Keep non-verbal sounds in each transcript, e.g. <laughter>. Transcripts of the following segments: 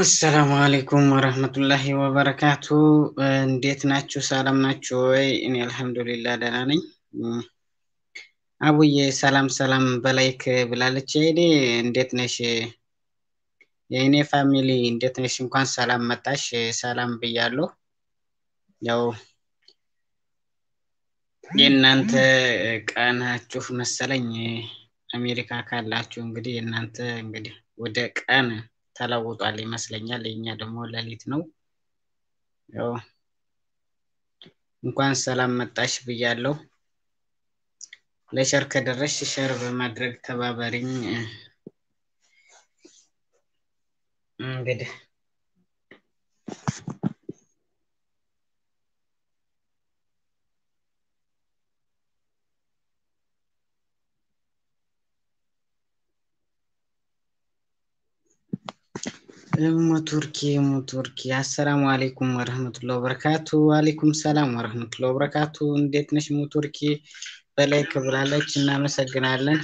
አሰላሙ አሌይኩም ወረህመቱላሂ ወበረካቱ። እንዴት ናችሁ? ሰላም ናችሁ ወይ? እኔ አልሐምዱሊላህ ደህና ነኝ። አቡዬ ሰላም ሰላም በላይክ ብላለች። የኔ እንዴት ነሽ? የእኔ ፋሚሊ እንዴት ነሽ? እንኳን ሰላም መጣሽ። ሰላም ብያለሁ። ያው የእናንተ ቀናችሁ መሰለኝ አሜሪካ ካላችሁ እንግዲህ የእናንተ እንግዲህ ወደ ቀን ተለውጧል ይመስለኛል። የኛ ደግሞ ሌሊት ነው። ያው እንኳን ሰላም መጣሽ ብያለሁ። ለሸር ከደረሽ ሸር በማድረግ ተባበሪኝ። እንግዲህ እሙ ቱርኪ እሙ ቱርኪ አሰላሙ አሌይኩም ወረህመቱላ ወበረካቱ። አሌይኩም ሰላም ወረህመቱላ ወበረካቱ። እንዴት ነሽ እሙ ቱርኪ? በላይ ክብራለች። እናመሰግናለን።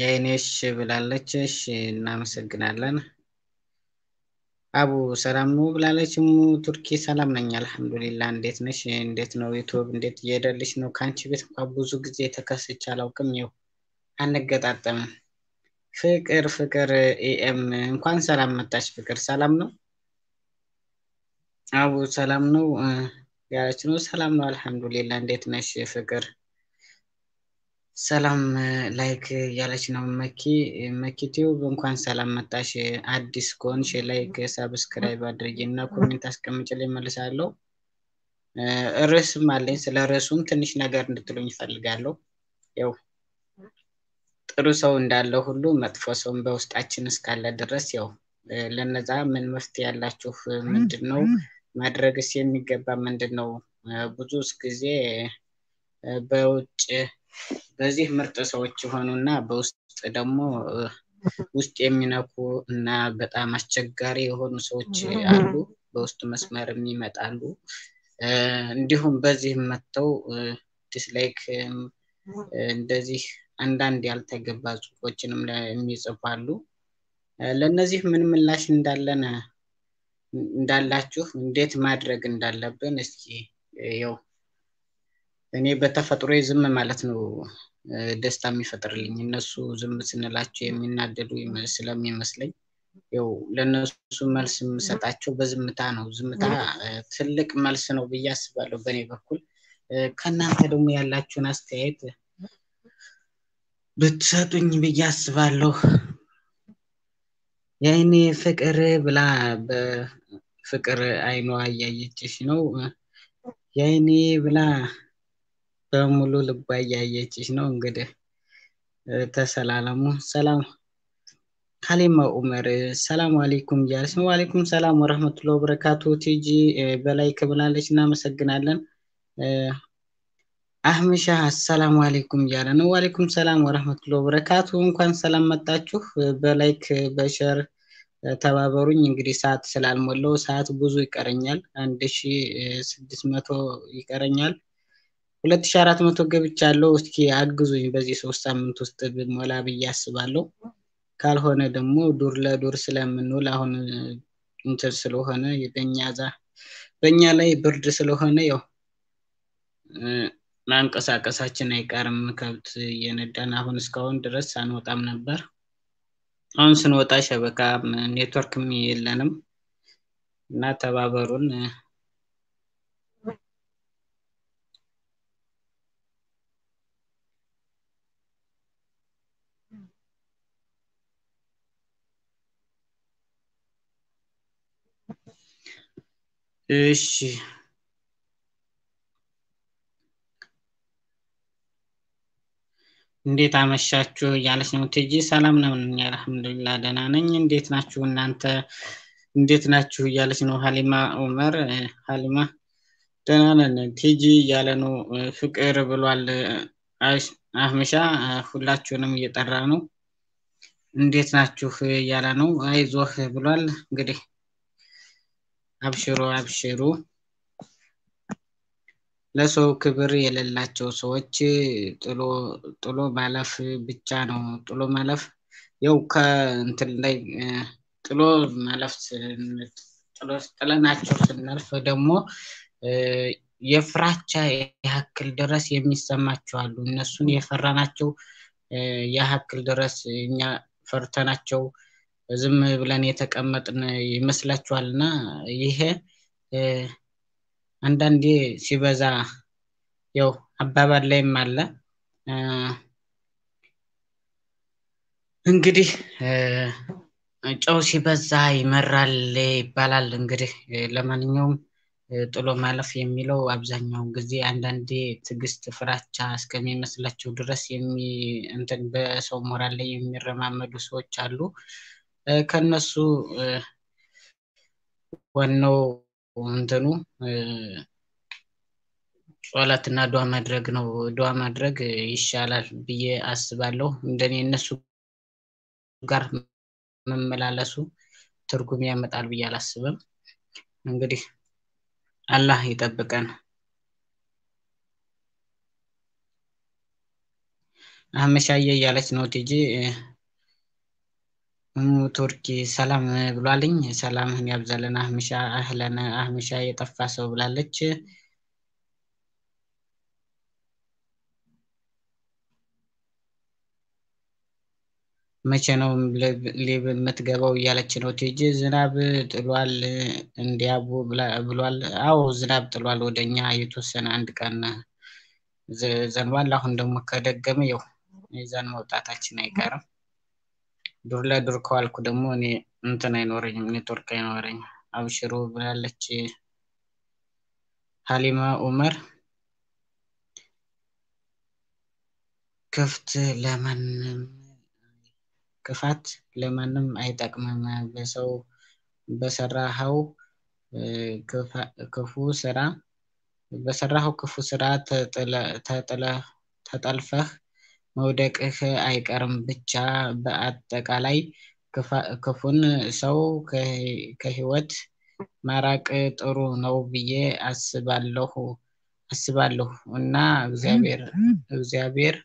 የአይኔሽ ብላለች። እሺ እናመሰግናለን። አቡ ሰላም ነው ብላለች። ሙ ቱርኪ ሰላም ነኝ አልሐምዱሊላ። እንዴት ነሽ? እንዴት ነው ዩቱብ እንዴት እየሄደልሽ ነው? ከአንቺ ቤት እንኳ ብዙ ጊዜ ተከስቼ አላውቅም። ይኸው አንገጣጠምም ፍቅር ፍቅር ኤኤም እንኳን ሰላም መጣች። ፍቅር ሰላም ነው አቡ ሰላም ነው ያለች ነው። ሰላም ነው አልሐምዱሊላ። እንዴት ነሽ ፍቅር? ሰላም ላይክ ያለች ነው መኪ መኪ ቲዩብ እንኳን ሰላም መጣሽ። አዲስ ከሆንሽ ላይክ ሰብስክራይብ አድርጊ እና ኮሜንት አስቀምጭ ላይ መልሳለሁ። ርዕስም አለኝ። ስለ ርዕሱም ትንሽ ነገር እንድትሉኝ ይፈልጋለሁ ያው ጥሩ ሰው እንዳለ ሁሉ መጥፎ ሰውን በውስጣችን እስካለ ድረስ ያው ለነዛ ምን መፍትሄ ያላችሁ ምንድን ነው ማድረግስ የሚገባ ምንድን ነው? ብዙ ጊዜ በውጭ በዚህ ምርጥ ሰዎች እና በውስጥ ደግሞ ውስጥ የሚነኩ እና በጣም አስቸጋሪ የሆኑ ሰዎች አሉ። በውስጥ መስመር የሚመጣሉ። እንዲሁም በዚህ መጥተው ዲስላይክ እንደዚህ አንዳንድ ያልተገባ ጽሁፎችንም የሚጽፋሉ። ለእነዚህ ምን ምላሽ እንዳለን እንዳላችሁ እንዴት ማድረግ እንዳለብን እስኪ ው እኔ በተፈጥሮ ዝም ማለት ነው ደስታ የሚፈጥርልኝ እነሱ ዝም ስንላቸው የሚናደዱ ስለሚመስለኝ ው ለእነሱ መልስ የምሰጣቸው በዝምታ ነው። ዝምታ ትልቅ መልስ ነው ብዬ አስባለሁ በእኔ በኩል። ከእናንተ ደግሞ ያላችሁን አስተያየት ብትሰጡኝ ብዬ አስባለሁ። የእኔ ፍቅር ብላ በፍቅር አይኗ እያየችሽ ነው። የእኔ ብላ በሙሉ ልቧ እያየችሽ ነው። እንግዲህ ተሰላለሙ። ሰላም ካሊማ ኡመር ሰላም አሌይኩም እያለች ነው። ዋሌይኩም ሰላም ወረህመቱላ ወበረካቱ። ቲጂ በላይ ክብላለች። እናመሰግናለን። አህመሻ አሰላሙ አሌይኩም እያለ ነው። ዋሌይኩም ሰላም ወረህመቱላ ወበረካቱ። እንኳን ሰላም መጣችሁ። በላይክ በሸር ተባበሩኝ። እንግዲህ ሰዓት ስላልሞላው ሰዓት ብዙ ይቀረኛል። አንድ ሺ ስድስት መቶ ይቀረኛል። ሁለት ሺ አራት መቶ ገብቻለሁ። እስኪ አግዙኝ በዚህ ሶስት ሳምንት ውስጥ ሞላ ብዬ አስባለሁ። ካልሆነ ደግሞ ዱር ለዱር ስለምንውል አሁን እንትን ስለሆነ በእኛ በእኛ ላይ ብርድ ስለሆነ ያው ማንቀሳቀሳችን አይቀርም ከብት እየነዳን አሁን እስካሁን ድረስ አንወጣም ነበር። አሁን ስንወጣ ሸበካ ኔትወርክም የለንም እና ተባበሩን። እሺ እንዴት አመሻችሁ እያለች ነው ቴጂ። ሰላም ነው እኛ አልሐምዱሊላ ደህና ነኝ እንዴት ናችሁ እናንተ እንዴት ናችሁ እያለች ነው ሀሊማ ኡመር ሀሊማ ደህና ነን ቴጂ እያለ ነው ፍቅር ብሏል አህምሻ ሁላችሁንም እየጠራ ነው እንዴት ናችሁ እያለ ነው አይዞህ ብሏል እንግዲህ አብሽሩ አብሽሩ ለሰው ክብር የሌላቸው ሰዎች ጥሎ ማለፍ ብቻ ነው። ጥሎ ማለፍ ያው ከእንትን ላይ ጥሎ ማለፍ ጥለናቸው ስናልፍ ደግሞ የፍራቻ ያክል ድረስ የሚሰማቸው አሉ። እነሱን የፈራናቸው ያክል ድረስ እኛ ፈርተናቸው ዝም ብለን የተቀመጥን ይመስላችኋል እና ይሄ አንዳንዴ ሲበዛ ያው አባባል ላይም አለ እንግዲህ ጨው ሲበዛ ይመራል ይባላል። እንግዲህ ለማንኛውም ጥሎ ማለፍ የሚለው አብዛኛውን ጊዜ አንዳንዴ ትዕግስት ፍራቻ እስከሚመስላቸው ድረስ እንትን በሰው ሞራል ላይ የሚረማመዱ ሰዎች አሉ። ከነሱ ዋናው እንትኑ እና ዱዓ ማድረግ ነው። ዱዓ ማድረግ ይሻላል ብዬ አስባለሁ። እንደኔ እነሱ ጋር መመላለሱ ትርጉም ያመጣል ብዬ አላስብም። እንግዲህ አላህ ይጠብቀን። አመሻየ እያለች ነው ቲጂ ቱርኪ ሰላም ብሏልኝ። ሰላምህን ያብዛለን አህምሻ አህለን አህምሻ የጠፋ ሰው ብላለች። መቼ ነው ሊብ የምትገባው እያለች ነው። ቴጅ ዝናብ ጥሏል እንዲያቡ ብሏል። አዎ ዝናብ ጥሏል። ወደኛ የተወሰነ አንድ ቀን ዘንቧል። አሁን ደግሞ ከደገመ የው የዛን መውጣታችን አይቀርም። ዱር ላይ ዱር ከዋልኩ ደግሞ እኔ እንትን አይኖረኝም፣ ኔትወርክ አይኖረኝም። አብሽሩ ብላለች ሀሊማ ኡመር። ክፍት ለማንም ክፋት ለማንም አይጠቅምም። በሰው በሰራኸው ክፉ ስራ በሰራኸው ክፉ ስራ ተጠልፈህ መውደቅህ አይቀርም። ብቻ በአጠቃላይ ክፉን ሰው ከህይወት ማራቅ ጥሩ ነው ብዬ አስባለሁ አስባለሁ እና እግዚአብሔር እግዚአብሔር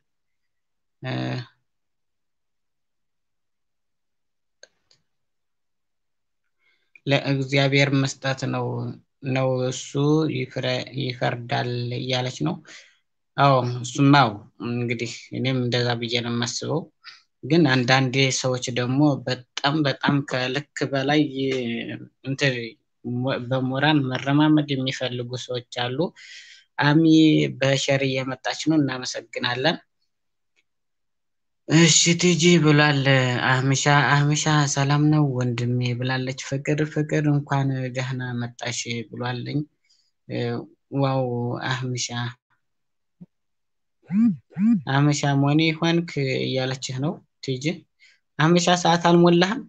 ለእግዚአብሔር መስጠት ነው ነው እሱ ይፈርዳል እያለች ነው። አዎ እሱማ እንግዲህ እኔም እንደዛ ብዬ ነው የማስበው። ግን አንዳንዴ ሰዎች ደግሞ በጣም በጣም ከልክ በላይ እንትን በሞራል መረማመድ የሚፈልጉ ሰዎች አሉ። አሚ በሸር እየመጣች ነው፣ እናመሰግናለን። እሺ ቲጂ ብሏል። አህምሻ አህምሻ ሰላም ነው ወንድሜ ብላለች። ፍቅር ፍቅር እንኳን ደህና መጣሽ ብሏልኝ። ዋው አህምሻ አመሻ ሞኔ ሆንክ እያለችህ ነው ትጂ። አመሻ ሰዓት አልሞላህም።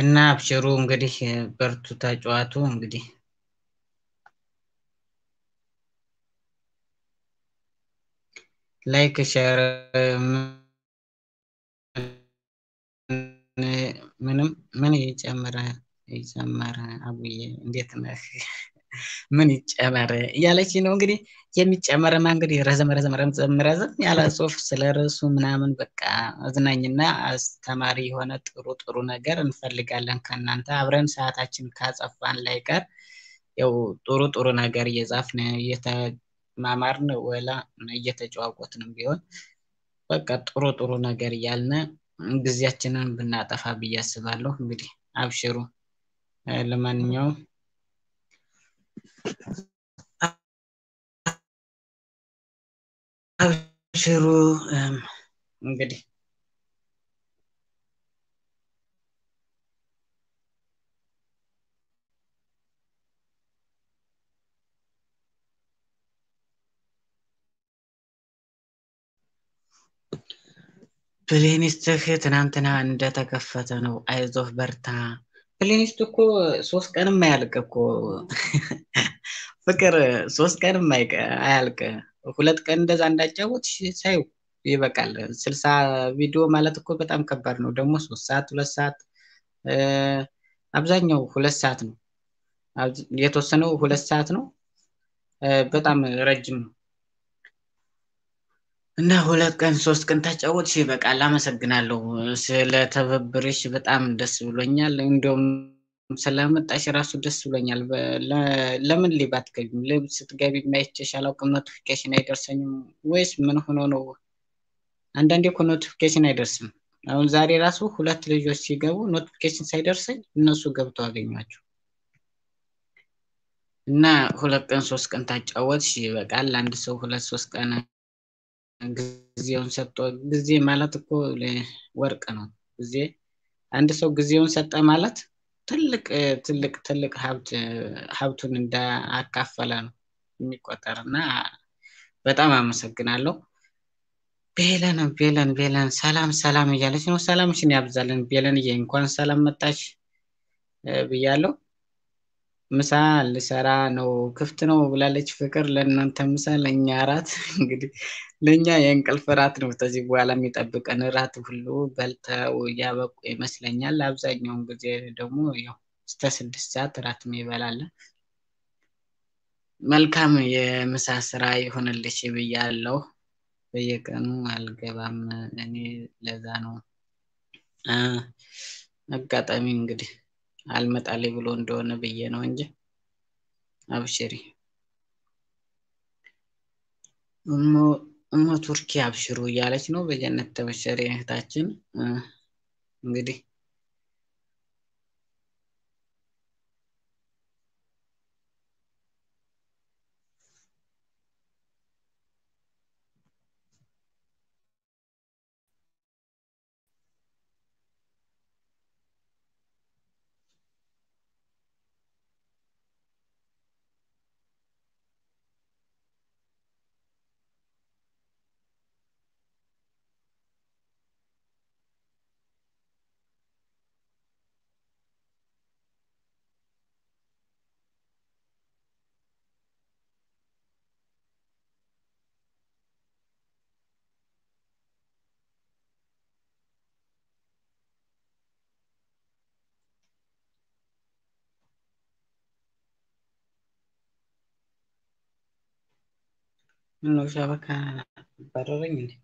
እና አብሽሩ እንግዲህ በርቱ፣ ተጫዋቱ እንግዲህ ላይክ ሸር ምንም ምን ይጨምራል ይጨመር አቡዬ እንዴት ነህ? ምን ይጨመር እያለች ነው እንግዲህ የሚጨመርማ እንግዲህ ረዘም ረዘም ረዘም ረዘም ያለ ጽሁፍ ስለ ርዕሱ ምናምን በቃ አዝናኝና አስተማሪ የሆነ ጥሩ ጥሩ ነገር እንፈልጋለን ከእናንተ አብረን ሰዓታችን ካጸፋን ላይ ቀር ያው ጥሩ ጥሩ ነገር እየጻፍን እየተማማርን ወላ እየተጨዋወትንም ቢሆን በቃ ጥሩ ጥሩ ነገር እያልን ጊዜያችንን ብናጠፋ ብዬ አስባለሁ። እንግዲህ አብሽሩ። Eh, ለማንኛውም አብሽሩ እንግዲህ ብሌንስትህ ትናንትና እንደተከፈተ ነው። አይዞህ በርታ ፕሌሊስቱ እኮ ሶስት ቀንም የማያልቅ እኮ ፍቅር ሶስት ቀን አያልቅ። ሁለት ቀን እንደዛ እንዳጫወት ሳይ ይበቃል። ስልሳ ቪዲዮ ማለት እኮ በጣም ከባድ ነው። ደግሞ ሶስት ሰዓት ሁለት ሰዓት አብዛኛው ሁለት ሰዓት ነው። የተወሰነው ሁለት ሰዓት ነው። በጣም ረጅም ነው። እና ሁለት ቀን ሶስት ቀን ተጫወትሽ ይበቃል። አመሰግናለሁ ስለ ትብብርሽ በጣም ደስ ብሎኛል። እንዲሁም ስለመጣሽ ራሱ ደስ ብሎኛል። ለምን ሌብ አትገቢም? ሌብ ስትገቢ ማይቼሽ አላውቅም። ኖቲፊኬሽን አይደርሰኝም ወይስ ምን ሆኖ ነው? አንዳንዴ እኮ ኖቲፊኬሽን አይደርስም። አሁን ዛሬ ራሱ ሁለት ልጆች ሲገቡ ኖቲፊኬሽን ሳይደርሰኝ እነሱ ገብተው አገኟቸው እና ሁለት ቀን ሶስት ቀን ታጫወትሽ ይበቃል። አንድ ሰው ሁለት ሶስት ቀን ጊዜውን ሰጥቶ ጊዜ ማለት እኮ ወርቅ ነው። ጊዜ አንድ ሰው ጊዜውን ሰጠ ማለት ትልቅ ትልቅ ትልቅ ሀብቱን እንዳካፈለ ነው የሚቆጠር እና በጣም አመሰግናለሁ። ቤለን ቤለን ቤለን ሰላም ሰላም እያለች ነው። ሰላምሽን ያብዛልን ቤለን እየ እንኳን ሰላም መጣች ብያለሁ። ምሳ ልሰራ ነው ክፍት ነው ብላለች ፍቅር። ለእናንተ ምሳ ለእኛ አራት እንግዲህ ለእኛ የእንቅልፍ ራት ነው ከዚህ በኋላ የሚጠብቀን። ራት ሁሉ በልተው እያበቁ ይመስለኛል። አብዛኛውን ጊዜ ደግሞ ያው እስከ ስድስት ሰዓት ራት እንበላለን። መልካም የምሳ ስራ ይሆንልሽ ብያለሁ። በየቀኑ አልገባም እኔ ለዛ ነው አጋጣሚ እንግዲህ አልመጣሌ ብሎ እንደሆነ ብዬ ነው እንጂ አብሽሪ እሞ እመ ቱርኪ አብሽሩ እያለች ነው። በጀነት ተበሸሪ እህታችን እንግዲህ Ntushaka bakarara nyine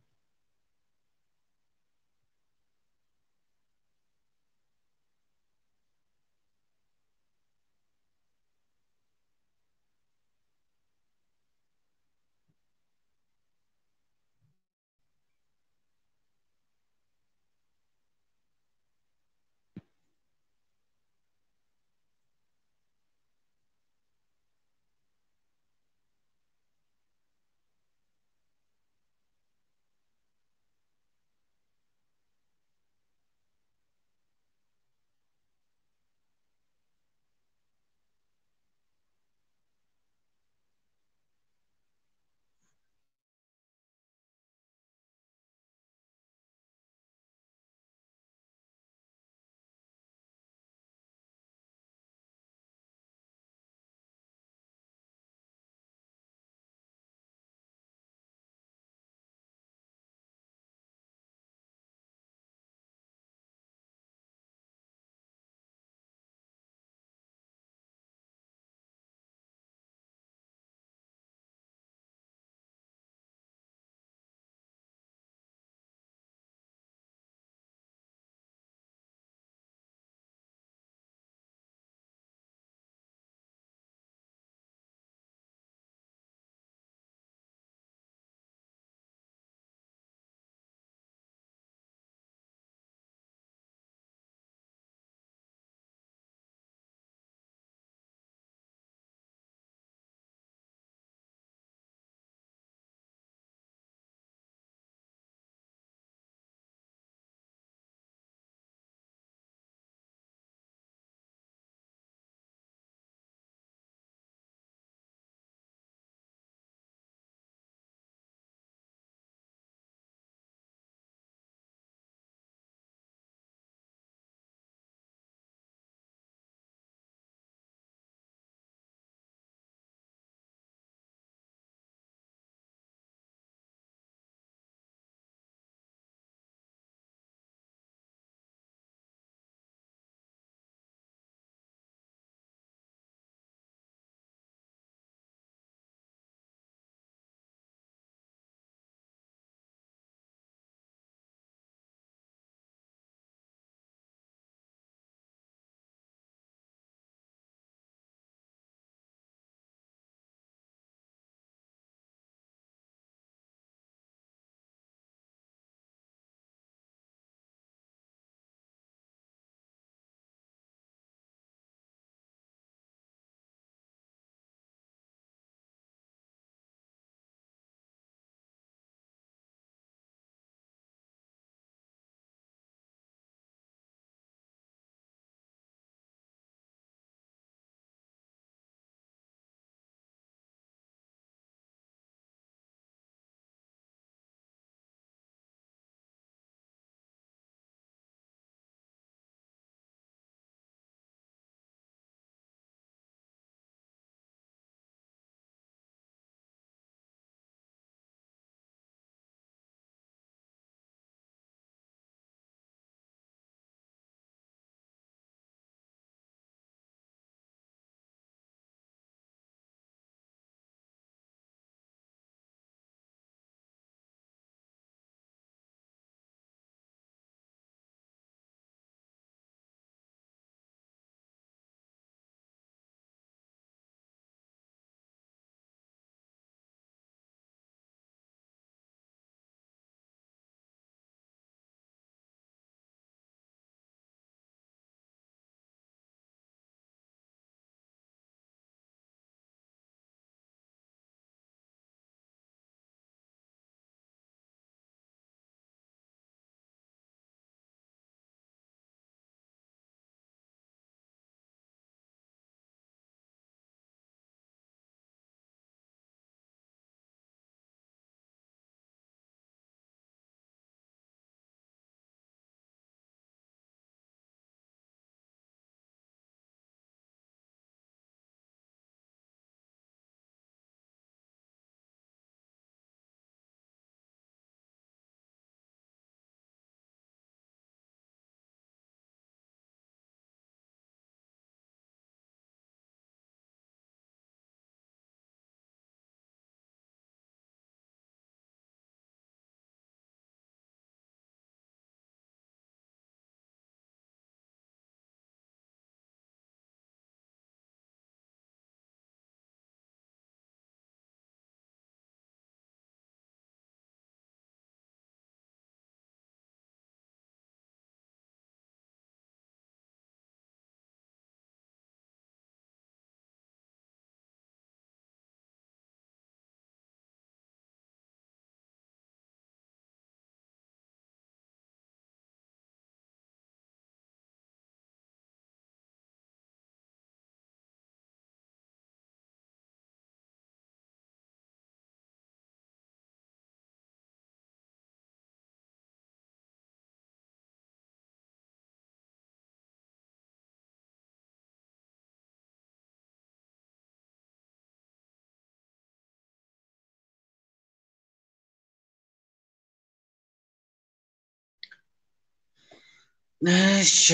እሺ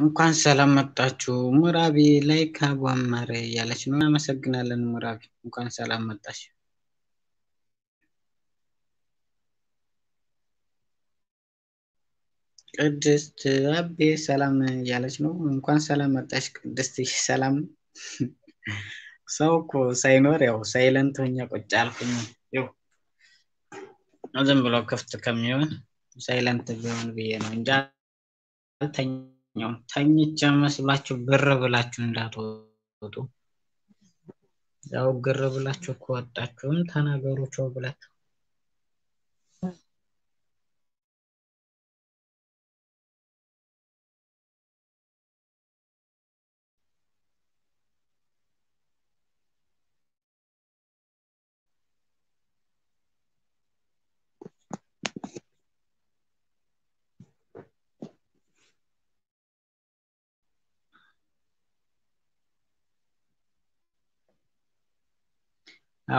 እንኳን ሰላም መጣችሁ። ሙራቢ ላይ ካቧመረ እያለች ነው። እናመሰግናለን ሙራቢ፣ እንኳን ሰላም መጣች። ቅድስት አቤ ሰላም እያለች ነው። እንኳን ሰላም መጣች ቅድስት። ሰላም ሰው እኮ ሳይኖር ያው ሳይለንት ሆኛ ቁጭ አልኩኝ። ያው ዝም ብሎ ክፍት ከሚሆን ሳይለንት ቢሆን ብዬ ነው እንጃ አልተኛውም። ተኝቼ መስላችሁ ግር ብላችሁ እንዳትወጡ። ያው ግር ብላችሁ ከወጣችሁም ተናገሩ ቸው ብላችሁ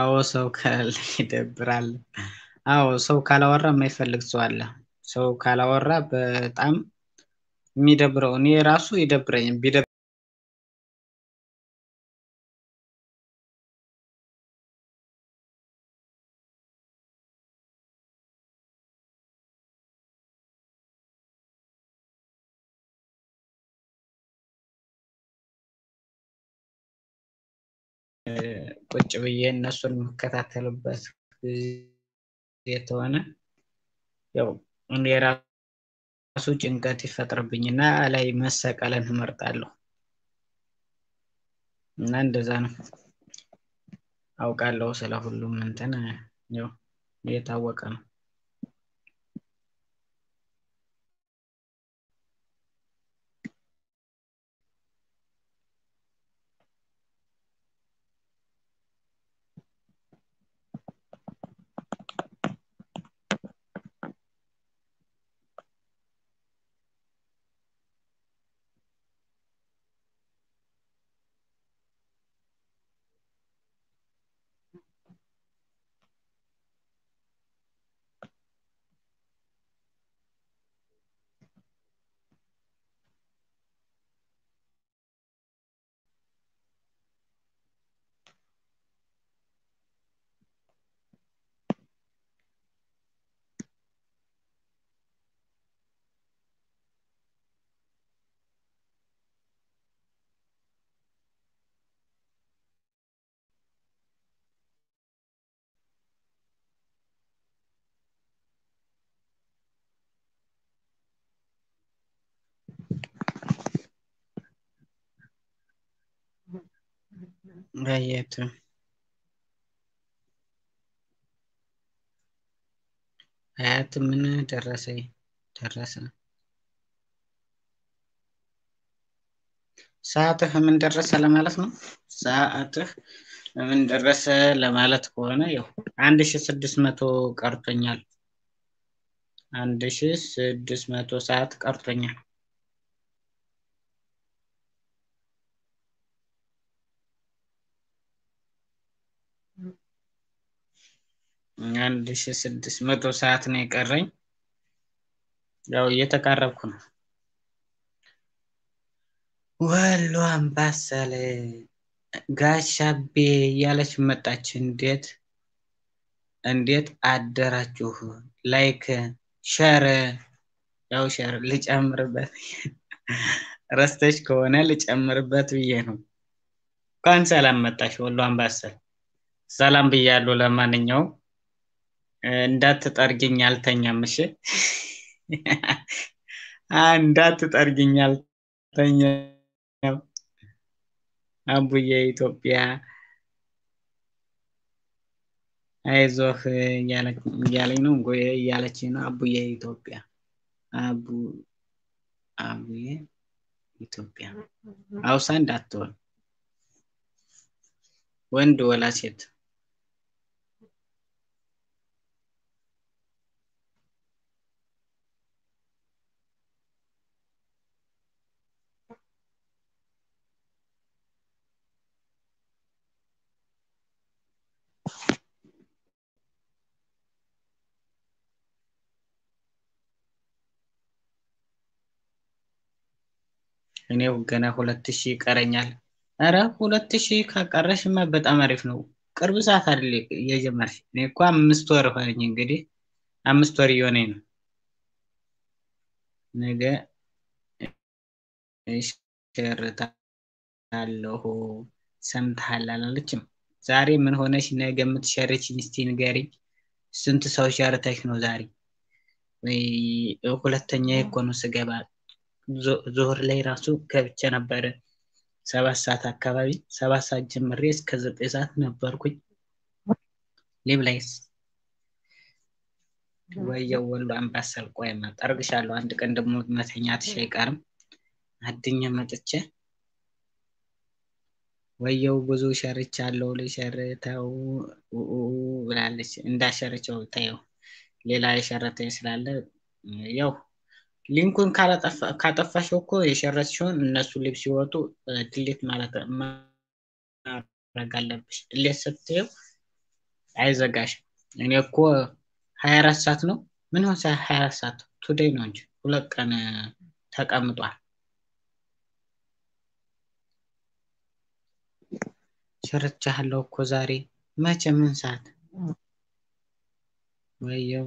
አዎ ሰው ከሌለ <laughs> ይደብራል። አዎ ሰው ካላወራ የማይፈልግ ሰው አለ። ሰው ካላወራ በጣም የሚደብረው እኔ ራሱ ይደብረኝ ቁጭ ብዬ እነሱን የምከታተልበት የተሆነ ያው የራሱ ጭንቀት ይፈጥርብኝና ላይ መሰቀለን እመርጣለሁ እና እንደዛ ነው አውቃለሁ ስለ ሁሉም እንትን የታወቀ ነው Hvad er አያት ምን ደረሰ ደረሰ ሰዓትህ ምን ደረሰ ለማለት ነው። ሰዓትህ ምን ደረሰ ለማለት ከሆነ ያው አንድ ሺ ስድስት መቶ ቀርቶኛል። አንድ ሺ ስድስት መቶ ሰዓት ቀርቶኛል። አንድ ሺ ስድስት መቶ ሰዓት ነው የቀረኝ። ያው እየተቃረብኩ ነው። ወሎ አምባሰል ጋሻቤ እያለች መጣች። እንዴት እንዴት አደራችሁ? ላይክ ሸር ያው ሸር ልጨምርበት <laughs> ረስተች ከሆነ ልጨምርበት ብዬ ነው። እንኳን ሰላም መጣሽ ወሎ አምባሰል። ሰላም ብያለሁ። ለማንኛውም እንዳትጠርግኝ አልተኛም። እሺ እንዳትጠርግኝ አልተኛም። አቡዬ ኢትዮጵያ አይዞህ እያለኝ ነው ጎ እያለች ነው። አቡዬ ኢትዮጵያ አቡ አቡዬ ኢትዮጵያ አውሳ እንዳትሆን ወንድ ወላ ሴት እኔው ገና ሁለት ሺህ ይቀረኛል። ኧረ ሁለት ሺህ ካቀረሽማ በጣም አሪፍ ነው። ቅርብ ሰዓት አይደል እየጀመርሽ? እኔ እኮ አምስት ወር ሆነኝ፣ እንግዲህ አምስት ወር እየሆነኝ ነው። ነገ እሸርታለሁ። ሰምተሃል አላለችም? ዛሬ ምን ሆነሽ ነገ የምትሸርችኝ እስኪ ንገሪኝ። ስንት ሰው ሸርተሽ ነው ዛሬ? ሁለተኛ እኮ ነው ስገባ ዞህር ላይ ራሱ ገብቼ ነበረ ሰባት ሰዓት አካባቢ ሰባት ሰዓት ጀምሬ እስከ ዘጠኝ ሰዓት ነበርኩኝ ሊብ ላይስ ወየው ወሎ አምባሰል ቆይማ ጠርግሻለሁ አንድ ቀን ደግሞ መተኛትሽ አይቀርም አድኝ መጥቼ ወየው ብዙ ሸርቻ አለው ልሸርተው ብላለች እንዳሸርቸው ታየው ሌላ የሸረተኝ ስላለ ያው ሊንኩን ካጠፋሽው እኮ ሲሆን እነሱ ልብ ሲወጡ ድሌት ማድረግ አለብሽ። ድሌት ስትየው አይዘጋሽም። እኔ እኮ ሀያ አራት ሰዓት ነው ምን ሆን ሀያ አራት ሰዓት ቱደይ ነው እንጂ ሁለት ቀን ተቀምጧል። ሸርቻለሁ እኮ ዛሬ መቼ ምን ሰዓት ወየው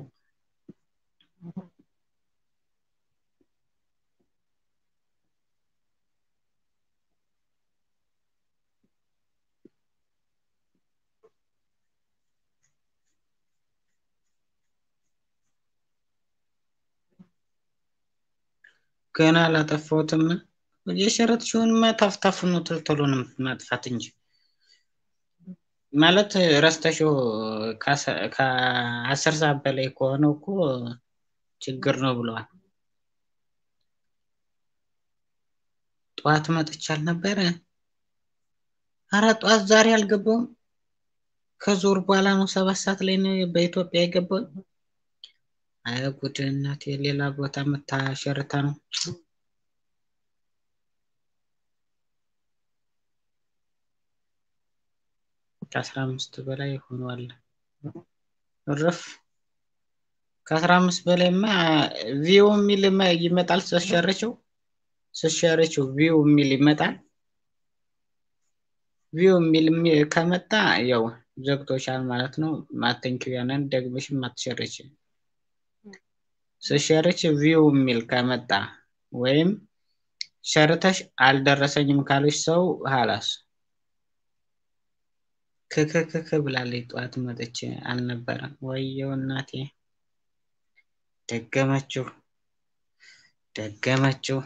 ገና አላጠፋሁትም። የሸረትሽውንማ ታፍታፍ ነው ቶሎ ነው ማጥፋት እንጂ ማለት ረስተሽው ከአስር ሰዓት በላይ ከሆነው እኮ ችግር ነው ብለዋል። ጠዋት መጥቼ አልነበረ? አረ ጠዋት ዛሬ አልገባውም። ከዞር በኋላ ነው ሰባት ሰዓት ላይ ነው በኢትዮጵያ የገባው። አይ ጉድ እናቴ! ሌላ ቦታ የምታሸርታ ነው። ከአስራ አምስት በላይ ሆኗል። ርፍ ከአስራ አምስት በላይማ ቪው የሚል ይመጣል። ስትሸርችው ስትሸርችው ቪው የሚል ይመጣል። ቪው የሚል ከመጣ ያው ዘግቶሻል ማለት ነው። ማተንኪው ያንን ደግመሽ ማትሸርች ስሸርች ቪው የሚል ከመጣ ወይም ሸርተሽ አልደረሰኝም ካለች ሰው ሀላስ ክክክክ ብላለች። ጠዋት መጥቼ አልነበረም። ወየው እናቴ ደገመችው ደገመችው።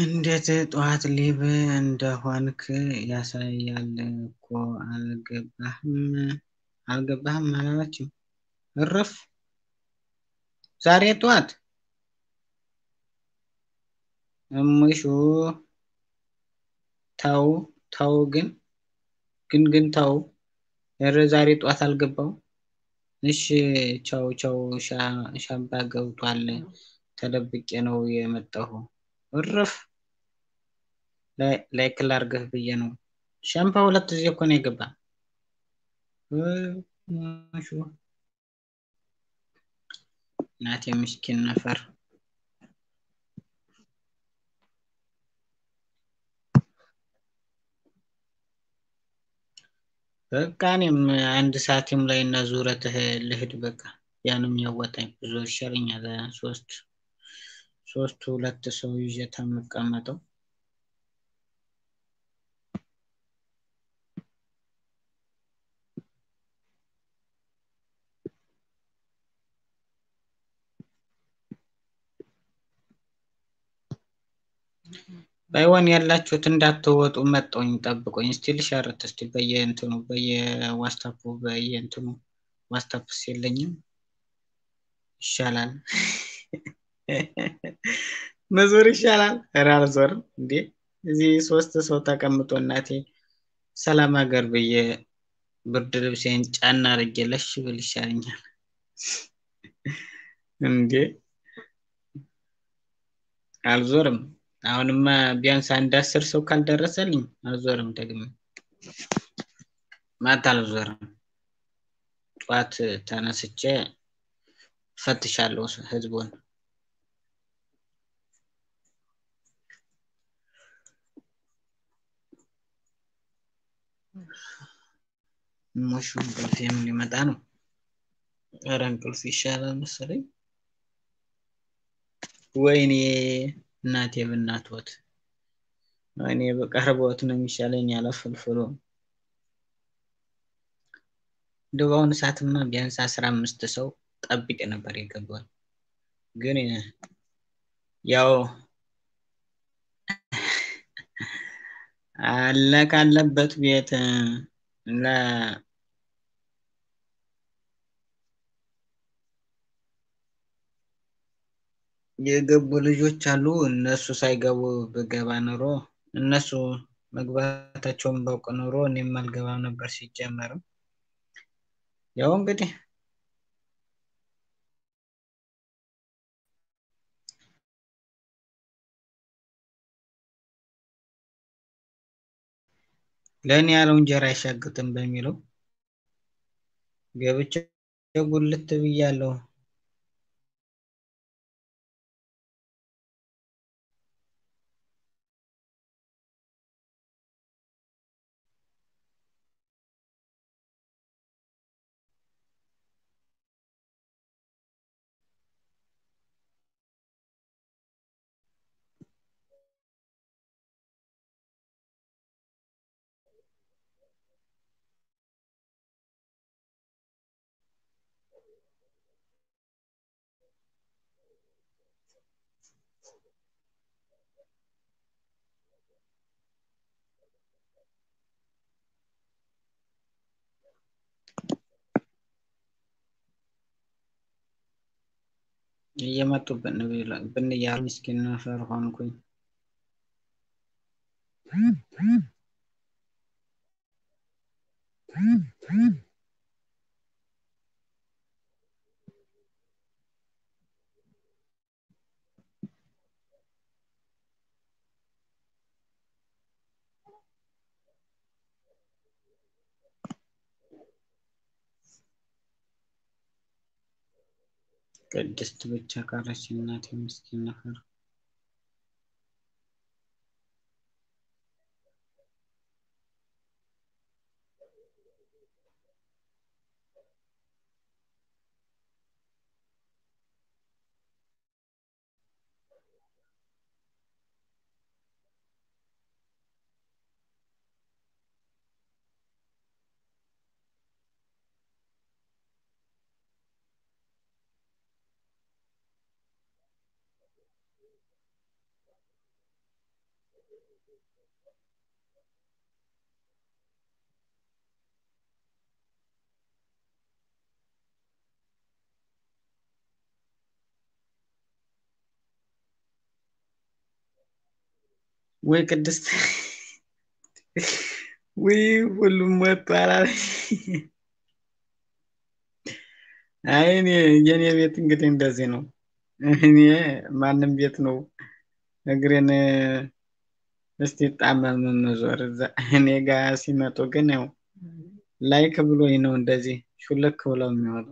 እንዴት ጠዋት ሊብ እንደሆንክ ያሳያል እኮ አልገባህም አልገባህም አላለችው። እርፍ ዛሬ ጠዋት እሙሹ ተው ተው፣ ግን ግን ግን ተው። እረ ዛሬ ጠዋት አልገባው። እሺ ቻው ቻው፣ ሻምባ ገብቷል። ተደብቄ ነው የመጣሁ እርፍ ላይክ ላርገህ ብዬ ነው። ሻምፓ ሁለት ጊዜ እኮ ነው የገባ። እናቴ ምስኪን ነፈር። በቃ እኔም አንድ ሰዓትም ላይ እና ዙረት ልሂድ። በቃ ያንም ያወጣኝ ብዙ ይሻለኛል ሶስት ሶስት ሁለት ሰው ይዤ ተምቀመጠው ባይዋን ያላችሁት እንዳትወጡ መጠውኝ ጠብቆኝ ስቲል ሸርት እስቲ በየእንትኑ በየዋስታፑ በየእንትኑ ዋስታፕስ የለኝም ይሻላል። <laughs> <laughs> መዞር ይሻላል። ኧረ አልዞርም እንዴ! እዚህ ሶስት ሰው ተቀምጦ እናቴ ሰላም ሀገር ብዬ ብርድ ልብሴን ጫና አድርጌ ለሽ ብል ይሻለኛል <laughs> እንዴ! አልዞርም። አሁንማ ቢያንስ አንድ አስር ሰው ካልደረሰልኝ አልዞርም። ደግሜ ማታ አልዞርም። ጠዋት ተነስቼ ፈትሻለሁ ህዝቡን ሙሽ እንቅልፍ የሚመጣ ነው። ኧረ እንቅልፍ ይሻላል መሰለኝ። ወይኔ እናቴ ብናትወት እኔ በቀረበወት ነው የሚሻለኝ ያለ ፍልፍሉ እንደው በአሁኑ ሰዓትማ ቢያንስ አስራ አምስት ሰው ጠብቅ ነበር የገባል። ግን ያው አለ ካለበት ቤት là የገቡ ልጆች አሉ። እነሱ ሳይገቡ ብገባ ኑሮ እነሱ መግባታቸውን ባውቅ ኑሮ እኔም አልገባም ነበር። ሲጀመርም ያው እንግዲህ ለእኔ ያለው እንጀራ አይሻግትም በሚለው ገብቼ ጉልት ብያለሁ። እየመጡብን ብን እያሉ ምስኪን ነፈር ሆንኩኝ። Mm-hmm. ቅድስት ብቻ ቀረች። እናቴ ምስኪን ነፈር ወይ ቅድስት ወይ ሁሉም ወጡ አይ እኔ የኔ ቤት እንግዲህ እንደዚህ ነው። እኔ ማንም ቤት ነው እግሬን እስቲ ጣመም መዞር እኔ ጋ ሲመጡ ግን ያው ላይክ ብሎኝ ነው እንደዚህ ሹልክ ብለው የሚወጡ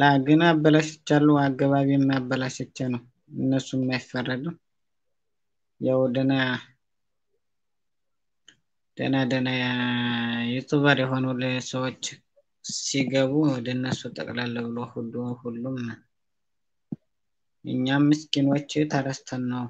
ላ ግን አበላሽቻለሁ። አገባቢ አበላሽቼ ነው እነሱ የማይፈረዱ ያው ደህና ደህና ደህና ዩቱበር የሆኑ ሰዎች ሲገቡ ወደ እነሱ ጠቅላላ ብሎ ሁሉ ሁሉም እኛም ምስኪኖች ተረስተን ነው።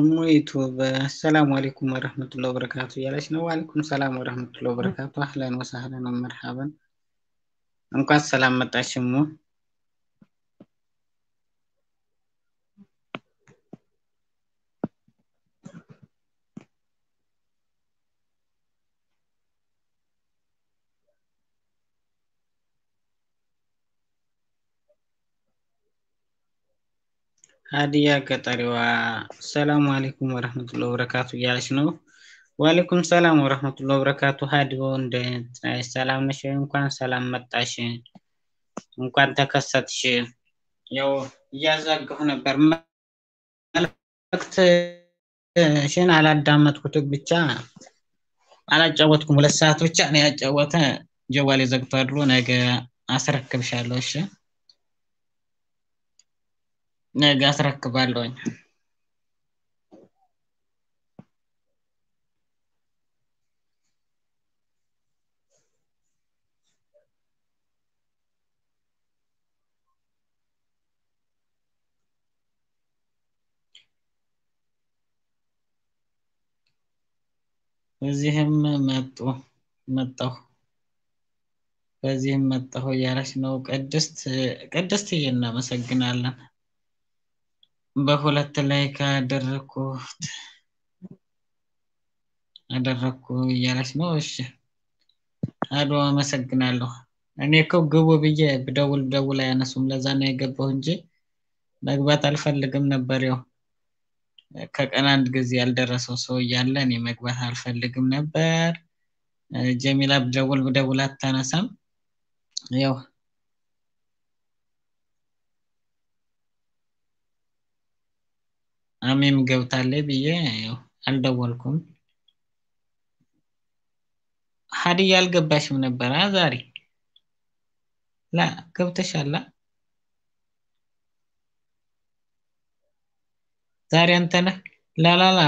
እሙይቱ በሰላም አለይኩም ወረህመቱላሂ ወበረካቱ እያለች ነው። ዋለይኩም ሰላም ወረህመቱላሂ ወበረካቱ። አህለን ወሰህለን መርሃበን። እንኳን ሰላም መጣች እሙ ሀዲያ ቀጠሪዋ። ሰላሙ አሌይኩም ወረህመቱላ ወበረካቱ እያለች ነው። ዋሌኩም ሰላም ወረህመቱላ ወበረካቱ። ሀዲዮ እንዴት ነሽ? ሰላም ነሽ? እንኳን ሰላም መጣሽ፣ እንኳን ተከሰትሽ። ያው እያዛገሁ ነበር መልክት ሽን አላዳመጥኩትም፣ ብቻ አላጫወትኩም። ሁለት ሰዓት ብቻ ነው ያጫወተ። ጀዋሌ ዘግቶ አድሮ ነገ አስረክብሻለሁ። እሺ ነገ አስረክባለሁኝ። በዚህም መጡ መጣሁ በዚህም መጣሁ እያለች ነው ቅድስት። ቅድስት እናመሰግናለን። በሁለት ላይ ካደረኩት አደረኩ እያለች ነው። እሺ አዶ አመሰግናለሁ። እኔ እኮ ግቡ ብዬ ብደውል ደውል አያነሱም። ለዛ ነው የገባው እንጂ መግባት አልፈልግም ነበር። ያው ከቀን አንድ ጊዜ ያልደረሰው ሰው እያለ እኔ መግባት አልፈልግም ነበር። ጀሚላ ብደውል ብደውል አታነሳም። ያው አሜም ገብታለች ብዬ አልደወልኩም። ሀዲያ አልገባሽም ነበረ ዛሬ ላ ገብተሻላ። ዛሬ አንተ ላላላ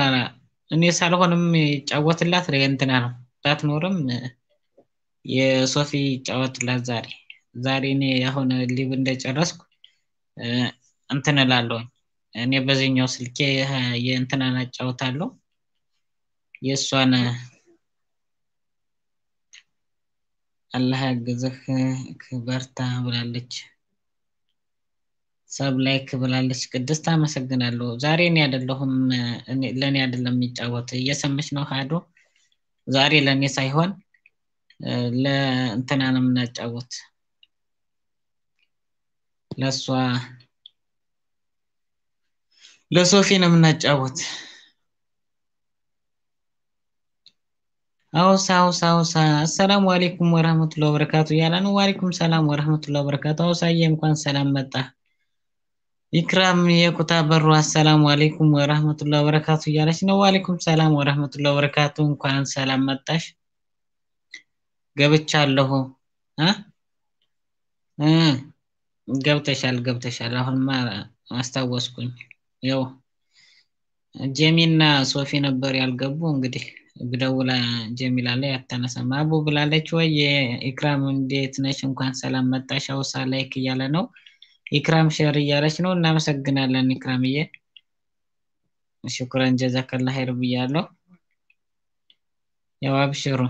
እኔ ሳልሆንም ጫወትላት እንትና ነው ባትኖርም የሶፊ ጫወትላት ዛሬ ዛሬ እኔ አሁን ሊብ እንደጨረስኩ እንትን እላለሁኝ እኔ በዚህኛው ስልኬ የእንትናን አጫውታለሁ የእሷን አላህ ያግዝህ በርታ ብላለች። ሰብ ላይ ብላለች። ቅድስት አመሰግናለሁ። ዛሬ እኔ አይደለሁም ለእኔ አይደለም የሚጫወት እየሰመች ነው ሀዶ ዛሬ ለእኔ ሳይሆን ለእንትና ነው የምናጫወት ለእሷ ለሶፊ ነው የምናጫወት። አውሳ አውሳ አውሳ አሰላሙ አሌይኩም ወረህመቱላ ወበረካቱ እያለ ነው። ዋሌይኩም ሰላም ወረህመቱላ ወበረካቱ። አውሳዬ እንኳን ሰላም መጣ። ኢክራም የኩታ በሩ አሰላሙ አሌይኩም ወረህመቱላ ወበረካቱ እያለች ነው። ዋሌይኩም ሰላም ወረህመቱላ ወበረካቱ። እንኳን ሰላም መጣሽ። ገብቻለሁ። ገብተሻል ገብተሻል። አሁንማ አስታወስኩኝ። ያው ጀሚና ሶፊ ነበር ያልገቡ። እንግዲህ ብደውላ ጀሚላ ላይ አታነሳም። አቡ ብላለች ወይ የኢክራም እንዴት ነች? እንኳን ሰላም መጣሽ። አውሳ ላይክ እያለ ነው። ኢክራም ሸር እያለች ነው። እናመሰግናለን ኢክራምዬ። ሽኩረን ጀዛከላ ኸይር ብያለሁ። ያው አብሽሩ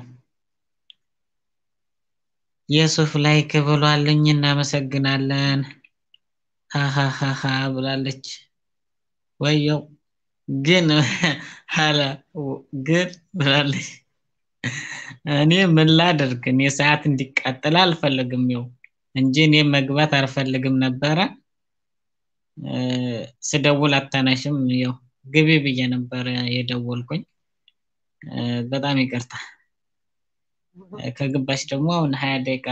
የሱፍ ላይክ ብሏልኝ። እናመሰግናለን። ሀሀሀሀ ብላለች። ወየው ግን <laughs> ሀለ ግን ብላለች። እኔ ምን ላደርግ? እኔ ሰዓት እንዲቃጠል አልፈልግም ይው እንጂ እኔ መግባት አልፈልግም ነበረ። ስደውል አታናሽም። ያው ግቢ ብዬ ነበረ የደወልኩኝ። በጣም ይቅርታ። ከግባሽ ደግሞ አሁን ሀያ ደቂቃ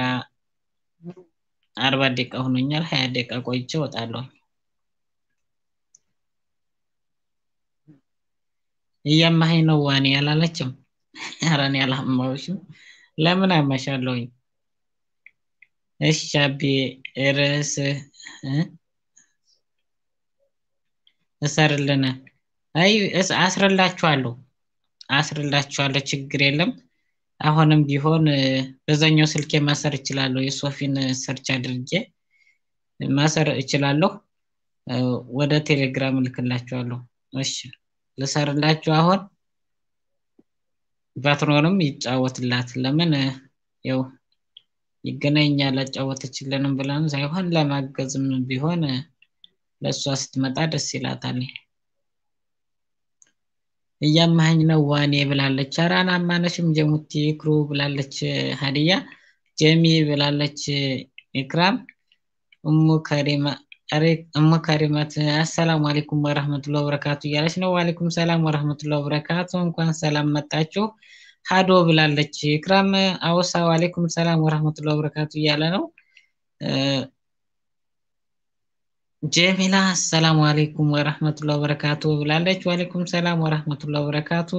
አርባ ደቂቃ ሆኖኛል። ሀያ ደቂቃ ቆይቼ እወጣለሁ። እያማኸኝ ነው ዋኔ አላለችም? <laughs> ኧረ እኔ አላማሁሽም። ለምን አማሻለሁኝ? እሺ አቤ ርዕስ እሰርልን አይ አስርላችኋለሁ አስርላችኋለሁ፣ ችግር የለም። አሁንም ቢሆን በዛኛው ስልኬ ማሰር እችላለሁ። የሶፊን ሰርች አድርጌ ማሰር እችላለሁ። ወደ ቴሌግራም እልክላችኋለሁ። እሺ ልሰርላችሁ አሁን ባትኖርም ይጫወትላት ለምን ያው ይገናኛል አጫወተችልንም ብለን ሳይሆን ለማገዝም ቢሆን ለእሷ ስትመጣ ደስ ይላታል እያመሀኝ ነው ዋኔ ብላለች ኧረ አማነሽም ጀሙቲ ክሩ ብላለች ሀዲያ ጀሚ ብላለች ኢክራም እሙ ከሪማ አማካሪው ናት። አሰላሙ አሌይኩም ወረህመቱላ ወበረካቱ እያለች ነው። ዋሌኩም ሰላም ወረህመቱላ ወበረካቱ። እንኳን ሰላም መጣችሁ ሀዶ ብላለች። ኢክራም አውሳ ዋሌኩም ሰላም ወረህመቱላ ወበረካቱ እያለ ነው። ጀሚላ አሰላሙ አሌይኩም ወረህመቱላ ወበረካቱ ብላለች። ዋሌኩም ሰላም ወረህመቱላ ወበረካቱ።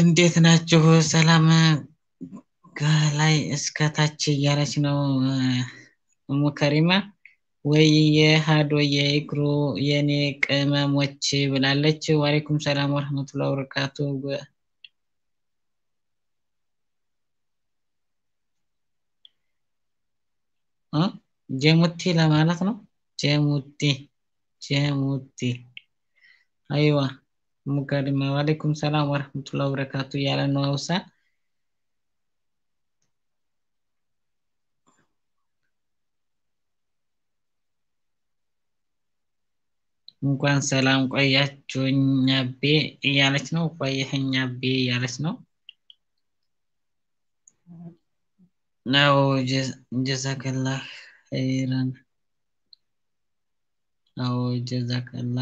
እንዴት ናችሁ? ሰላም ከላይ እስከታች እያለች ነው። ሙከሪማ ወይ የሃዶ የኢክሩ የኔ ቅመሞች ብላለች። ወአሌኩም ሰላም ወረህመቱላ ወበረካቱ። ጀሙቲ ለማለት ነው። ጀሙቲ ጀሙቲ አይዋ ሙከሪማ። ወአሌኩም ሰላም ወረህመቱላ ወበረካቱ እያለ ነው አውሳ እንኳን ሰላም ቆያችሁኝ አቤ እያለች ነው። ቆየኸኝ አቤ እያለች ነው። ነው ጀዛከላ ኸይረን ነው ጀዛከላ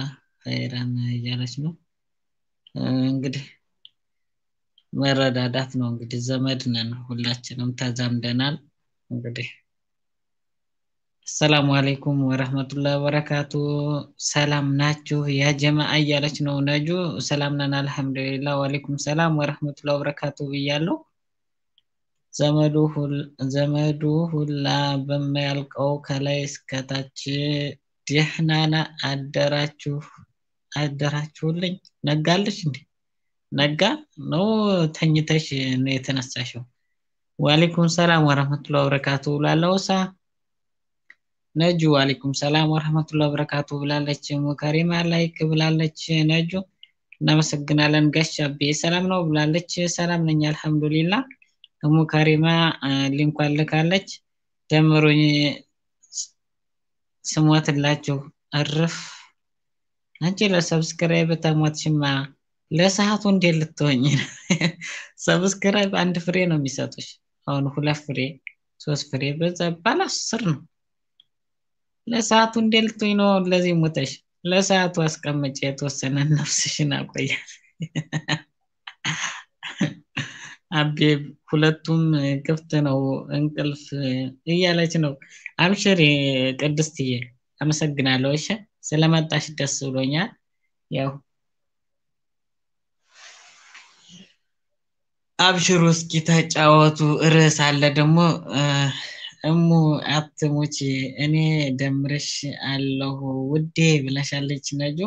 ኸይረን እያለች ነው። እንግዲህ መረዳዳት ነው። እንግዲህ ዘመድ ነን፣ ሁላችንም ተዛምደናል። እንግዲህ አሰላሙ አለይኩም ወረህመቱላ ወበረካቱ። ሰላም ናችሁ ያ ጀማአ እያለች ነው ነጁ። ሰላም ነን አልሐምዱሊላ። ዋሌይኩም ሰላም ወረህመቱላ ወበረካቱ ብያለሁ። ዘመዱ ሁላ በማያልቀው ከላይ እስከታች ደህናና አደራችሁ አደራችሁልኝ። ነጋለች እንዴ? ነጋ ነው ተኝተሽ ነው የተነሳሽው? ዋሌይኩም ሰላም ወረህመቱላ ወበረካቱ ላለውሳ ነጁ አለይኩም ሰላም ወረህመቱላ በረካቱ ብላለች። ሙከሪማ ላይክ ብላለች። ነጁ እናመሰግናለን። ጋሽ አቤ ሰላም ነው ብላለች። ሰላም ነኝ አልሐምዱሊላ። ሙከሪማ ሊንኳ ልካለች። ደምሩኝ ስሞትላችሁ እርፍ። አንቺ ለሰብስክራይብ ተሞትሽማ ለሰዓቱ እንዴ ልትሆኝ ሰብስክራይብ አንድ ፍሬ ነው የሚሰጡሽ። አሁን ሁለት ፍሬ ሶስት ፍሬ በዛ ባለ ነው ለሰዓቱ እንዴ ልትሆኝ ነው? ለዚህ ሙተሽ ለሰዓቱ አስቀምጭ የተወሰነ ነፍስሽን አቆያ። አቤ ሁለቱም ክፍት ነው እንቅልፍ እያለች ነው። አብሽር ቅድስትዬ፣ አመሰግናለሁ። እሺ ስለመጣሽ ደስ ብሎኛል። ያው አብሽሩ እስኪ ተጫወቱ። ርዕስ አለ ደግሞ እሙ አትሙች እኔ ደምርሽ አለሁ ውዴ ብለሻለች ነጁ።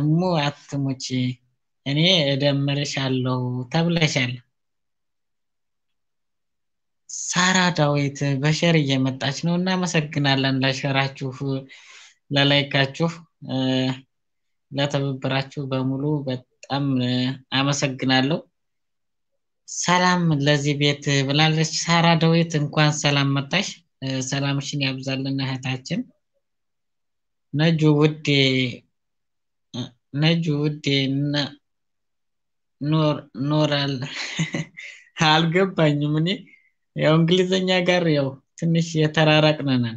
እሙ አትሙች እኔ እደምርሽ አለሁ ተብለሻል። ሳራ ዳዊት በሸር እየመጣች ነው። እናመሰግናለን ለሸራችሁ፣ ለላይካችሁ፣ ለትብብራችሁ በሙሉ በጣም አመሰግናለሁ። ሰላም ለዚህ ቤት ብላለች ሳራ ደዊት እንኳን ሰላም መጣሽ ሰላምሽን ያብዛልን እህታችን ነጁ ውዴ ነጁ ውዴ ኖራል <laughs> አልገባኝም እኔ ያው እንግሊዘኛ ጋር ያው ትንሽ የተራራቅነናል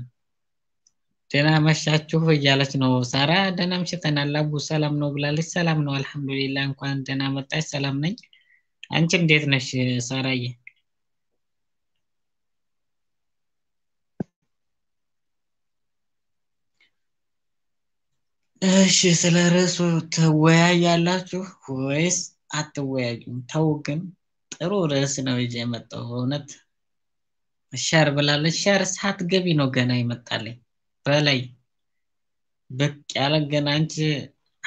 ደና መሻችሁ እያለች ነው ሳራ ደና ምሽተናል አቡ ሰላም ነው ብላለች ሰላም ነው አልহামዱሊላህ እንኳን ደና መጣች ሰላም ነኝ አንቺ እንዴት ነሽ ሳራዬ? እሺ ስለ ርዕሱ ትወያያላችሁ ወይስ አትወያዩም? ተው ግን ጥሩ ርዕስ ነው ይዤ የመጣው እውነት። ሸር ብላለች። ሸር ሳት ገቢ ነው ገና ይመጣልኝ በላይ ብቅ ያለ ገና አንቺ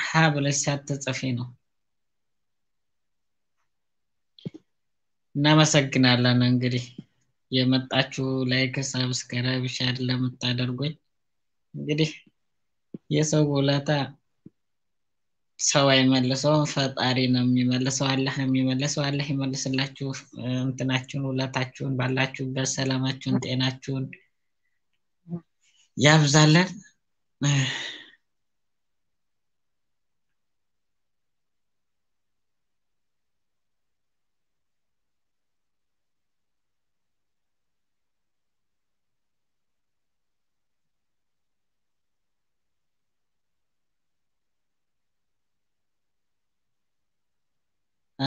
ሀ ብለሽ ሳትጽፊ ነው። እናመሰግናለን እንግዲህ የመጣችሁ ላይክ ሰብስክራይብ ሼር ለምታደርጉኝ እንግዲህ የሰው ውለታ ሰው አይመልሰውም ፈጣሪ ነው የሚመልሰው አላህ ነው የሚመልሰው አላህ ይመልስላችሁ እንትናችሁን ውለታችሁን ባላችሁበት ሰላማችሁን ጤናችሁን ያብዛለን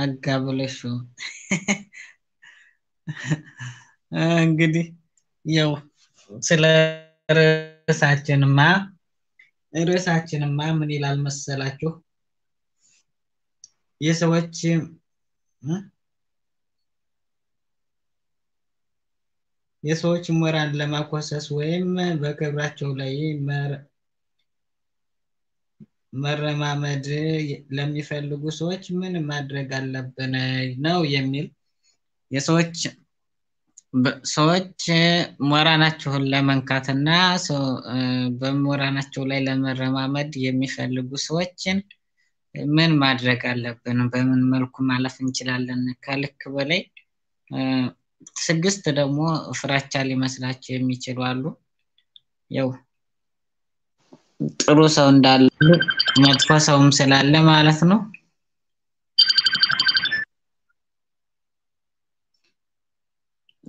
አጋብለሹ <laughs> እንግዲህ ያው ስለ ርዕሳችንማ ርዕሳችንማ ምን ይላል መሰላችሁ? የሰዎች የሰዎች ሞራል ለማኮሰስ ወይም በክብራቸው ላይ መረማመድ ለሚፈልጉ ሰዎች ምን ማድረግ አለብን ነው የሚል የሰዎች ሰዎች ሞራናቸውን እና በሞራናቸው ላይ ለመረማመድ የሚፈልጉ ሰዎችን ምን ማድረግ አለብን? በምን መልኩ ማለፍ እንችላለን? ከልክ በላይ ትዕግስት ደግሞ ፍራቻ ሊመስላቸው የሚችሉ አሉ። ያው ጥሩ ሰው እንዳለ መጥፎ ሰውም ስላለ ማለት ነው።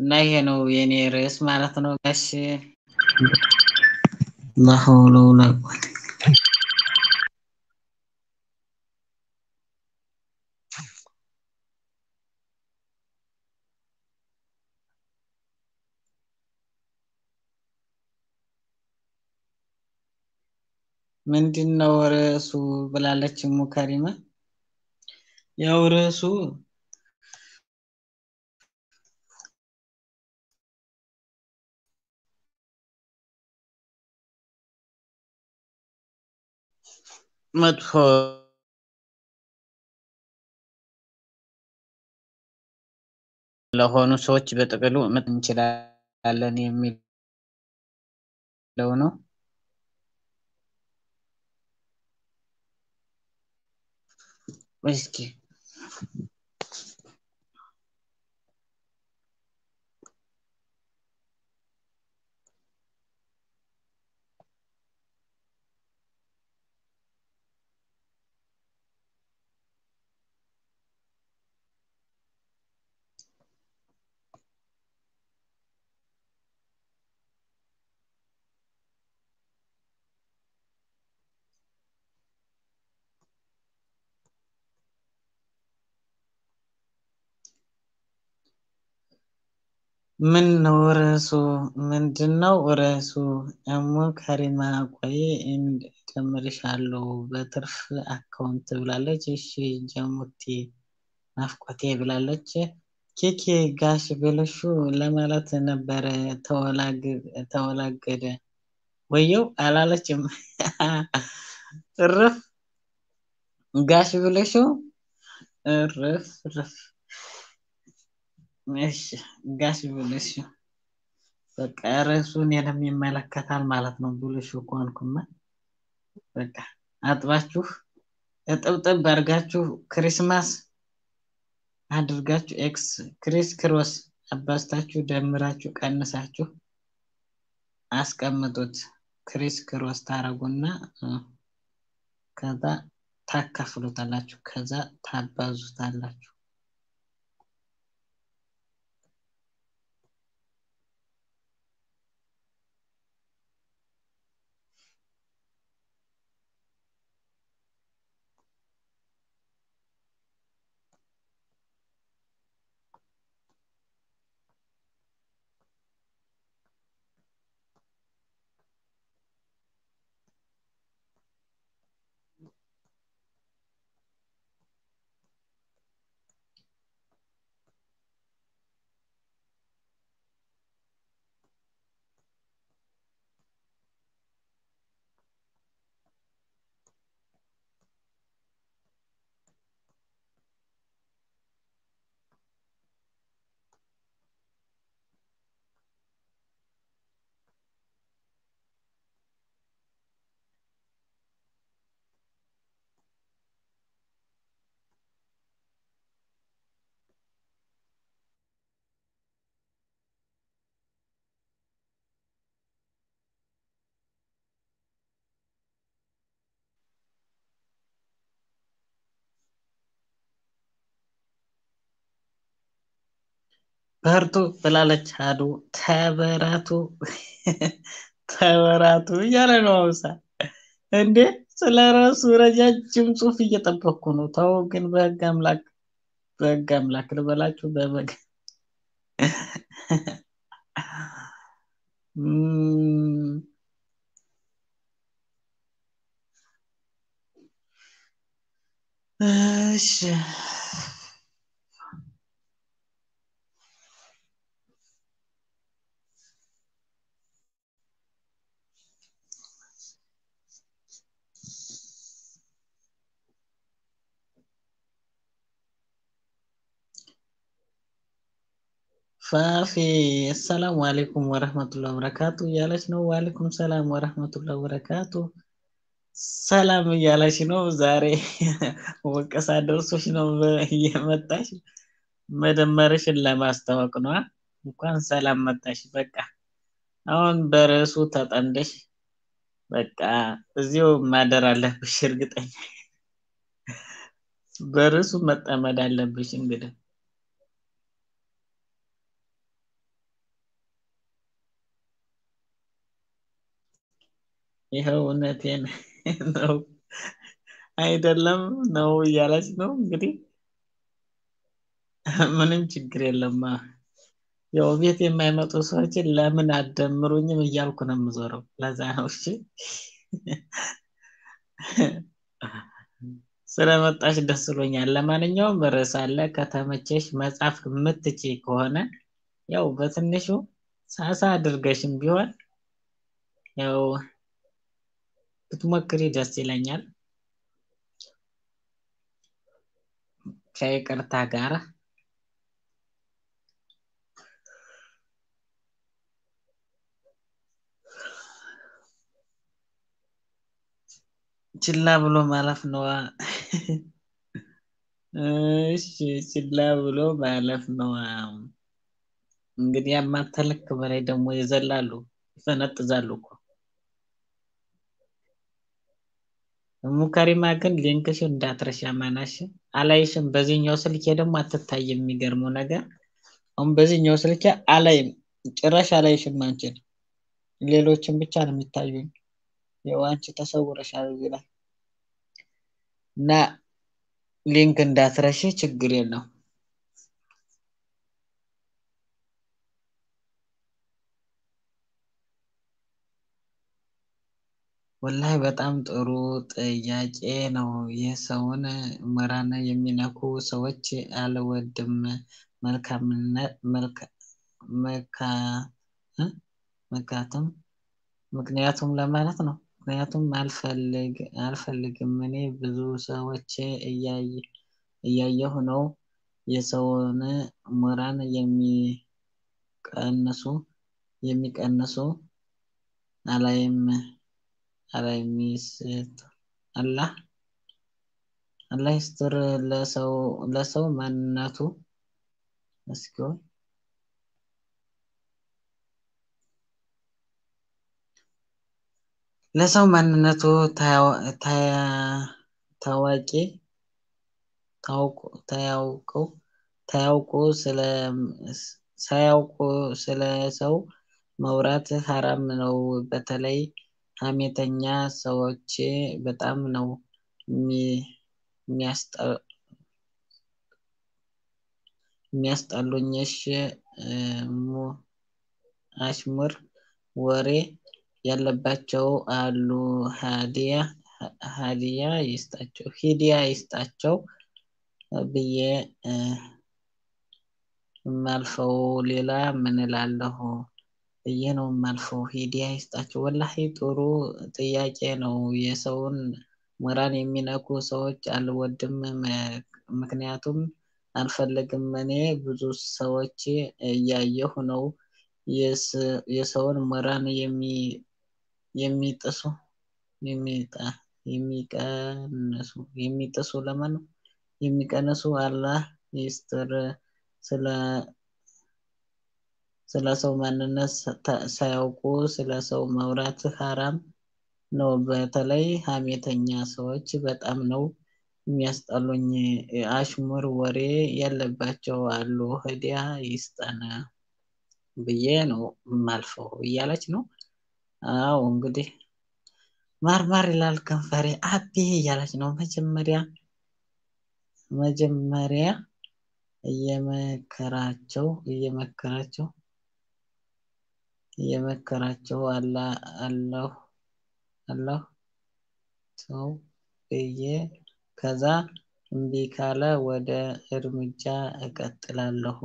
እና ይሄ ነው የኔ ርዕስ ማለት ነው። ጋሽ ላሐውለ ወላ ቁወተ ምንድን ነው ርዕሱ ብላለች ሙከሪመ ያው ርዕሱ መጥፎ ለሆኑ ሰዎች በጥቅሉ እንችላለን የሚለው ነው። Войски. ምን ነው ርዕሱ? ምንድን ነው ርዕሱ? ደግሞ ከሪማ ቆይ ጀምርሻለሁ በትርፍ አካውንት ብላለች። እሺ ጀሙቲ ናፍቆቴ ብላለች። ኬኬ ጋሽ ብልሹ ለማለት ነበረ ተወላገደ። ወየው አላለችም። <laughs> ርፍ ጋሽ ብልሹ ርፍ ርፍ ጋሽ ብልሽ በቃ ርዕሱን የለም ይመለከታል ማለት ነው። ብልሽ ከሆንኩማ በቃ አጥባችሁ እጥብጥብ አድርጋችሁ ክሪስማስ አድርጋችሁ ኤክስ ክሪስ ክሮስ አባስታችሁ ደምራችሁ ቀንሳችሁ አስቀምጡት። ክሪስ ክሮስ ታረጉና ከዛ ታካፍሉታላችሁ፣ ከዛ ታባዙታላችሁ። በርቱ ብላለች አዱ ተበራቱ ተበራቱ እያለ ነው አውሳ እንዴ ስለ ራሱ ረጃጅም ጽሁፍ እየጠበቅኩ ነው ተው ግን በህግ አምላክ በህግ አምላክ ልበላችሁ በበግ <laughs> እሺ ፋፌ አሰላሙ አሌይኩም ወረህመቱላ በረካቱ እያለች ነው። ዋሌኩም ሰላም ወረህመቱላ በረካቱ ሰላም እያለች ነው። ዛሬ ወቀሳ ደርሶች ነው እየመጣሽ መደመርሽን ለማስታወቅ ነዋ። እንኳን ሰላም መጣሽ። በቃ አሁን በርዕሱ ተጠምደሽ በቃ እዚሁ ማደር አለብሽ። እርግጠኛ በርዕሱ መጠመድ አለብሽ እንግዲህ ይኸው እውነቴን ነው አይደለም ነው እያለች ነው እንግዲህ ምንም ችግር የለማ ያው ቤት የማይመጡ ሰዎችን ለምን አደምሩኝም እያልኩ ነው የምዞረው ለዛ ነው እሺ ስለመጣሽ ደስ ብሎኛል ለማንኛውም ርዕስ አለ ከተመቸሽ መጽሐፍ የምትች ከሆነ ያው በትንሹ ሳሳ አድርገሽም ቢሆን ያው ብትሞክሪ ደስ ይለኛል። ከይቅርታ ጋር ችላ ብሎ ማለፍ ነዋ። እሺ ችላ ብሎ ማለፍ ነዋ። እንግዲህ አማተልክ በላይ ደግሞ ይዘላሉ፣ ይፈነጥዛሉ እኮ ሙከሪማ ግን ሊንክሽ እንዳትረሻ ማናሽ አላይሽም። በዚህኛው ስልኬ ደግሞ አትታይ። የሚገርመው ነገር አሁን በዚህኛው ስልኬ አላይም፣ ጭራሽ አላይሽም። አንቺን ሌሎችን ብቻ ነው የሚታዩኝ። የዋንች አንቺ ተሰውረሻል ይላል እና ሊንክ እንዳትረሽ ችግር የለው። ወላይ በጣም ጥሩ ጥያቄ ነው። የሰውን ሞራል የሚነኩ ሰዎች አልወድም። መልካምነት ምክንያቱም ለማለት ነው። ምክንያቱም አልፈልግ አልፈልግም እኔ ብዙ ሰዎች እያየ እያየሁ ነው የሰውን ምራን የሚቀንሱ የሚቀንሱ አላይም አላይ ሚስት አላህ አላህ ይስጥር ለሰው ለሰው ማንነቱ እስኪሆን ለሰው ማንነቱ ታዋቂ ታያውቀው ታያውቁ ሳያውቁ ስለ ሰው መውራት ሀራም ነው። በተለይ ሀሜተኛ ሰዎች በጣም ነው የሚያስጠሉኝሽ። አሽሙር ወሬ ያለባቸው አሉ። ሀዲያ ይስጣቸው ሂዲያ ይስጣቸው ብዬ ማልፈው ሌላ ምን እላለሁ? ብዬ ነው የማልፈው። ሂዲያ ይስጣቸው። ወላሂ ጥሩ ጥያቄ ነው። የሰውን ሞራል የሚነኩ ሰዎች አልወድም፣ ምክንያቱም አልፈልግም። እኔ ብዙ ሰዎች እያየሁ ነው የሰውን ሞራል የሚጥሱ የሚጣ የሚቀንሱ የሚጥሱ ለማን የሚቀንሱ አላህ ይስጥር ስለ ስለ ሰው ማንነት ሳያውቁ ስለ ሰው መውራት ሀራም ነው። በተለይ ሀሜተኛ ሰዎች በጣም ነው የሚያስጠሉኝ። አሽሙር ወሬ ያለባቸው አሉ። ህዲያ ይስጠን ብዬ ነው ማልፈው እያለች ነው። አዎ እንግዲህ ማርማር ይላል ከንፈሬ አቤ እያለች ነው። መጀመሪያ መጀመሪያ እየመከራቸው እየመከራቸው እየመከራቸው አለሁ አለሁ ሰው ብዬ ከዛ እምቢ ካለ ወደ እርምጃ እቀጥላለሁ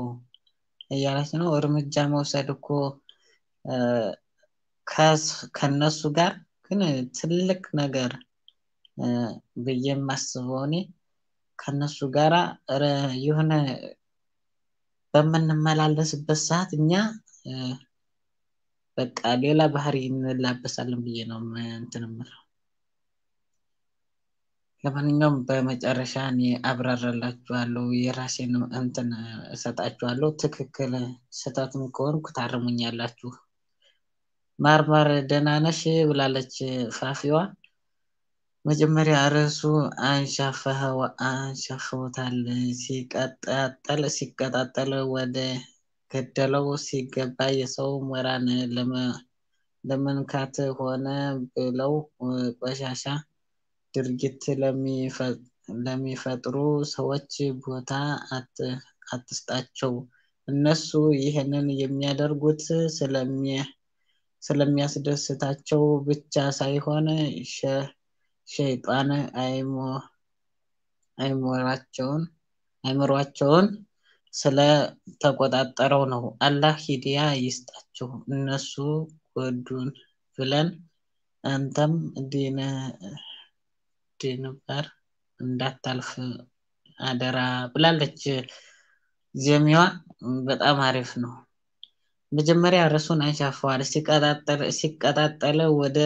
እያለች ነው። እርምጃ መውሰድ እኮ ከነሱ ጋር ግን ትልቅ ነገር ብዬ የማስበው እኔ ከነሱ ጋራ የሆነ በምንመላለስበት ሰዓት እኛ በቃ ሌላ ባህሪ እንላበሳለን ብዬ ነው እንትን የምለው። ለማንኛውም በመጨረሻ እኔ አብራራላችኋለሁ፣ የራሴን እንትን እሰጣችኋለሁ። ትክክል ስህተትም ከሆንኩ ታርሙኛላችሁ። ማርማር ደህና ነሽ ብላለች ፋፊዋ። መጀመሪያ ርዕሱ አንሻፈኸው አንሻፈውታል ሲቀጣጠል ሲቀጣጠል ወደ ገደለው ሲገባ የሰው ሞራን ለመንካት ሆነ ብለው ቆሻሻ ድርጊት ለሚፈጥሩ ሰዎች ቦታ አትስጣቸው። እነሱ ይህንን የሚያደርጉት ስለሚያስደስታቸው ብቻ ሳይሆን ሸይጣን አይምሯቸውን ስለተቆጣጠረው ነው። አላህ ሂዲያ ይስጣችሁ። እነሱ ጎዱን ብለን አንተም ድንበር እንዳታልፍ አደራ ብላለች። ዜሚዋ በጣም አሪፍ ነው። መጀመሪያ ርዕሱን አንሻፈዋል። ሲቀጣጠለ ወደ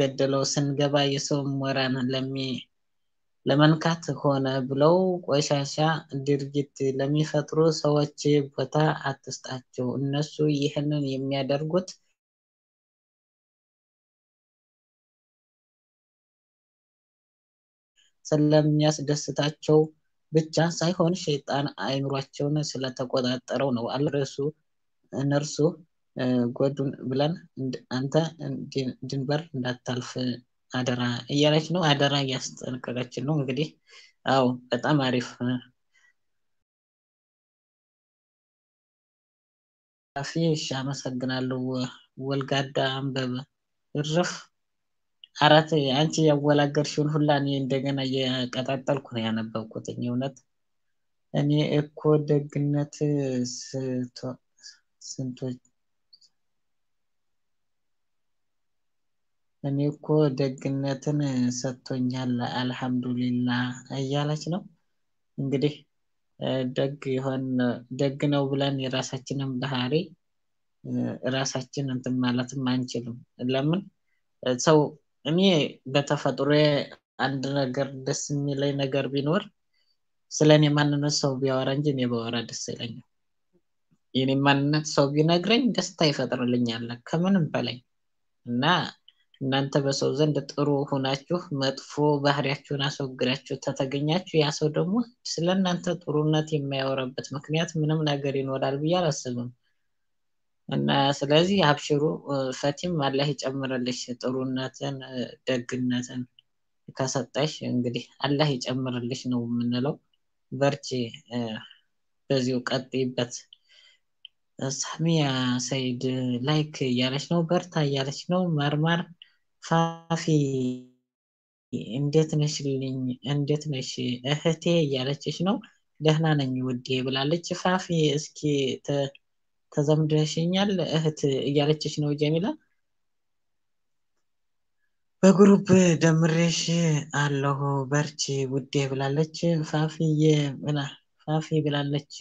ገደለው ስንገባ የሰው ሞራን ለሚ ለመንካት ሆነ ብለው ቆሻሻ ድርጊት ለሚፈጥሩ ሰዎች ቦታ አትስጣቸው። እነሱ ይህንን የሚያደርጉት ስለሚያስደስታቸው ብቻ ሳይሆን ሸይጣን አይምሯቸውን ስለተቆጣጠረው ነው። አልረሱ እነርሱ ጎዱን ብለን አንተ ድንበር እንዳታልፍ አደራ እያለች ነው አደራ እያስጠነቀቀች ነው እንግዲህ አው በጣም አሪፍ ፊ አመሰግናለሁ ወልጋዳ አንበበ እርፍ አራት አንቺ ያወላገርሽውን ሁላ እኔ እንደገና እየቀጣጠልኩ ነው ያነበብኩትኝ እውነት እኔ እኮ ደግነት ስንቶች እኔ እኮ ደግነትን ሰጥቶኛል አልሐምዱሊላ እያለች ነው። እንግዲህ ደግ ይሆን ደግ ነው ብለን የራሳችንን ባህሪ ራሳችን እንትን ማለትም አንችልም። ለምን ሰው እኔ በተፈጥሮ አንድ ነገር ደስ የሚለኝ ነገር ቢኖር ስለ እኔ ማንነት ሰው ቢያወራ እንጂ እኔ ባወራ ደስ ይለኛል። የኔ ማንነት ሰው ቢነግረኝ ደስታ ይፈጥርልኛል ከምንም በላይ እና እናንተ በሰው ዘንድ ጥሩ ሁናችሁ መጥፎ ባህሪያችሁን አስወግዳችሁ ተተገኛችሁ ያ ሰው ደግሞ ስለ እናንተ ጥሩነት የማያወራበት ምክንያት ምንም ነገር ይኖራል ብዬ አላስብም እና ስለዚህ አብሽሩ ፈቲም አላህ ይጨምርልሽ ጥሩነትን ደግነትን ከሰጠሽ እንግዲህ አላህ ይጨምርልሽ ነው የምንለው በርቺ በዚሁ ቀጥይበት ሳሚያ ሰይድ ላይክ እያለች ነው በርታ እያለች ነው መርማር። ፋፊ እንዴት ነሽልኝ? እንዴት ነሽ እህቴ እያለችሽ ነው። ደህና ነኝ ውዴ ብላለች። ፋፊ እስኪ ተዘምደሽኛል እህት እያለችሽ ነው ጀሚላ። በግሩፕ ደምሬሽ አለሁ በርቺ ውዴ ብላለች። ፋፊዬ ፋፊ ብላለች።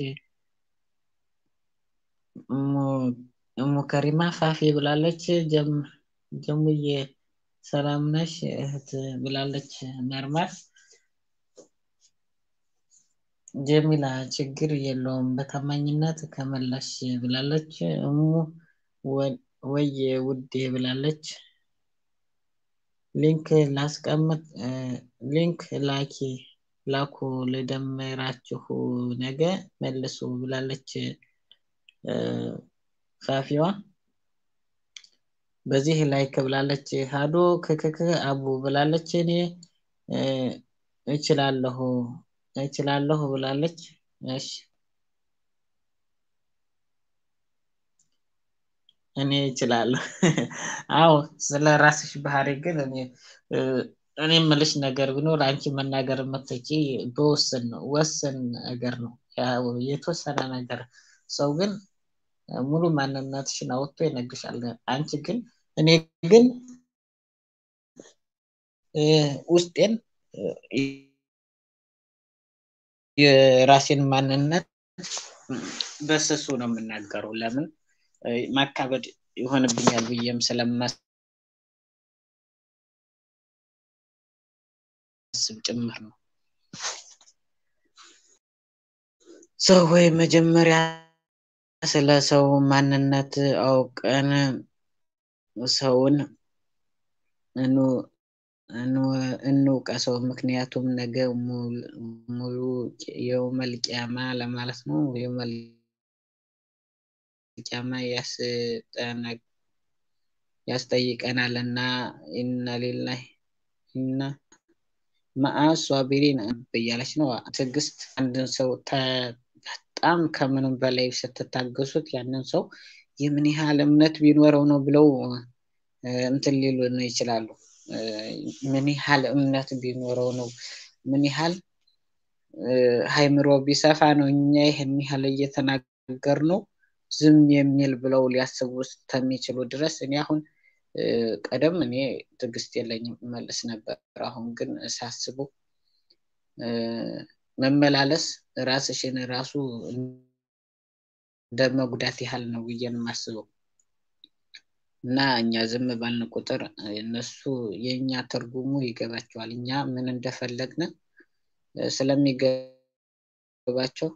ሙከሪማ ፋፊ ብላለች። ጀሙዬ ሰላም ነሽ እህት ብላለች መርመር ጀሚላ ችግር የለውም በታማኝነት ከመላሽ ብላለች እሙ ወየ ውዴ ብላለች ሊንክ ላስቀምጥ ሊንክ ላኪ ላኩ ልደምራችሁ ነገ መልሱ ብላለች ፋፊዋ በዚህ ላይክ ብላለች። ሀዶ ክክክ አቡ ብላለች። እኔ እችላለሁ እችላለሁ ብላለች። እሺ እኔ እችላለሁ። <laughs> አዎ ስለ ራስሽ ባህሪ ግን እኔ እኔ የምልሽ ነገር ቢኖር አንቺ መናገር የምትችይ በውስን ነው ወስን ነገር ነው የተወሰነ ነገር ሰው ግን ሙሉ ማንነትሽን አውጥቶ ይነግሻል። አንቺ ግን እኔ ግን ውስጤን የራሴን ማንነት በስሱ ነው የምናገረው ለምን ማካበድ ይሆንብኛል ብዬም ስለማስብ ጭምር ነው ሰው ወይ መጀመሪያ ስለ ሰው ማንነት አውቀን ሰውን እንውቀሰው። ምክንያቱም ነገ ሙሉ የውመል ቂያማ ለማለት ነው። የውመል ቂያማ ያስጠይቀናል እና ኢና ሊላሂ እና መአስ ሷቢሪን ብያለች ነው። ትዕግስት አንድን ሰው በጣም ከምንም በላይ ስትታገሱት ያንን ሰው የምን ያህል እምነት ቢኖረው ነው ብለው እንትን ሊሉ ነው ይችላሉ። ምን ያህል እምነት ቢኖረው ነው ምን ያህል ሀይምሮ ቢሰፋ ነው እኛ ይህን ያህል እየተናገር ነው ዝም የሚል ብለው ሊያስቡ እስከሚችሉ ድረስ እኔ አሁን ቀደም እኔ ትዕግስት የለኝም መልስ ነበር። አሁን ግን ሳስቡ መመላለስ ራስሽን ራሱ ደም መጉዳት ያህል ነው ብዬ የማስበው እና እኛ ዝም ባልን ቁጥር እነሱ የእኛ ትርጉሙ ይገባቸዋል። እኛ ምን እንደፈለግን ስለሚገባቸው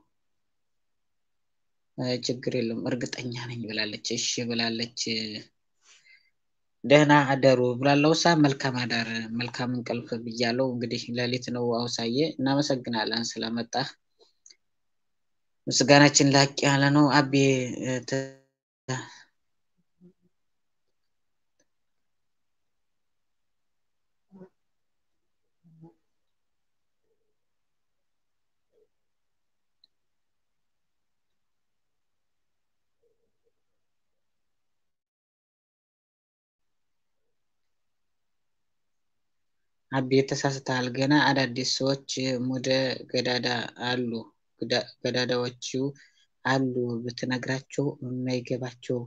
ችግር የለም። እርግጠኛ ነኝ ብላለች። እሺ ብላለች። ደህና አደሩ ብላ ለውሳ መልካም አዳር፣ መልካም እንቅልፍ ብያለው። እንግዲህ ሌሊት ነው አውሳዬ። እናመሰግናለን ስለመጣህ። ምስጋናችን ላቅ ያለ ነው አቤ አቤ ተሳስተሃል። ገና አዳዲስ ሰዎች ሙደ ገዳዳ አሉ። ገዳዳዎቹ አሉ ብትነግራቸው የማይገባቸው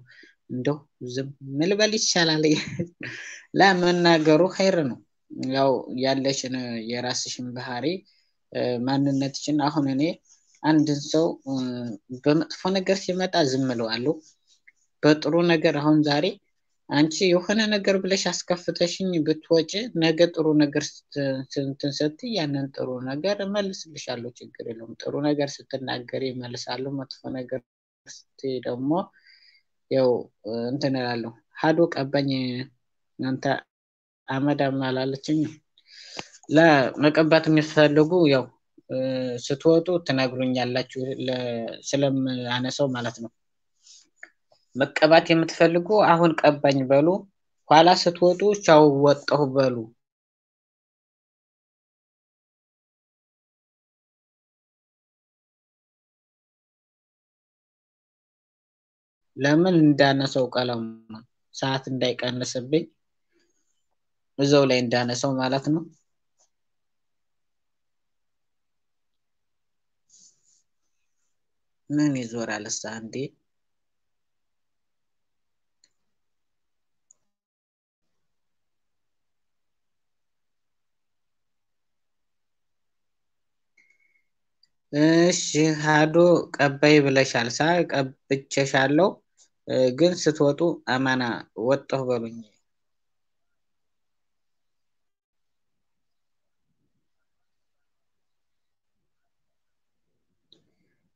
እንደው ዝም ምልበል ይሻላል <laughs> ለመናገሩ ኸይር ነው ያው ያለሽን የራስሽን ባህሪ ማንነትሽን አሁን እኔ አንድን ሰው በመጥፎ ነገር ሲመጣ ዝም እለዋለሁ በጥሩ ነገር አሁን ዛሬ አንቺ የሆነ ነገር ብለሽ አስከፍተሽኝ ብትወጪ ነገ ጥሩ ነገር እንትን ስትይ ያንን ጥሩ ነገር እመልስልሻለሁ፣ ችግር የለውም። ጥሩ ነገር ስትናገሪ እመልሳለሁ፣ መጥፎ ነገር ስትይ ደግሞ ያው እንትን እላለሁ። ሀዶ ቀባኝ አንተ አመዳም አላለችኝ። ለመቀባት የሚፈልጉ ያው ስትወጡ ትነግሩኛላችሁ፣ ስለማነሳው ማለት ነው። መቀባት የምትፈልጉ አሁን ቀባኝ በሉ። ኋላ ስትወጡ ቻው ወጣሁ በሉ። ለምን እንዳነሰው ቀለሙ ሰዓት እንዳይቀንስብኝ እዛው ላይ እንዳነሰው ማለት ነው። ምን ይዞራል እሳ እንዴ? እሺ ሀዶ ቀበይ ብለሻል። ሳ ቀብቸሻለው፣ ግን ስትወጡ አማና ወጣሁ በሉኝ።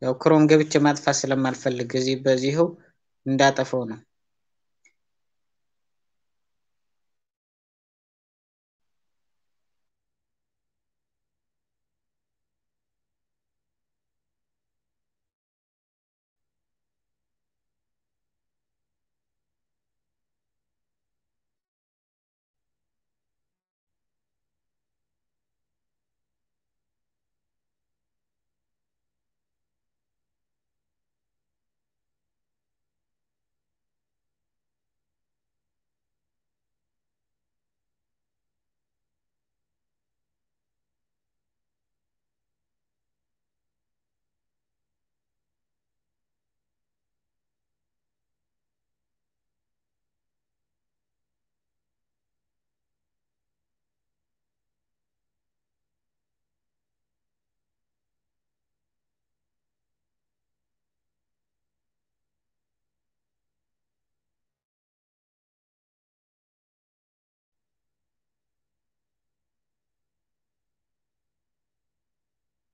ያው ክሮም ገብቼ ማጥፋት ስለማልፈልግ እዚህ በዚህው እንዳጠፈው ነው።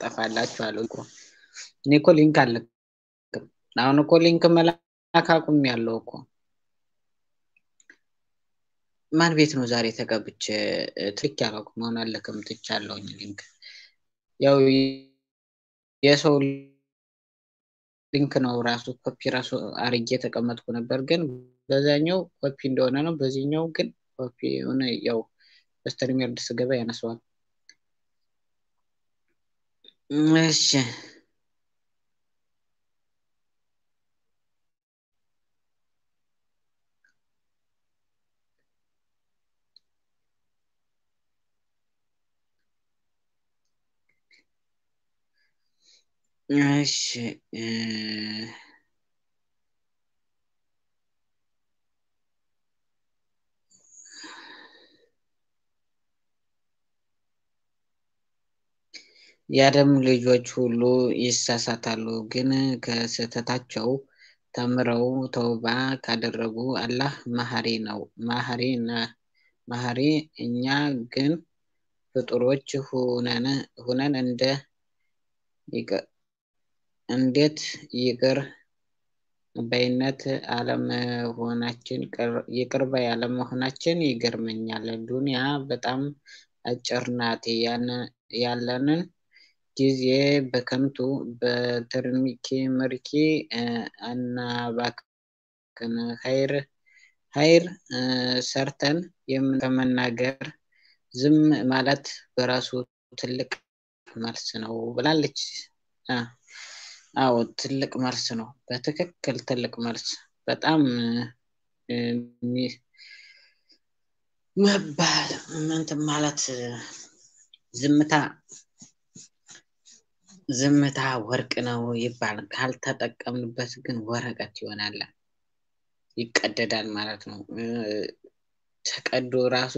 ጠፋላችኋለሁ እኮ እኔ እኮ ሊንክ አልልክም። አሁን እኮ ሊንክ መላክ አቁም ያለው እኮ። ማን ቤት ነው ዛሬ ተቀብቼ ትክ ያላውቅም። አሁን አልልክም፣ ትቻለሁኝ ሊንክ ያው የሰው ሊንክ ነው ራሱ ኮፒ ራሱ አርጌ ተቀመጥኩ ነበር፣ ግን በዛኛው ኮፒ እንደሆነ ነው። በዚህኛው ግን ኮፒ ሆነ ያው በስተሪሜርድ ስገባ ያነሰዋል። Mas. Mas. É... የአደም ልጆች ሁሉ ይሳሳታሉ፣ ግን ከስህተታቸው ተምረው ተውባ ካደረጉ አላህ መሐሪ ነው መሐሪ መሐሪ። እኛ ግን ፍጡሮች ሁነን እንደ እንዴት ይቅር ባይነት አለመሆናችን ይቅርባ ያለመሆናችን ይገርመኛል። ዱንያ በጣም አጭር ናት። ያለንን ጊዜ በከንቱ በትርምኪ ምርኪ አናባክን። ሀይር ሰርተን ከመናገር ዝም ማለት በራሱ ትልቅ መልስ ነው ብላለች። አዎ ትልቅ መልስ ነው። በትክክል ትልቅ መልስ። በጣም መባል ምንት ማለት ዝምታ ዝምታ ወርቅ ነው ይባላል። ካልተጠቀምንበት ግን ወረቀት ይሆናል፣ ይቀደዳል ማለት ነው። ተቀዶ ራሱ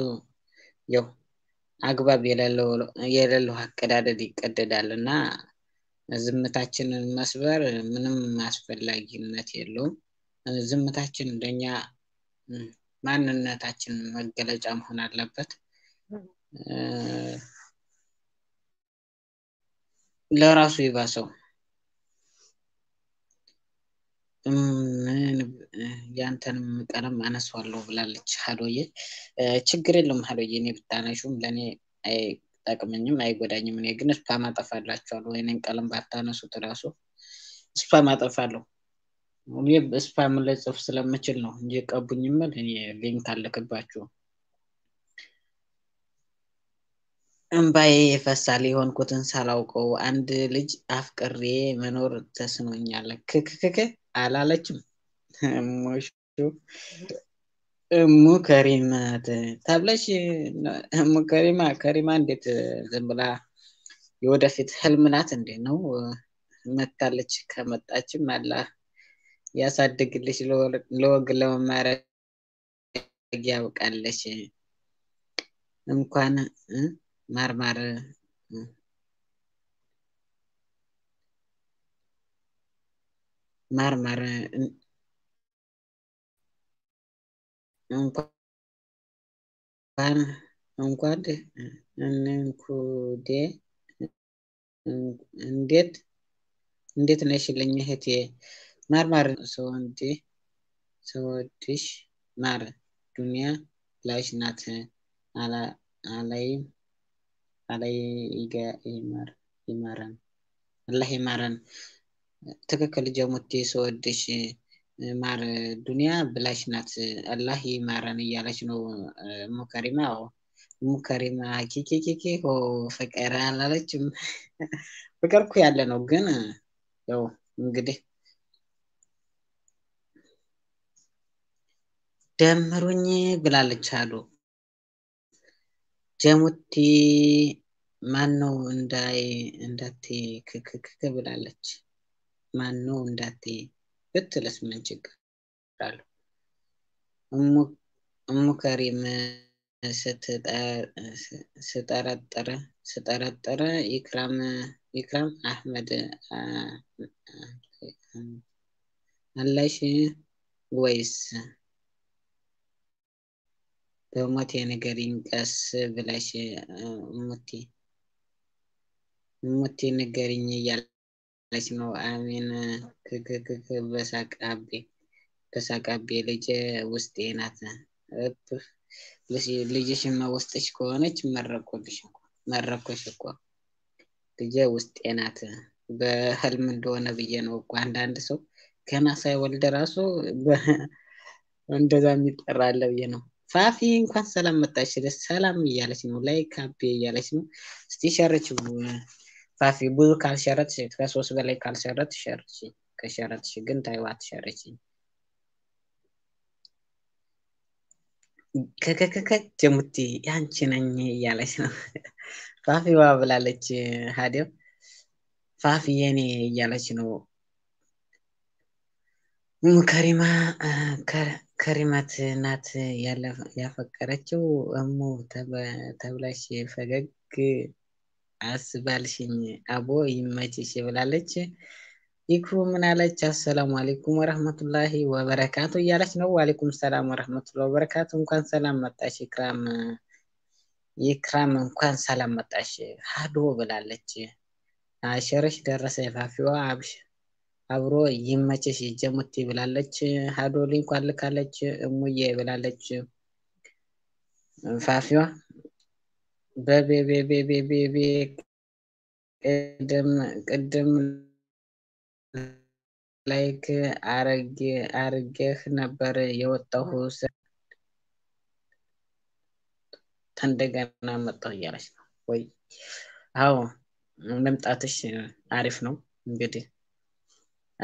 ያው አግባብ የሌለው አቀዳደድ ይቀደዳል እና ዝምታችንን መስበር ምንም አስፈላጊነት የለውም። ዝምታችን እንደኛ ማንነታችን መገለጫ መሆን አለበት። ለራሱ ይባሰው ያንተን ቀለም አነሷለሁ ብላለች ሀዶዬ። ችግር የለም ሀዶዬ፣ እኔ ብታነሹም ለእኔ አይጠቅመኝም አይጎዳኝም። እኔ ግን እስፓ ማጠፋላችኋለሁ። ወይኔን ቀለም ባታነሱት እራሱ እስፓ ማጠፋለሁ። እኔ እስፓ ምለጽፍ ስለምችል ነው እንጂ ቀቡኝ ቀቡኝምል እኔ ሊንክ አለክባችሁ እምባዬ የፈሳል የሆንኩትን ሳላውቀው አንድ ልጅ አፍቅሬ መኖር ተስኖኛል። ክክክክ አላለችም። እሙ ከሪማት ታብለሽ እሙ ከሪማ ከሪማ እንዴት ዝም ብላ የወደፊት ህልም ናት እንዴ? ነው መታለች። ከመጣችም አላ ያሳድግልሽ፣ ለወግ ለመማሪያ ያብቃለች እንኳን maar, maar እንኳን እንኳን እንኩዴ እንዴት እንዴት ነሽ ልኝ እህቴ ማር ማር ሰወድሽ ማር ዱኒያ ላሽ ናት አላይም አለይጋ ይማረን አላህ ይማረን። ትክክል ጀሙቲ ስወድሽ ማር ዱንያ ብላሽ ናት። አላህ ይማረን እያለች ነው ሙከሪማ። ሙከሪማ ኪኪኪኪ ሆ ፍቅር አላለችም። ፍቅር እኮ ያለ ነው፣ ግን ያው እንግዲህ ደምሩኝ ብላለች አሉ ጀሙቲ ማን ነው እንዳይ እንዳት ክክክ ብላለች። ማን ነው እንዳት ብትልስ ምን ችግር አለው? እሙ ከሪም ስጠረጠረ ኢክራም ኢክራም አህመድ አላሽ ወይስ በሞቴ ንገሪኝ ቀስ ብለሽ ሙቴ ሙቴ ንገሪኝ እያለች ነው። አሜን ክክክክ በሳቃቤ በሳቃቤ ልጄ ውስጤ ናት። ልጅሽማ ውስጥሽ ከሆነች መረቆልሽ መረኮሽ እኮ ልጄ ውስጤ ናት። በህልም እንደሆነ ብዬ ነው እኮ አንዳንድ ሰው ገና ሳይወልድ ራሱ እንደዛ የሚጠራ ብዬ ነው ፋፊ እንኳን ሰላም መጣች። ደስ ሰላም እያለች ነው። ላይ ካቤ እያለች ነው። እስቲ ሸርች ፋፊ። ብዙ ካልሸረትሽ ከሶስት በላይ ካልሸረት ሸርች። ከሸረትሽ ግን ታይዋት ሸርች። ከከከከ ጀሙቲ ያንቺ ነኝ እያለች ነው። ፋፊ ዋ ብላለች። ሀዲው ፋፊ የኔ እያለች ነው። ሙከሪማ ከሪማት ናት ያፈቀረችው እሞ ተብላሽ ፈገግ አስባልሽኝ አቦ ይመችሽ ብላለች። ይኩ ምን አለች? አሰላሙ አሌይኩም ወረህመቱላሂ ወበረካቱ እያለች ነው። ዋሌኩም ሰላም ወረህመቱላ ወበረካቱ። እንኳን ሰላም መጣሽ ኢክራም፣ ይክራም እንኳን ሰላም መጣሽ ሀዶ ብላለች። አሸርሽ ደረሰ የፋፊዋ አብሽር አብሮ ይመችሽ ይጀሙት ብላለች። ሀዶ እንኳን ልካለች። እሙዬ ብላለች። ፋፊዋ በቤቤቤቤቤቤ ቅድም ቅድም ላይክ አርጌህ ነበር የወጣሁ ተንደገና መጣሁ እያለች ነው ወይ? አዎ መምጣትሽ አሪፍ ነው እንግዲህ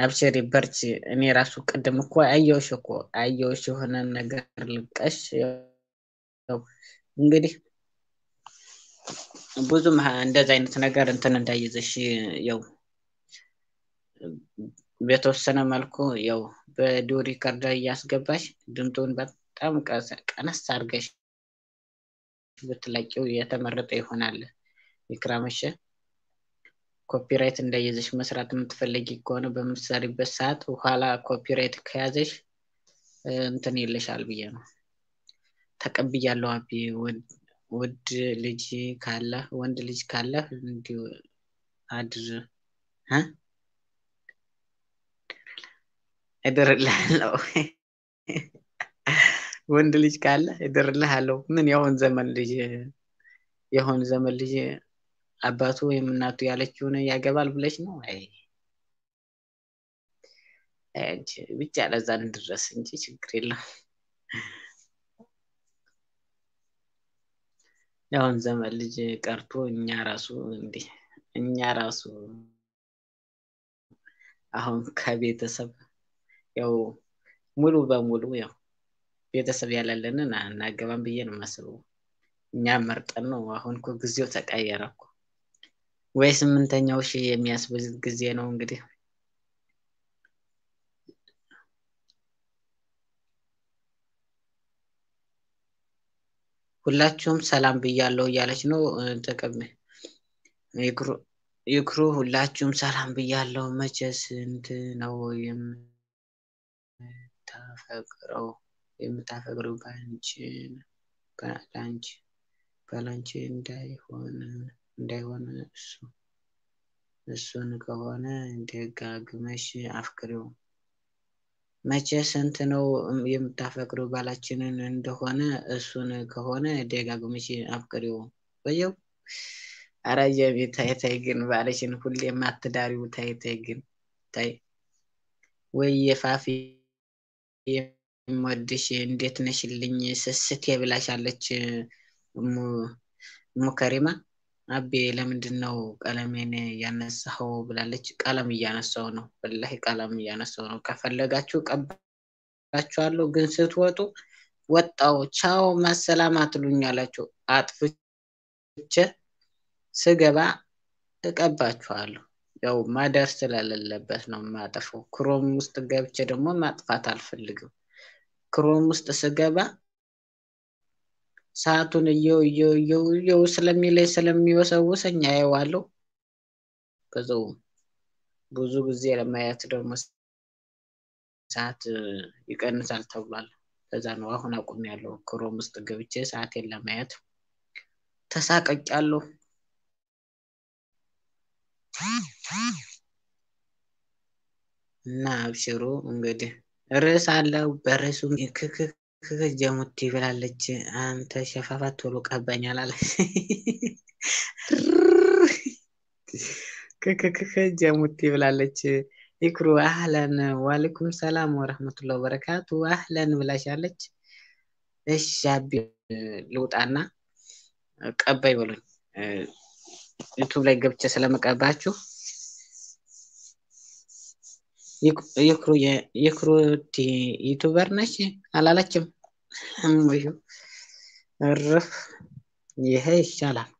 አብሽሪ በርቺ። እኔ ራሱ ቅድም እኮ አየውሽ እኮ አየውሽ የሆነ ነገር ልቀሽ። እንግዲህ ብዙም እንደዚህ አይነት ነገር እንትን እንዳይዘሽ ያው በተወሰነ መልኩ ያው በዲዮ ሪከርድ እያስገባሽ ድምጡን በጣም ቀነስ አድርገሽ ብትለቂው የተመረጠ ይሆናል። ይክራምሽ ኮፒራይት እንደይዘሽ መስራት የምትፈልጊ ከሆነ በምትሰሪበት ሰዓት ኋላ ኮፒራይት ከያዘሽ እንትን የለሻል ብዬ ነው። ተቀብያለሁ አቢ ውድ ልጅ ካለ ወንድ ልጅ ካለ እንዲሁ አድር እድርልሃለሁ <laughs> ወንድ ልጅ ካለ እድርልሃለሁ። ምን የሆን ዘመን ልጅ የሆን ዘመን ልጅ አባቱ ወይም እናቱ ያለችውን ያገባል ብለች ነው። አይ ብቻ ለዛ እንድረስ እንጂ ችግር የለም። ያሁን ዘመን ልጅ ቀርቶ እኛ ራሱ እንዲ እኛ ራሱ አሁን ከቤተሰብ ያው ሙሉ በሙሉ ያው ቤተሰብ ያላለንን አናገባም ብዬ ነው የማስበው። እኛ መርጠን ነው። አሁን እኮ ጊዜው ተቀየረ እኮ ወይ ስምንተኛው ሺህ የሚያስብል ጊዜ ነው እንግዲህ ሁላችሁም ሰላም ብያለሁ እያለች ነው ተቀበ ይክሩ ሁላችሁም ሰላም ብያለሁ መቼ ስንት ነው የምታፈቅረው የምታፈቅረው ባንቺ ባላንቺ ባላንቺ እንዳይሆን እንዳይሆን እሱን ከሆነ ደጋግመሽ አፍቅሪው። መቼ ስንት ነው የምታፈቅሪው? ባላችንን እንደሆነ እሱን ከሆነ ደጋግመሽ አፍቅሪው በየው። ኧረ ጀቢ ታይ ታይ ግን ባለችን ሁሌ የማትዳሪው ታይ ታይ ግን ታይ ወይ የፋፊ የምወድሽ እንዴት ነሽልኝ ስስት የብላሻለች ሙከሪማ አቤ ለምንድን ነው ቀለሜን እያነሳኸው ብላለች። ቀለም እያነሳው ነው፣ በላይ ቀለም እያነሳው ነው። ከፈለጋችሁ ቀባችኋለሁ፣ ግን ስትወጡ ወጣው ቻው ማሰላም አትሉኛላችሁ። አጥፍቼ ስገባ እቀባችኋለሁ። ያው ማደር ስለሌለበት ነው ማጠፈው። ክሮም ውስጥ ገብቼ ደግሞ ማጥፋት አልፈልግም። ክሮም ውስጥ ስገባ ሰዓቱን እየው እየው እየው እየው ስለሚለኝ ስለሚወሰውሰኝ አየዋለሁ። ከዛው ብዙ ጊዜ ለማየት ደግሞ ሰዓት ይቀንሳል ተብሏል። ከዛ ነው አሁን አቁም ያለው ክሮም ውስጥ ገብቼ ሰዓቴን ለማየት ተሳቀቅ ያለው እና አብሽሩ እንግዲህ ርዕስ አለው በርዕሱ ክክክ ጀሙቲ ብላለች። አንተ ሸፋፋ ቶሎ ቀባኛል አለ። ክክክክ ብላለች። ይክሩ አህለን ዋሌኩም ሰላም ወረህመቱላ ወበረካቱ። አህለን ብላሻለች። እሺ ልውጣና ቀባይ በሉኝ ዩቱብ ላይ ገብቼ ስለመቀባችሁ የክሩቲ ዩቱበር ነች አላለችም። ይሄ ይሻላል።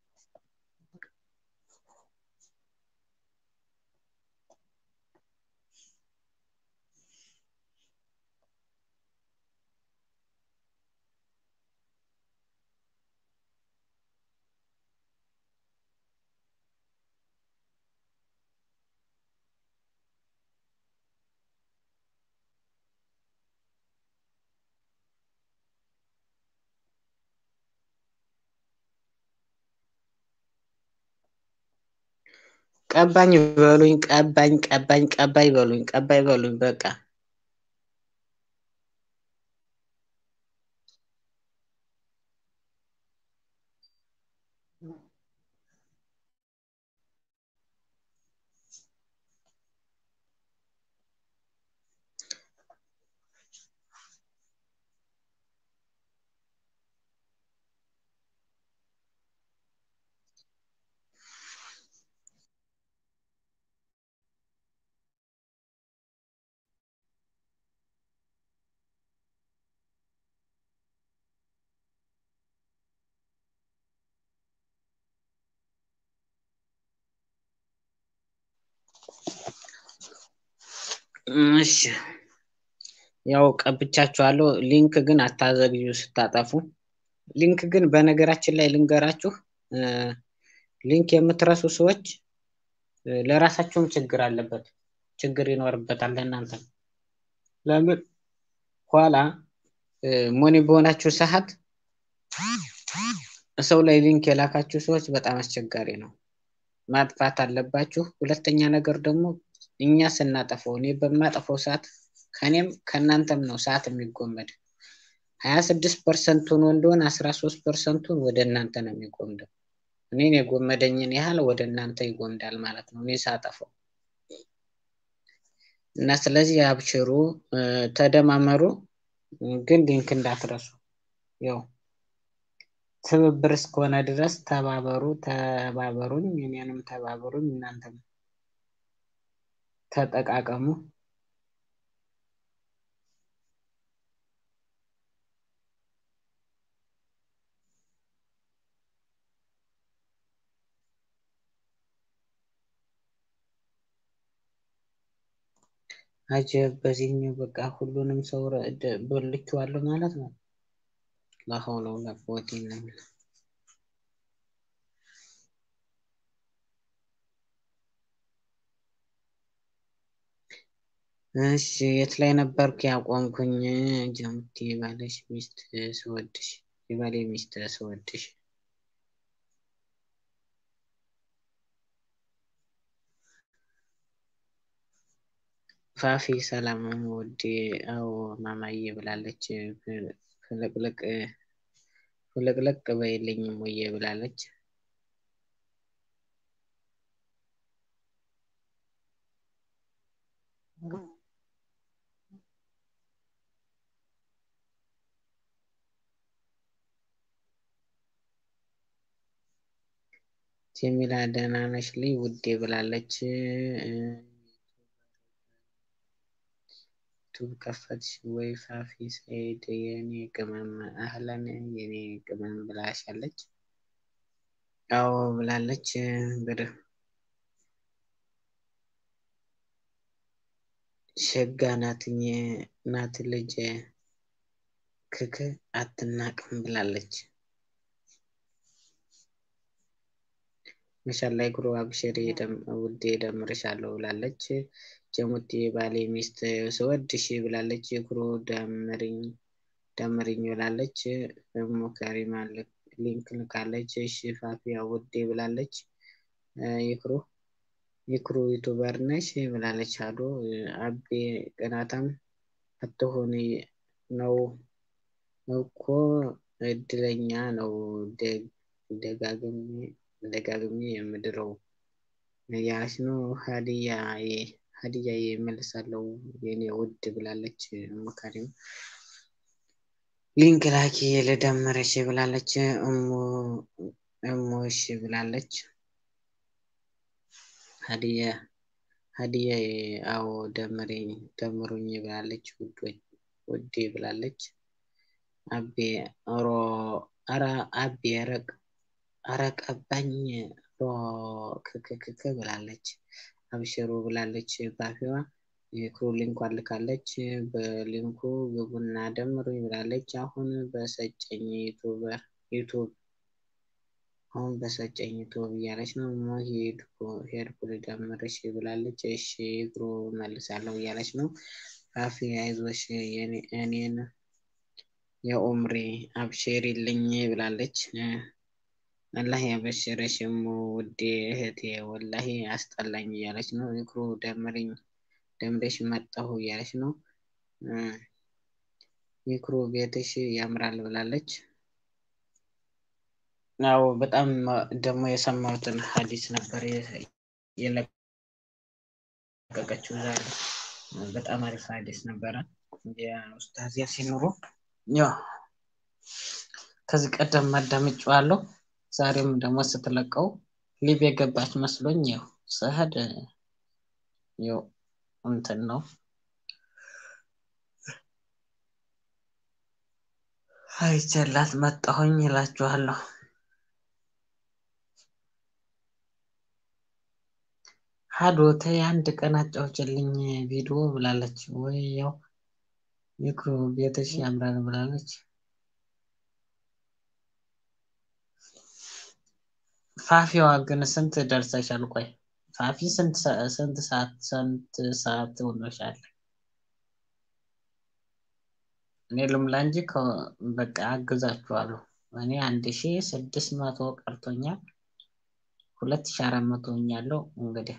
ቀባኝ በሉኝ፣ ቀባኝ ቀባኝ ቀባይ በሉኝ፣ ቀባይ በሉኝ በቃ እሺ ያው ቀብቻችኋለሁ። ሊንክ ግን አታዘግዩ ስታጠፉ። ሊንክ ግን በነገራችን ላይ ልንገራችሁ፣ ሊንክ የምትረሱ ሰዎች ለራሳችሁም ችግር አለበት፣ ችግር ይኖርበታል ለእናንተ። ለምን ኋላ ሞኒ በሆናችሁ ሰዓት ሰው ላይ ሊንክ የላካችሁ ሰዎች በጣም አስቸጋሪ ነው። ማጥፋት አለባችሁ። ሁለተኛ ነገር ደግሞ እኛ ስናጠፈው እኔ በማጠፈው ሰዓት ከእኔም ከእናንተም ነው ሰዓት የሚጎመድ ሀያ ስድስት ፐርሰንቱን ወንዶን አስራ ሶስት ፐርሰንቱን ወደ እናንተ ነው የሚጎምደው እኔን የጎመደኝን ያህል ወደ እናንተ ይጎምዳል ማለት ነው እኔ ሳጠፈው እና ስለዚህ አብሽሩ ተደማመሩ ግን ሊንክ እንዳትረሱ ያው ትብብር እስከሆነ ድረስ ተባበሩ ተባበሩኝ እኔንም ተባበሩኝ እናንተም ተጠቃቀሙ። አጀብ! በዚህኛው በቃ ሁሉንም ሰው በልቼዋለሁ ማለት ነው። ላ ሐውለ ነው። እሺ የት ላይ ነበርኩ ያቆምኩኝ? ጀምቴ ባለሽ ሚስት ስወድሽ የባሌ ሚስት ስወድሽ ፋፊ ሰላም ወዴ አዎ ማማዬ ብላለች። ፍልቅልቅ ፍልቅልቅ በይልኝ ሞዬ ብላለች። ጀሚላ ደህና ነሽ ልይ ውዴ ብላለች። ዩቱብ ከፈትሽ ወይ ፋፊ ሰይድ የኔ ቅመም አህለን የኔ ቅመም ብላሻለች። አዎ ብላለች። እንግዲህ ሸጋ ናትኝ ናት ልጅ ክክ አትናቅም ብላለች። መሻል ላይ ጉሮ አብሽሪ ውዴ ደምርሻለሁ ብላለች። ጀሙቲ ባሌ ሚስት ስወድሽ ብላለች። ጉሮ ደምርኝ ብላለች። ከሪማ ሊንክ ልካለች። ሽፋፊያ ውዴ ብላለች። ይክሩ ይክሩ ዩቱበር ነሽ ብላለች። አዶ አቤ ቅናታም አትሆን ነው እኮ እድለኛ ነው ደጋግሜ ደጋግሜ የምድረው የአሽኖ ሀዲያ ሀዲያ የመልሳለው የኔ ውድ ብላለች። መካሪም ሊንክ ላኪ ልደምርሽ ብላለች። እሞሽ ብላለች። ሀዲያ ሀዲያ አዎ ደምሬኝ ደምሩኝ ብላለች። ውዴ ብላለች። አቤ ሮ አራ አቤ ረቅ አረ ክክክክ ብላለች። አብሽሩ ብላለች ባፊዋ ክሩ ሊንኩ አልካለች። በሊንኩ ግቡና ደምሩ ብላለች። አሁን በሰጨኝ ዩቱበር ዩቱብ አሁን በሰጨኝ ዩቱብ እያለች ነው። ሞ ሄድኩ ልደምርሽ ብላለች። እሺ ግሩ መልሳለሁ እያለች ነው። ባፊ አይዞሽ እኔን የኦምሪ አብሽሪልኝ ብላለች። አላህ የበሽረሽ ውዴ እህቴ ወላሂ አስጠላኝ እያለች ነው። ዚክሩ ደምሪኝ ደምረሽ መጣሁ እያለች ነው። ይክሩ ቤትሽ ያምራል ብላለች። ናው በጣም ደግሞ የሰማሁትን ሀዲስ ነበር የለቀቀችው ዛሬ። በጣም አሪፍ ሀዲስ ነበረ የኡስታዝ ያሲን ኑሩ። ከዚህ ቀደም አዳምጬዋለሁ። ዛሬም ደግሞ ስትለቀው ሊብ የገባች መስሎኝ ይኸው ሰህድ እንትን ነው አይቸላት መጣሁኝ ይላችኋለሁ። ሀዶተ የአንድ ቀን አጫውችልኝ ቪዲዮ ብላለች ወይ ያው ይክሩ ቤተሽ ያምራል ብላለች። ፋፊዋ ግን ስንት ደርሰሻል? ቆይ ፋፊ ስንት ሰዓት ስንት ሰዓት ውሎሻል? እኔ ልምላ እንጂ በቃ አግዛችኋለሁ። እኔ አንድ ሺ ስድስት መቶ ቀርቶኛል። ሁለት ሺ አራት መቶ ሆኛለሁ እንግዲህ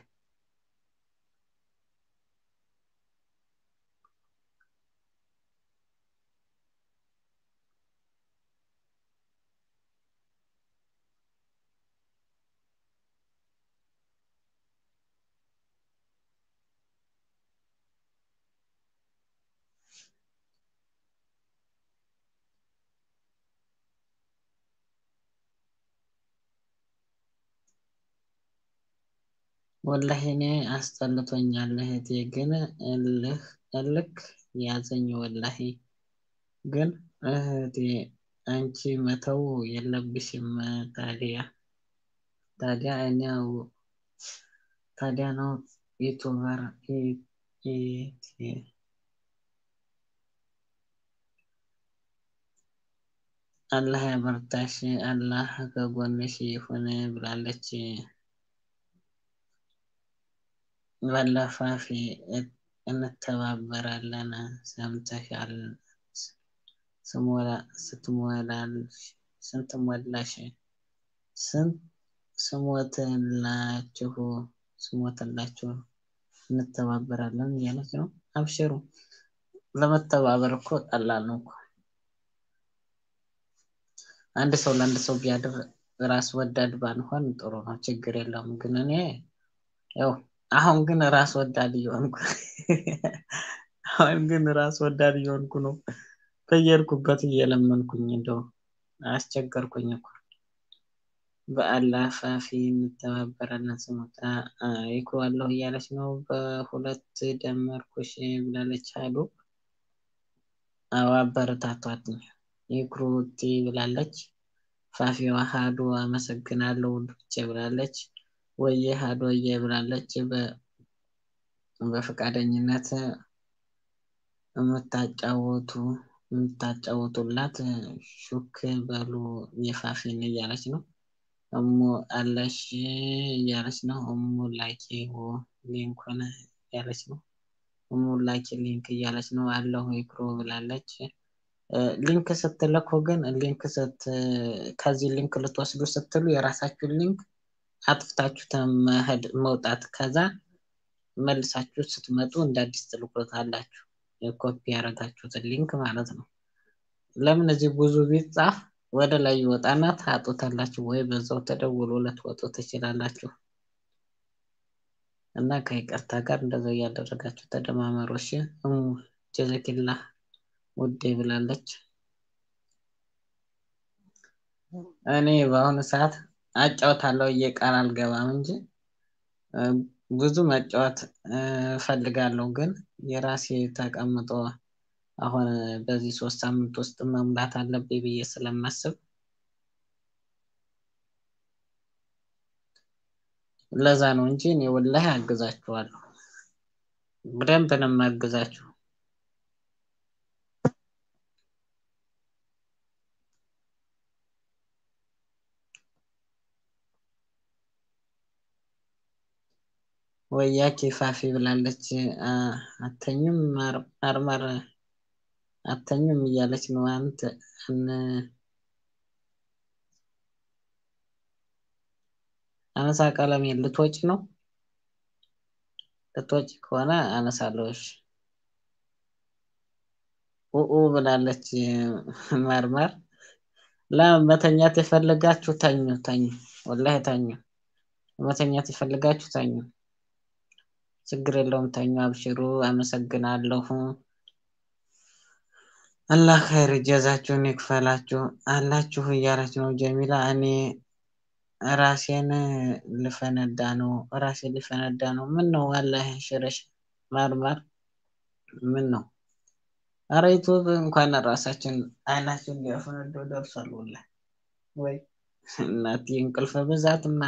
ወላሂ እኔ አስጠልቶኛል እህቴ ግን እልህ እልክ ያዘኝ ወላሂ ግን እህቴ አንቺ መተው የለብሽም ታዲያ ታዲያ እኔው ታዲያ ነው ዩቱበር አላህ ያበርታሽ አላህ ከጎንሽ ይሁን ብላለች። በለፋፊ እንተባበራለን ሰምተሻል። ስንትሞላሽ ስሞትላችሁ ስሞትላችሁ እንተባበራለን እያለች ነው። አብሽሩ። ለመተባበር እኮ ቀላል ነው እኮ አንድ ሰው ለአንድ ሰው ቢያድር ራስ ወዳድ ባንሆን ጥሩ ነው፣ ችግር የለውም። ግን እኔ ያው አሁን ግን ራስ ወዳድ እየሆንኩ አሁን ግን ራስ ወዳድ እየሆንኩ ነው። በየርኩበት እየለመንኩኝ እንደው አስቸገርኩኝ እኮ በአላህ ፋፊ እንተባበራለን ስሞታ አለሁ እያለች ነው። በሁለት ደመርኩሽ ብላለች አሉ አዎ አበረታቷትኝ ይኩሩቲ ብላለች። ፋፊ ዋሃዱ አመሰግናለሁ ውዶቼ ብላለች። ወየ ሀዶየ ብላለች። በፈቃደኝነት የምታጫወቱ የምታጫወቱላት ሹክ በሉ የፋፊን እያለች ነው። እሙ አለሽ እያለች ነው። እሙ ላኪ ሊንኩን እያለች ነው። እሙ ላኪ ሊንክ እያለች ነው። አለሁ ይክሮ ብላለች። ሊንክ ስትለኩ ግን ሊንክ ከዚህ ሊንክ ልትወስዱ ስትሉ የራሳችሁን ሊንክ አጥፍታችሁ ተመህድ መውጣት ከዛ መልሳችሁ ስትመጡ እንደ አዲስ ትልኩት አላችሁ የኮፒ ያደረጋችሁትን ሊንክ ማለት ነው። ለምን እዚህ ብዙ ቢጻፍ ወደ ላይ ይወጣና ታጡታላችሁ ወይ በዛው ተደውሎ ልትወጡ ትችላላችሁ። እና ከይቅርታ ጋር እንደዛ እያደረጋችሁ ተደማመሩ። እሺ እሙ ጀዘኪላ ውዴ ብላለች። እኔ በአሁኑ ሰዓት አጫውታለሁ እየቃል አልገባም እንጂ ብዙ መጫወት እፈልጋለሁ። ግን የራሴ ተቀምጦ አሁን በዚህ ሶስት ሳምንት ውስጥ መሙላት አለብኝ ብዬ ስለማስብ ለዛ ነው እንጂ እኔ ወላሂ አግዛችኋለሁ። በደንብ ነው የማግዛችሁ። ወያ ኬፋፊ ብላለች። አተኝም ማርማር አተኝም እያለች ነው። አንተ አነሳ ቀለም ልትወጭ ነው። ልትወጭ ከሆነ አነሳለሁሽ። ኡኡ ብላለች። ማርማር ለመተኛት የፈለጋችሁ ተኙ ተኙ፣ ወላሂ ተኙ። መተኛት የፈለጋችሁ ተኙ። ችግር የለውም ተኙ፣ አብሽሩ። አመሰግናለሁ። አላህ ኸይር ጀዛችሁን ይክፈላችሁ አላችሁ እያላችሁ ነው ጀሚላ። እኔ ራሴን ልፈነዳ ነው፣ ራሴን ልፈነዳ ነው። ምን ነው አላህ ሽረሽ ማርማር። ምን ነው አረይቱ እንኳን ራሳችን አይናችን ሊያፈነደው ደርሷል። ወላ ወይ እናት የእንቅልፍ ብዛትና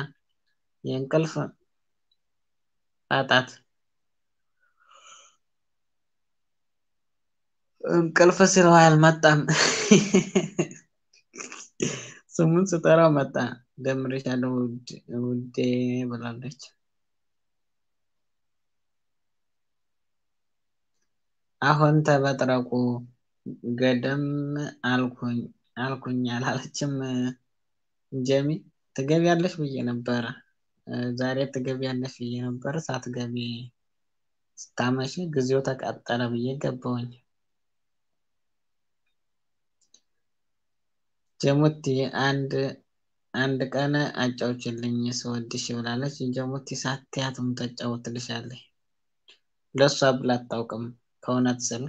የእንቅልፍ አጣት እንቅልፍ ስለው አልመጣም ስሙን ስጠራው መጣ ደምሬሻለሁ ውዴ ብላለች አሁን ተበጥረቁ ገደም አልኩኝ አልኩኝ አላለችም ጀሚ ትገቢያለሽ ብዬ ነበረ ዛሬ ትገቢያለሽ ብዬ ነበረ ሳትገቢ ስታመሽ ጊዜው ተቃጠለ ብዬ ገባውኝ ጀሙቲ አንድ አንድ ቀን አጫውችልኝ ስወድሽ ብላለች። ጀሙቲ ሳትያትም ታጫውትልሻለች። ለእሷ ብላ አታውቅም። ከእውነት ስል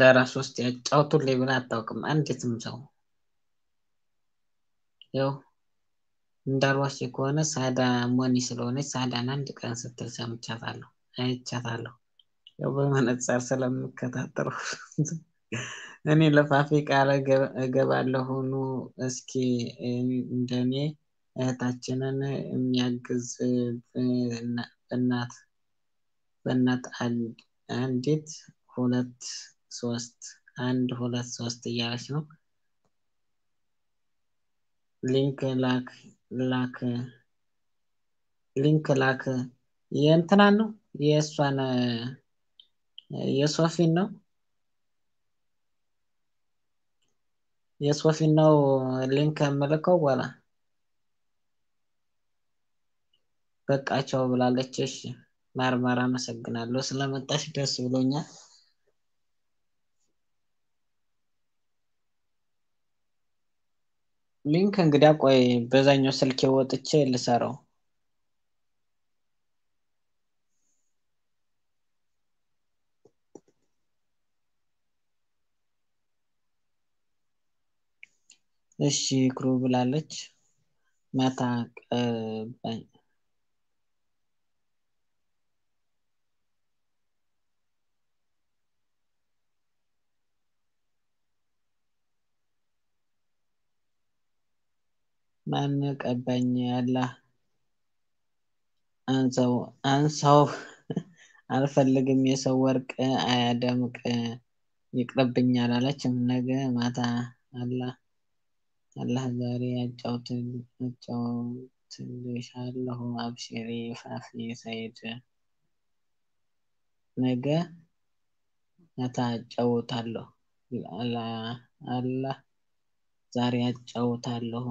ለራሱ ውስጥ ያጫውቱልኝ ብላ አታውቅም። አንዲትም ሰው ያው እንዳልዋሽ ከሆነ ሳዳ ሞኒ ስለሆነች ሳዳን አንድ ቀን ስትል ሰምቻታለሁ፣ አይቻታለሁ። ያው በመነጽር እኔ ለፋፌ ቃል እገባለሁ ኑ እስኪ እንደኔ እህታችንን የሚያግዝ በእናት በእናት አንዲት ሁለት ሶስት አንድ ሁለት ሶስት እያለች ነው። ሊንክ ላክ ላክ ሊንክ ላክ የእንትናን ነው የእሷን የሶፊን ነው የሶፊን ነው ሊንክ የምልከው በኋላ በቃቸው ብላለች። እሺ ማርማር አመሰግናለሁ ስለመጣሽ ደስ ብሎኛል። ሊንክ እንግዲያ ቆይ በዛኛው ስልክ ወጥቼ ልሰራው። እሺ ክሩ ብላለች። መታ ቀባኝ ማን ቀባኝ ያላ አንሰው አንሰው አልፈልግም የሰው ወርቅ አያደምቅ ይቅርብኛል አለችም ነገ ማታ አላ አላህ ዛሬ አጫውትልሻለሁ። አብሽሪ ፋፊ ሰይድ፣ ነገ አታጫውታለሁ። አላህ ዛሬ አጫውታለሁ።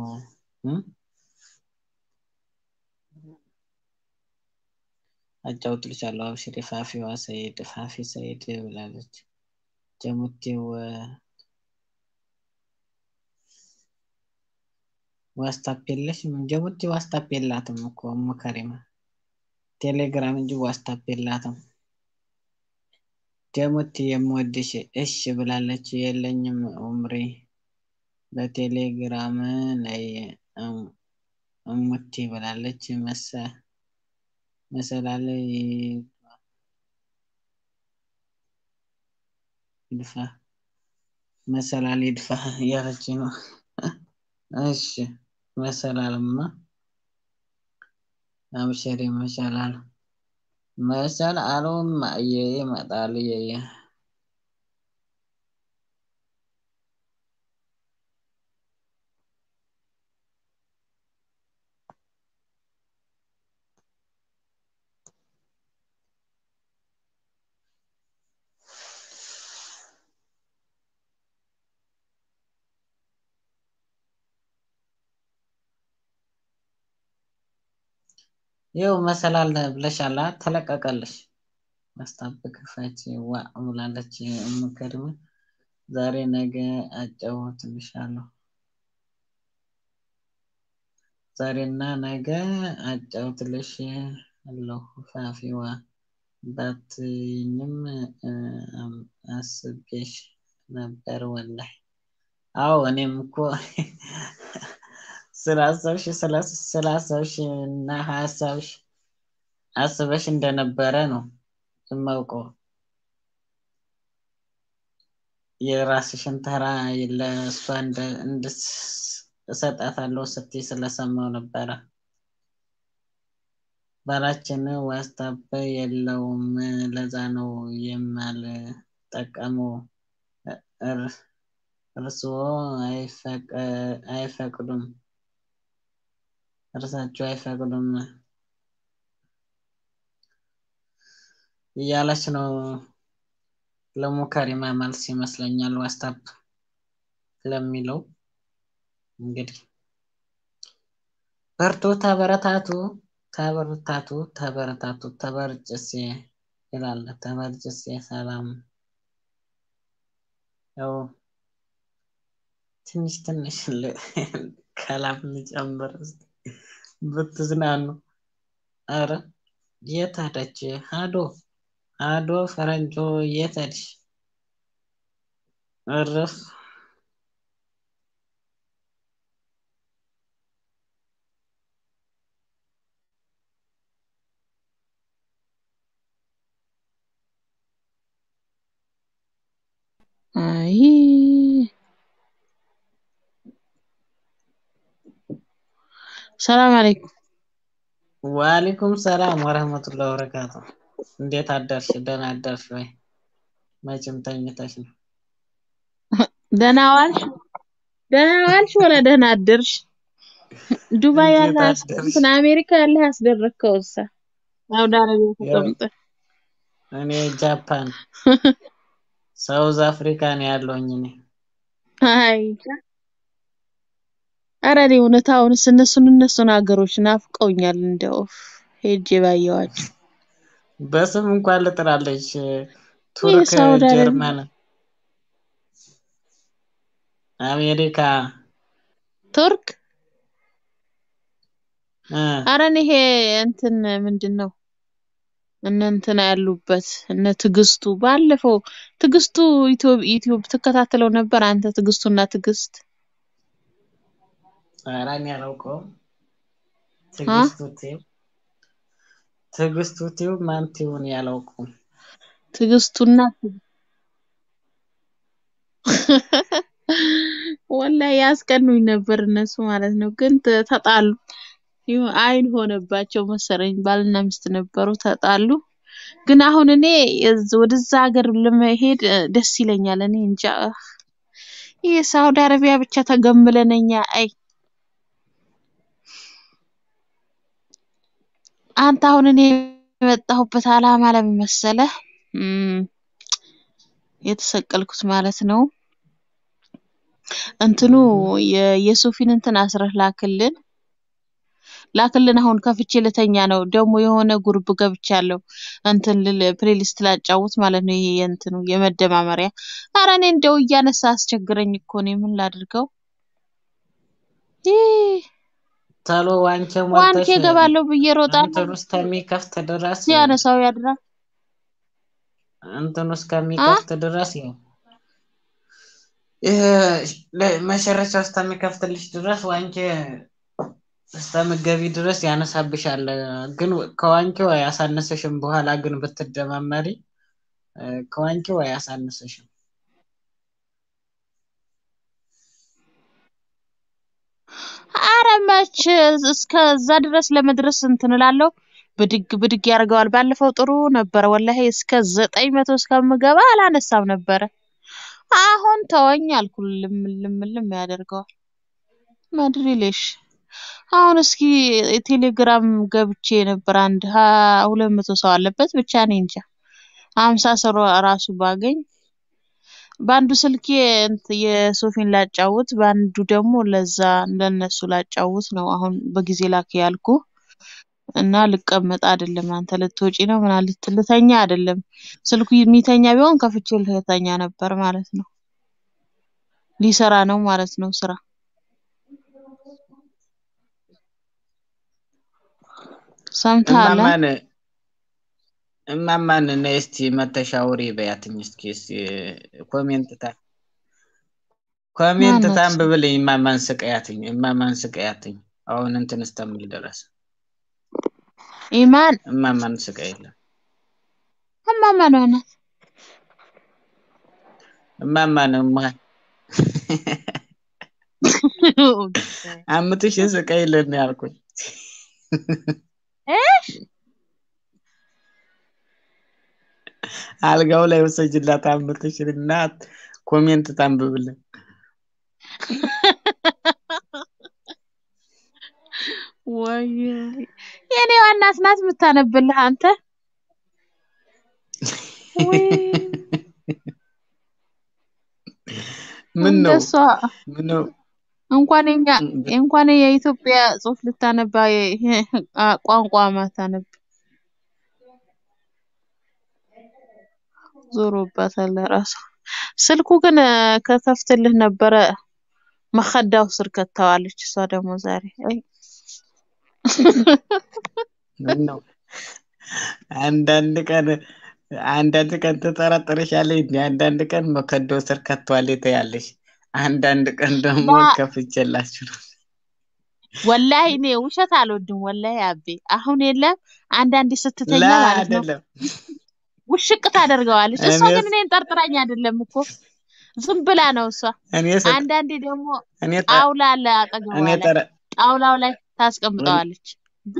አጫውትልሻለሁ። አብሽሪ ፋፊ ሰይድ፣ ፋፊ ሰይድ ብላለች ጀሙቴ ዋትስአፕ የለሽም? ጀቡቲ ዋትስአፕ የላትም እኮ መከሪማ ቴሌግራም እንጂ ዋትስአፕ የላትም። ጀሙቲ የምወድሽ እሽ ብላለች። የለኝም ኡምሪ በቴሌግራም ላይ እሙቲ ብላለች። መሰላለ ይድፋ መሰላል ይድፋ ያለች ነው። እሺ مثلا أبشري مثلا مثلا أروم ما يي ما تالي ይኸው መሰላል ብለሻላ ተለቀቀልሽ ማስታበቅ ፈች ውላለች የምከድም ዛሬ ነገ አጫውትልሻለሁ። ዛሬና ነገ አጫውትልሽ አለሁ ፋፊዋ ባትይኝም አስቤሽ ነበር ወላይ አዎ እኔም እኮ ስላሰብሽ ስላሰብሽ እና ሀሳብሽ አስበሽ እንደነበረ ነው የማውቀው። የራስሽን ተራ ለእሷ እንድት እሰጣታለሁ ስትይ ስለሰማው ነበረ። ባላችን ዋስታፕ የለውም። ለዛ ነው የማልጠቀመው። እርስዎ አይፈቅዱም። እርሳቸው አይፈቅዱም እያለች ነው። ለሙከሪማ መልስ ይመስለኛል ዋስታፕ ለሚለው እንግዲህ በርቱ፣ ተበረታቱ፣ ተበረታቱ ተበረታቱ፣ ተበርጭሴ ይላል። ተበርጭሴ ሰላም ያው ትንሽ ትንሽ ከላም ጨምር እስኪ ብትዝናኑ! ኧረ የት ሄደች አዶ? አዶ ፈረንጆ የት ሰላም አለይኩም። ወአለይኩም ሰላም ወረህመቱላህ ወበረካቱ። እንዴት አዳርሽ? ደህና አዳርሽ ወይ? መቼም ተኝተሽ ነው። ደህና ዋልሽ? ደህና ዋልሽ ወለ ደህና አደርሽ? ዱባይ ያለ እንትን አሜሪካ ያለ ያስደረግከው እሳ ሳውዲ አረቢያ ተቀምጠ እኔ ጃፓን፣ <laughs> ሳውዝ አፍሪካ ያለውኝ እኔ አይ ኧረ እኔ እውነት አሁንስ እነሱን እነሱን ሀገሮች ናፍቀውኛል። እንደው ሄጄ ባየዋቸው በስም እንኳን ልጥራለች። ቱርክ፣ ጀርመን፣ አሜሪካ፣ ቱርክ አረን ይሄ እንትን ምንድን ነው እነ ያሉበት እነ ትግስቱ ባለፈው ትዕግስቱ ዩቲዩብ ትከታተለው ነበር አንተ ትዕግስቱና ትዕግስት ኧረ እኔ አላውቀውም። ትዕግስት ቱቴው ትዕግስት ቱቴው ማን ትሁን ያላውቀውም። ትዕግስቱና <laughs> ወላሂ ያስቀኑኝ ነበር እነሱ ማለት ነው። ግን ተጣሉ። አይን ሆነባቸው መሰለኝ። ባልና ሚስት ነበሩ፣ ተጣሉ። ግን አሁን እኔ ወደዛ ሀገር ለመሄድ ደስ ይለኛል። እኔ እንጃ ይሄ ሳውዲ አረቢያ ብቻ ተገምለነኛ አይ አንተ አሁን እኔ የመጣሁበት አላማ ለምን መሰለህ? የተሰቀልኩት ማለት ነው። እንትኑ የሱፊን እንትን አስረህ ላክልን ላክልን። አሁን ከፍቼ ልተኛ ነው። ደግሞ የሆነ ጉርብ ገብቻለሁ። እንትን ልል ፕሌሊስት ላጫውት ማለት ነው። ይሄ የእንትኑ የመደማመሪያ። ኧረ እኔ እንደው እያነሳ አስቸግረኝ እኮ ነው። ምን ላድርገው? ቶሎ ዋንቸ ዋንኬ ገባለሁ ብዬ ሮጣለሁ። እንትን ውስጥ ከሚከፍት ድረስ ያነሳው ያድራ እንትን ውስጥ ከሚከፍት ድረስ ይሄ መጨረሻ እስከሚከፍትልሽ ድረስ ዋንኬ እስከምትገቢ ድረስ ያነሳብሻል። ግን ከዋንኬው አያሳንስሽም። በኋላ ግን ብትደማመሪ ከዋንኬው አያሳንስሽም። ኧረ መቼ እስከዛ ድረስ ለመድረስ እንትንላለው ብድግ ብድግ ያደርገዋል። ባለፈው ጥሩ ነበረ ወላሂ እስከ ዘጠኝ መቶ እስከምገባ አላነሳም ነበረ። አሁን ተወኝ አልኩ። ልምልምልም ያደርገዋል መድሪሌሽ። አሁን እስኪ ቴሌግራም ገብቼ ነበር። አንድ ሁለት መቶ ሰው አለበት ብቻ እኔ እንጃ አምሳ ሰው ራሱ ባገኝ በአንዱ ስልኬ የሶፊን ላጫውት በአንዱ ደግሞ ለዛ ለነሱ ላጫውት ነው። አሁን በጊዜ ላክ ያልኩ እና ልቀመጥ አይደለም። አንተ ልትወጪ ነው ምና ልትልተኛ አይደለም። ስልኩ የሚተኛ ቢሆን ከፍቼ ልተኛ ነበር ማለት ነው። ሊሰራ ነው ማለት ነው ስራ ሰምተሃል? እማማን እና እስቲ መተሻውሪ በያትኝ እስኪ ኮሜንት ታ ኮሜንት ታን ብብልኝ እማማን ስቀያትኝ እማማን ስቀያትኝ አሁን እንትን እስተምል ድረስ ኢማን እማማን ስቀይለ እማማን ሆነ እማማን እማ <laughs> አምትሽን ስቀይልን ያልኩኝ እሺ አልጋው ላይ ወሰጅላት አምርትሽልና ኮሜንት ታንብብልን ወይ የኔ ዋና ስናት የምታነብልህ አንተ ምን ነው ምን ነው እንኳን እንኳን የኢትዮጵያ ጽሁፍ ልታነባ ቋንቋ ማታነብ ዞሮባታል ራሱ። ስልኩ ግን ከከፍትልህ ነበረ መከዳው ስር ከተዋለች። እሷ ደግሞ ዛሬ አንዳንድ ቀን አንዳንድ ቀን ትጠረጥርሻለሽ እንደ አንዳንድ ቀን መከዶ ስር ከተዋለች ትያለሽ፣ አንዳንድ ቀን ደግሞ ከፍቼላችሁ ነው። ወላሂ እኔ ውሸት አልወድም። ወላይ አቤ አሁን የለም አንዳንድ ስትተኛ ማለት ነው ውሽቅ ታደርገዋለች። እሷ ግን እኔን ጠርጥራኝ አይደለም እኮ ዝም ብላ ነው እሷ። አንዳንዴ ደግሞ ጣውላ አለ አጠገቧ ጣውላው ላይ ታስቀምጠዋለች።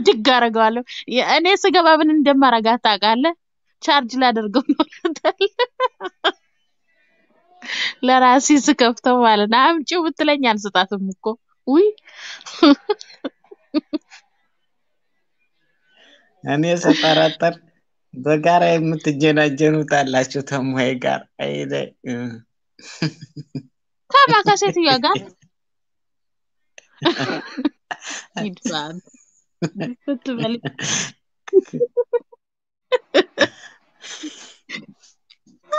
ድግ አደርገዋለሁ። እኔ ስገባ ምን እንደማረጋት ታውቃለህ? ቻርጅ ላደርገው ነው <laughs> ለራሴ ስከፍተው ማለት ነው። አምጪው ብትለኝ አልሰጣትም እኮ ውይ እኔ ስጠረጠር በጋራ የምትጀናጀኑት አላችሁ ተሙሄ ጋር አይደ ታዲያ ከሴትዮዋ ጋር ይድፋን ስትበል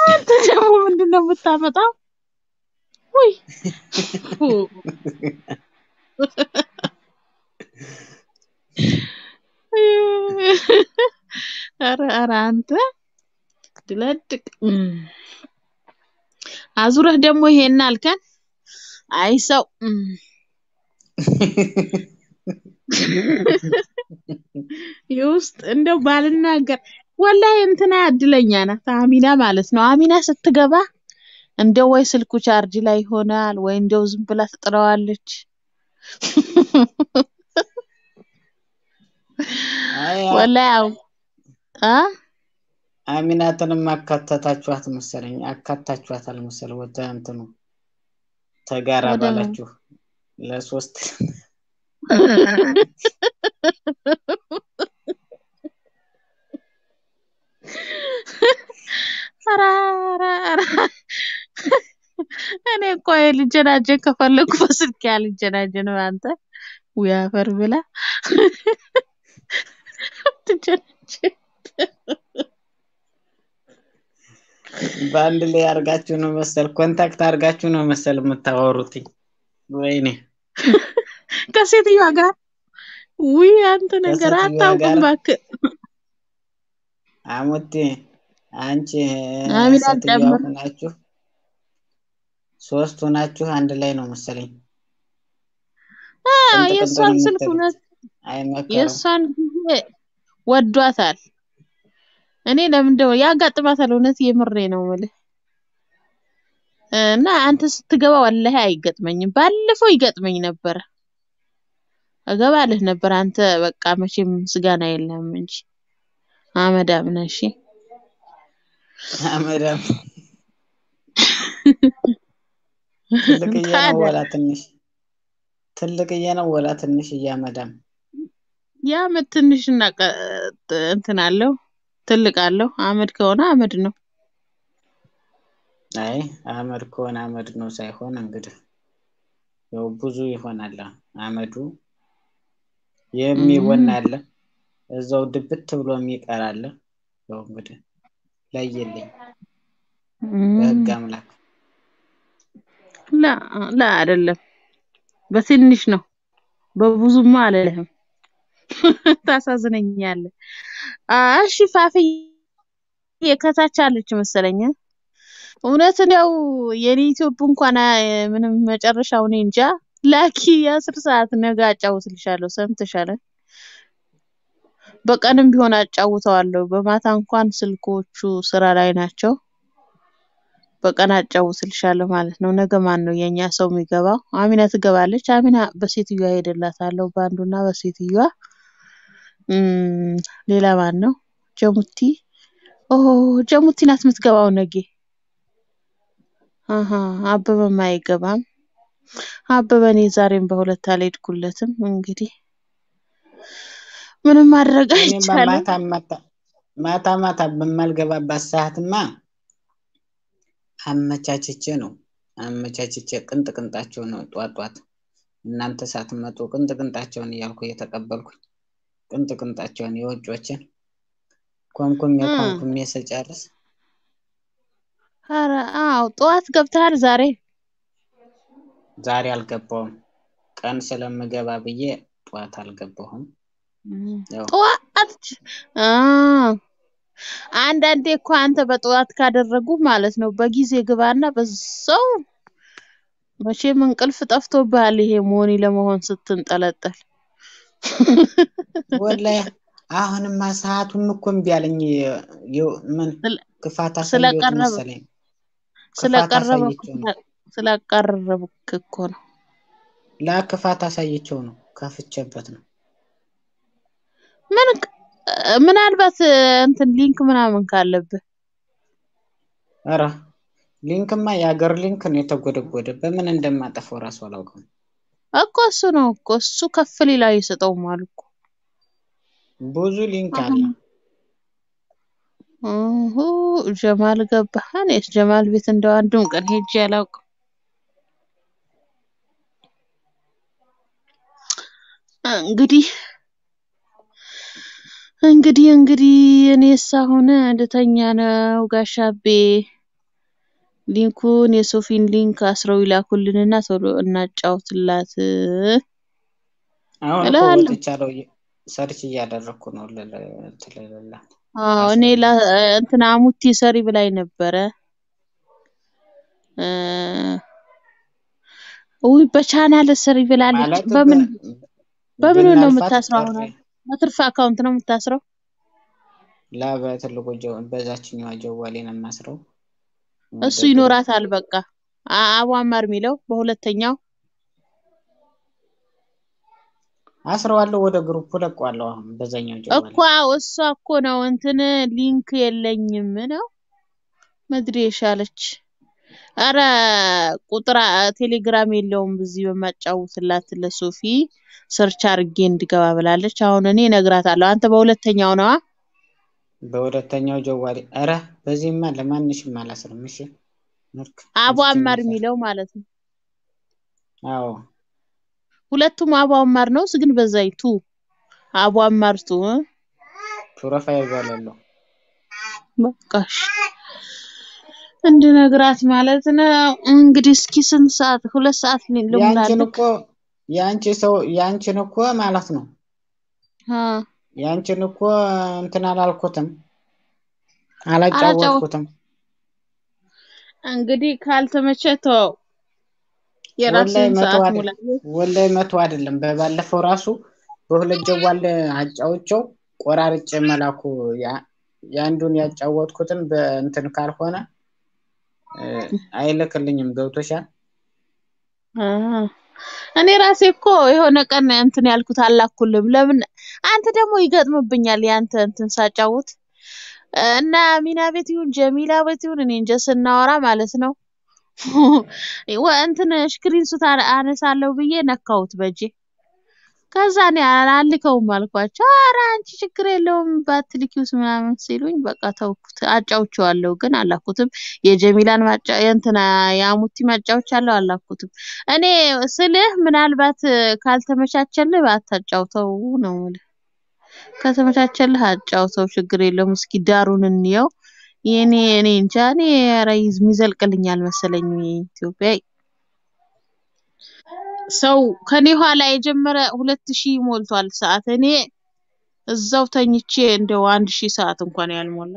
አንተ ደግሞ ምንድን ነው የምታመጣው? ውይ ኧረ ኧረ አንተ ድለድቅ አዙረህ ደግሞ ይሄን አልከን። አይ ሰው የውስጥ እንደው ባልናገር ወላሂ እንትና እድለኛ ናት አሚና ማለት ነው። አሚና ስትገባ እንደው ወይ ስልኩ ቻርጅ ላይ ይሆናል ወይ እንደው ዝም ብላ ትጥለዋለች። ወላሂ አሚናትንም አካተታችኋት መሰለኝ አካታችኋት መሰል ወደ እንትኑ ተጋራ ባላችሁ ለሶስት <laughs> እኔ እኮ የልጀናጀን ከፈለጉ በስልክ ያልጀናጀን አንተ ውያፈር ብላ ትጀናጀን <laughs> በአንድ ላይ አርጋችሁ ነው መሰል ኮንታክት አርጋችሁ ነው መሰል የምታወሩት። ወይኔ ከሴትዮዋ ጋር ውይ፣ አንተ ነገር አታውቅም እባክህ አሙቴ። አንቺ ሴትዮዋ ሶስቱ ናችሁ አንድ ላይ ነው መሰለኝ የእሷን ስልክ እውነት የእሷን ጊዜ ወዷታል። እኔ ለምን እንደው ያጋጥማታል። እውነት የምሬ ነው የምልህ እና አንተ ስትገባ ወላሂ አይገጥመኝም። ባለፈው ይገጥመኝ ነበር እገባልህ ነበር። አንተ በቃ መቼም ስጋና የለም እንጂ አመዳም ነህ። እሺ አመዳም ትልቅዬ ወላ ትንሽ? ትልቅዬ ነው ወላ ትንሽ? እያመዳም ያመት ትንሽ እና እንትን አለው ትልቅ አለው። አመድ ከሆነ አመድ ነው። አይ አመድ ከሆነ አመድ ነው ሳይሆን እንግዲህ ያው ብዙ ይሆናል አመዱ የሚወን አለ፣ እዛው ድብት ብሎ የሚቀር አለ። ያው እንግዲህ ለየልኝ በህግ አምላክ ላ ላ አይደለም፣ በትንሽ ነው በብዙማ አለልህም። ታሳዝነኛለ። እሺ ፋፍዬ ከታች አለች መሰለኝ። እውነት ነው የኔ እንኳን ምንም መጨረሻው እኔ እንጃ። ላኪ የአስር ሰዓት ነገ አጫውትልሻለሁ። ሰምተሻል? በቀንም ቢሆን አጫውተዋለሁ። በማታ እንኳን ስልኮቹ ስራ ላይ ናቸው። በቀን አጫውትልሻለሁ ማለት ነው። ነገ ማን ነው የእኛ ሰው የሚገባው? አሚና ትገባለች። አሚና በሴትዮዋ ሄደላታለሁ። በአንዱና በሴትዮዋ ሌላ ማን ነው? ጀሙቲ ኦሆ ጀሙቲ ናት የምትገባው ነጌ። አበበም አይገባም። አበበ እኔ ዛሬም በሁለት አልሄድኩለትም። እንግዲህ ምንም ማድረግ አይቻልም። ማታ ማታ በማልገባባት ሰዓትማ አመቻችቼ ነው አመቻችቼ ቅንጥ ቅንጣቸውን ጧጧት እናንተ ሳትመጡ ቅንጥ ቅንጣቸውን እያልኩ እየተቀበልኩኝ ቅንጥ ቅንጣቸውን የውጮችን ኮምኩሜ ኮምኩሜ የሰጨርስ አው ጠዋት ገብተሃል ዛሬ? ዛሬ አልገባውም። ቀን ስለምገባ ብዬ ጠዋት አልገባሁም። ጠዋት አንዳንዴ እኮ አንተ በጠዋት ካደረጉ ማለት ነው በጊዜ ግባና በዛው መቼም እንቅልፍ ጠፍቶብሃል። ይሄ መሆኒ ለመሆን ስትንጠለጠል ወላሂ አሁንማ ሰዓቱም እኮ እምቢ አለኝ። ምን ክፋት መሰለኝ ስለቀረብክ እኮ ነው። ላ ክፋት አሳየቸው ነው ከፍቼበት ነው። ምን ምናልባት እንትን ሊንክ ምናምን ካለብህ ኧረ ሊንክማ የሀገር ሊንክ ነው የተጎደጎደ። በምን እንደማጠፈው እራሱ አላውቅም። እኮ እሱ ነው እኮ እሱ ከፍ ሌላ አይሰጠውም አሉ ብዙ ሊንክ አለ። ኦሆ ጀማል ገባህን? የት ጀማል ቤት እንደው አንዱም ቀን ሄጄ አላውቅም። እንግዲህ እንግዲህ እንግዲህ እኔስ አሁን ልተኛ ነው ጋሻቤ። ሊንኩን የሶፊን ሊንክ አስረው ይላኩልን እና ቶሎ እናጫውትላት ሰርች እያደረግኩ ነው። አዎ እኔ እንትን አሙቲ ሰሪ ብላኝ ነበረ። ውይ በቻናል ሰሪ ብላለች። በምን በምን ነው የምታስረው? አሁን በትርፍ አካውንት ነው የምታስረው? ላ በትልቁ በዛችኛዋ ጀዋሌ ነው የማስረው። እሱ ይኖራታል። በቃ አማር የሚለው በሁለተኛው አስረዋለሁ ወደ ግሩፕ ለቋለሁ። አሁን በዛኛው ጀምሮ እኮ እሷ እኮ ነው እንትን ሊንክ የለኝም ነው መድሪ አለች። አረ ቁጥር ቴሌግራም የለውም በዚህ በማጫውትላት ለሶፊ ሰርች አርጌ እንድገባ ብላለች። አሁን እኔ እነግራታለሁ። አንተ በሁለተኛው ነዋ በሁለተኛው ጀዋሪ ኧረ በዚህማ ለማንሽ አላስርም። እሺ አቡ አማር የሚለው ማለት ነው። አዎ ሁለቱም አቡ አማር ነው፣ ስግን በዛይ ቱ አቡ አማር ቱ ፕሮፋይል ይባላሉ። በቃሽ እንድነግራት ማለት ነው። እንግዲህ እስኪ ስንት ሰዓት? ሁለት ሰዓት ልሙላለሁ። ያንቺን እኮ ማለት ነው ያንቺን እኮ እንትን አላልኩትም፣ አላጫወትኩትም። እንግዲህ ካልተመቸ ወላይ የራስን መቶ አይደለም። በባለፈው ራሱ በሁለት ጀዋል አጫውቸው ቆራርጬ መላኩ የአንዱን ያጫወትኩትን በእንትን ካልሆነ አይልክልኝም። ገብቶሻል? እኔ ራሴ እኮ የሆነ ቀን እንትን ያልኩት አላኩልም። ለምን አንተ ደግሞ ይገጥምብኛል ያንተ እንትን ሳጫውት እና ሚና ቤት ይሁን ጀሚላ ቤት ይሁን እኔ እንጃ ስናወራ ማለት ነው <laughs> እንትን ስክሪን ሱት አነሳለሁ ብዬ ነካሁት በእጄ። ከዛ እኔ አልከውም አልኳቸው። ኧረ አንቺ ችግር የለውም ባትልኪውስ ምናምን ሲሉኝ በቃ ተውኩት። አጫውቼዋለሁ ግን አላኩትም። የጀሚላን ማጫ የእንትና የአሙቲ ማጫውቻለሁ አላኩትም። እኔ ስልህ ምናልባት ካልተመቻቸልህ ባታጫውተው ነው የምልህ። ከተመቻቸልህ ሰው ችግር የለውም። እስኪ ዳሩን እንየው። የኔ እኔ እንጃ እኔ ኧረ የሚዘልቅልኝ አልመሰለኝ። ኢትዮጵያ ሰው ከኔ ኋላ የጀመረ ሁለት ሺህ ሞልቷል ሰዓት። እኔ እዛው ተኝቼ እንደው አንድ ሺህ ሰዓት እንኳን ያልሞላ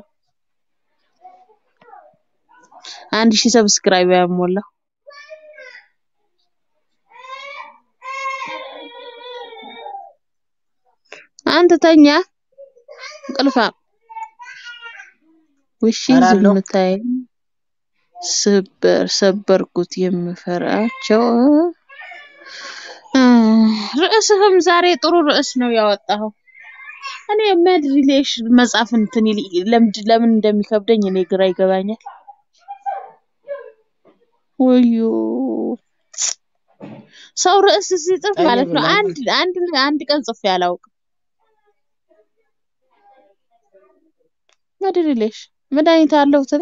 አንድ ሺህ ሰብስክራይብ ያልሞላ አንተ ተኛ እንቅልፋ ውሺ ዝምታይ ስበር ሰበርኩት የምፈራቸው ርዕስህም ዛሬ ጥሩ ርዕስ ነው ያወጣኸው። እኔ መድ ሪሌሽን መጽሐፍ እንትን ለምን እንደሚከብደኝ እኔ ግራ ይገባኛል። ወዩ ሰው ርዕስ ሲጽፍ ማለት ነው። አንድ አንድ አንድ ቀን ጽፌ አላውቅም። ነድሪሌሽ መድኃኒት አለው ትል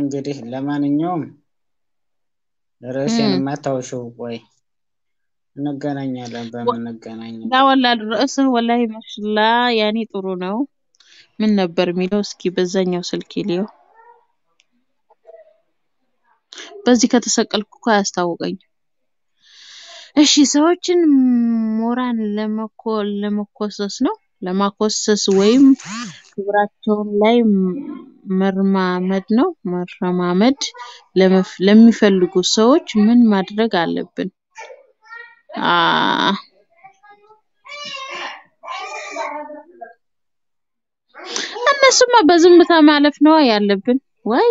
እንግዲህ ለማንኛውም ርዕሴን የማታውሽው ቆይ እንገናኛለን። በምንገናኝ ላወላድ ርዕስህ ወላሂ መሽላ ያኔ ጥሩ ነው። ምን ነበር የሚለው? እስኪ በዛኛው ስልክ ሊየው። በዚህ ከተሰቀልኩ እኮ አያስታውቀኝም። እሺ ሰዎችን ሞራል ለመኮሰስ ነው ለማኮሰስ ወይም ክብራቸውን ላይ መርማመድ ነው መረማመድ ለሚፈልጉ ሰዎች ምን ማድረግ አለብን? እነሱማ በዝምታ ማለፍ ነዋ ያለብን ወይ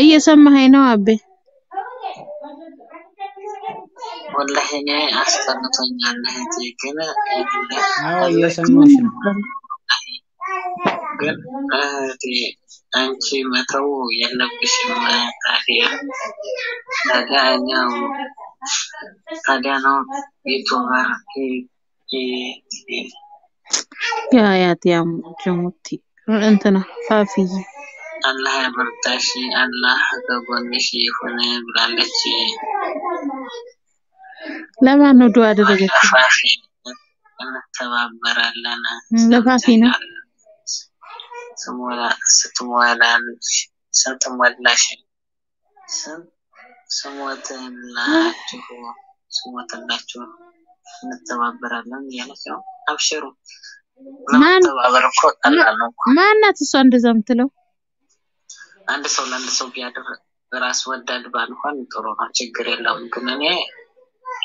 እየሰማኸኝ ነው አቤ? ወላሂ እኔ አስጠልቶኛል እህቴ። ግን ግን እህቴ አንቺ መተው የለብሽም ታዲያ ታዲያ እኛው ታዲያ ነው ዩቱበር የአያት ያሙቲ እንትና ፋፊዬ አላህ ያበርታሽ፣ አላህ ከጎንሽ ይሁን ብላለች። ለማን ነው ዱዓ አደረገች? ፋፊ እንተባበራለን። ለፋፊ ነው ስትሞላሽ ስሞትላችሁ ስሞትላችሁ እንተባበራለን እያለች ነው። አብሽሩ ማናት እሷ እንደዛ የምትለው? አንድ ሰው ለአንድ ሰው ቢያደር ራስ ወዳድ ባልሆን ጥሩ ነው፣ ችግር የለውም። ግን እኔ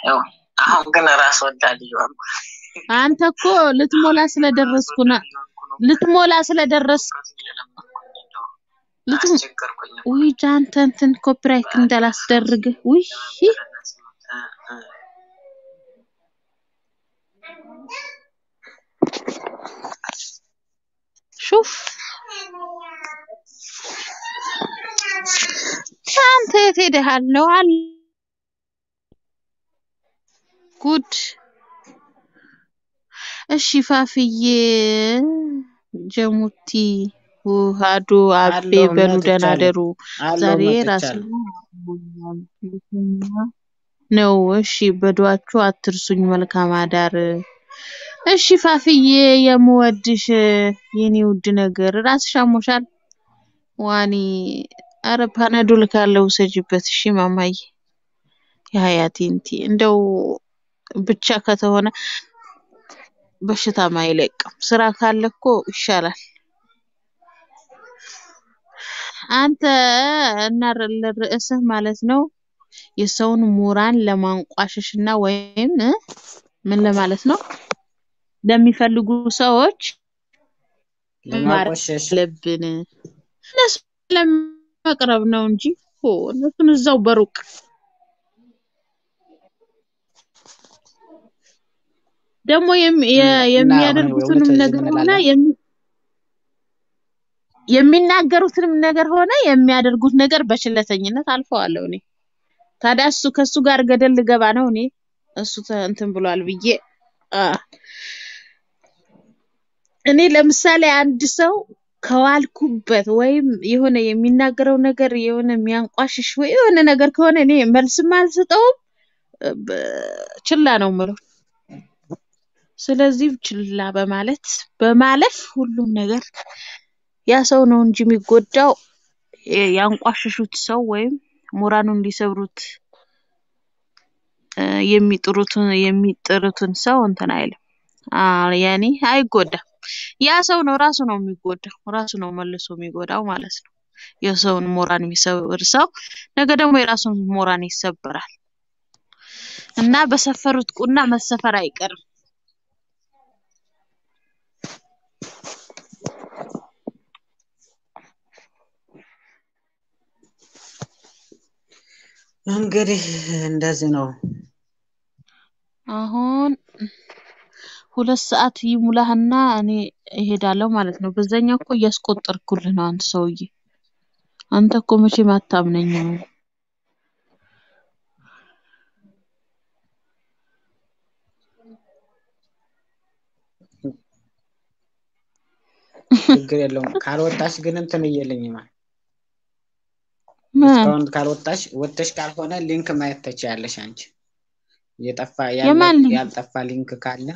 ያው አሁን ግን ራስ ወዳድ ይሆን አንተ እኮ ልትሞላ ስለደረስኩ ልትሞላ ስለደረስኩ ውይ አንተ እንትን ኮፒራይት እንዳላስደርግ ውይ ሹፍ አንተ የት ሄደሃል ነው አለ ጉድ እሺ ፋፍዬ ጀሙቲ ውሃዶ አቤ በሉ ደህና ደሩ። ዛሬ ራስ ነው። እሺ በዷችሁ አትርሱኝ። መልካም አዳር። እሺ ፋፍዬ የምወድሽ የኔ ውድ ነገር ራስሽ አሞሻል። ዋኒ አረ ፓናዶል ካለው ሰጅበት። እሺ ማማዬ የሀያቴንቲ እንደው ብቻ ከተሆነ በሽታም አይለቅም። ስራ ካለ እኮ ይሻላል። አንተ እና ርዕስህ ማለት ነው የሰውን ሙራን እና ወይም ምን ለማለት ነው ለሚፈልጉ ሰዎች ለማንቋሸሽ ለብን እነሱ ለመቅረብ ነው እንጂ እነሱን እዛው በሩቅ ደግሞ የሚያደርጉትንም ነገር ሆነ የሚ የሚናገሩትንም ነገር ሆነ የሚያደርጉት ነገር በችለተኝነት አልፈዋለሁ። እኔ ታዲያ እሱ ከእሱ ጋር ገደል ልገባ ነው እኔ እሱ እንትን ብሏል ብዬ እኔ ለምሳሌ አንድ ሰው ከዋልኩበት ወይም የሆነ የሚናገረው ነገር የሆነ የሚያንቋሽሽ ወይ የሆነ ነገር ከሆነ እኔ መልስም አልሰጠውም፣ ችላ ነው የምለው። ስለዚህ ችላ በማለት በማለፍ ሁሉም ነገር ያ ሰው ነው እንጂ የሚጎዳው ያንቋሸሹት ሰው ወይም ሞራሉን እንዲሰብሩት የሚጥሩትን የሚጥሩትን ሰው እንትን አይልም ያኔ አይጎዳም። ያ ሰው ነው ራሱ ነው የሚጎዳው፣ ራሱ ነው መልሶ የሚጎዳው ማለት ነው። የሰውን ሞራን የሚሰብር ሰው ነገ ደግሞ የራሱን ሞራን ይሰበራል እና በሰፈሩት ቁና መሰፈር አይቀርም። እንግዲህ እንደዚህ ነው። አሁን ሁለት ሰዓት ይሙላህና እኔ እሄዳለሁ ማለት ነው። በዛኛው እኮ እያስቆጠርኩልህ ነው። አንተ ሰውዬ፣ አንተ እኮ መቼም አታምነኝም። ችግር የለውም። ካልወጣሽ ግን እንትን ማለት እስካሁን ካልወጣሽ ወጥተሽ ካልሆነ ሊንክ ማየት ተችያለሽ። አንቺ የጠፋ ያልጠፋ ሊንክ ካለ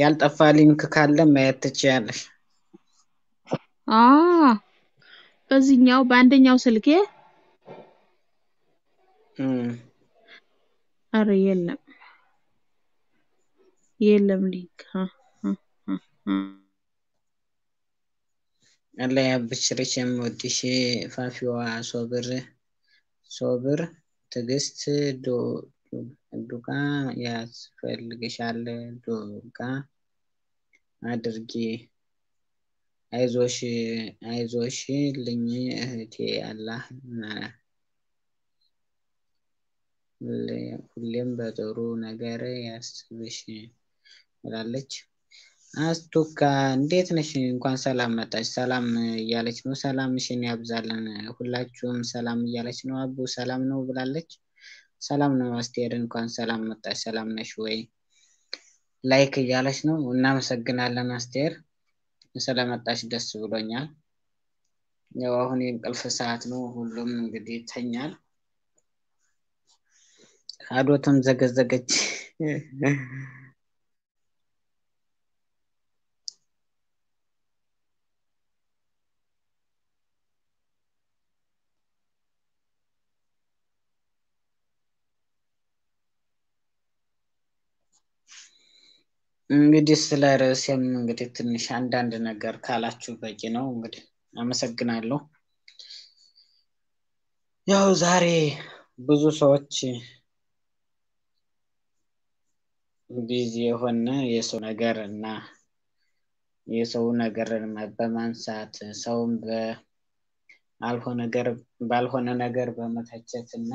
ያልጠፋ ሊንክ ካለ ማየት ትችያለሽ። በዚህኛው በአንደኛው ስልኬ አረ የለም የለም ሊንክ አላህ ያብሽርሽ የምወድሽ ፋፊዋ ሶብር ሶብር ትዕግስት ዱቃ ያስፈልግሻል። ዱቃ አድርጊ። አይዞሽ አይዞሽ ልኝ እህቴ አላህ ሁሌም በጥሩ ነገር ያስብሽ ብላለች። አስቱካ እንዴት ነሽ? እንኳን ሰላም መጣች። ሰላም እያለች ነው። ሰላምሽን ያብዛልን። ሁላችሁም ሰላም እያለች ነው። አቡ ሰላም ነው ብላለች። ሰላም ነው አስቴር፣ እንኳን ሰላም መጣች። ሰላም ነሽ ወይ? ላይክ እያለች ነው። እናመሰግናለን አስቴር፣ ስለመጣች ደስ ብሎኛል። ያው አሁን የእንቅልፍ ሰዓት ነው። ሁሉም እንግዲህ ይተኛል። አዶትም ዘገዘገች እንግዲህ ስለ ርዕሴም እንግዲህ ትንሽ አንዳንድ ነገር ካላችሁ በቂ ነው። እንግዲህ አመሰግናለሁ። ያው ዛሬ ብዙ ሰዎች ቢዚ የሆነ የሰው ነገር እና የሰው ነገር በማንሳት ሰውን ባልሆነ ነገር በመተቸት እና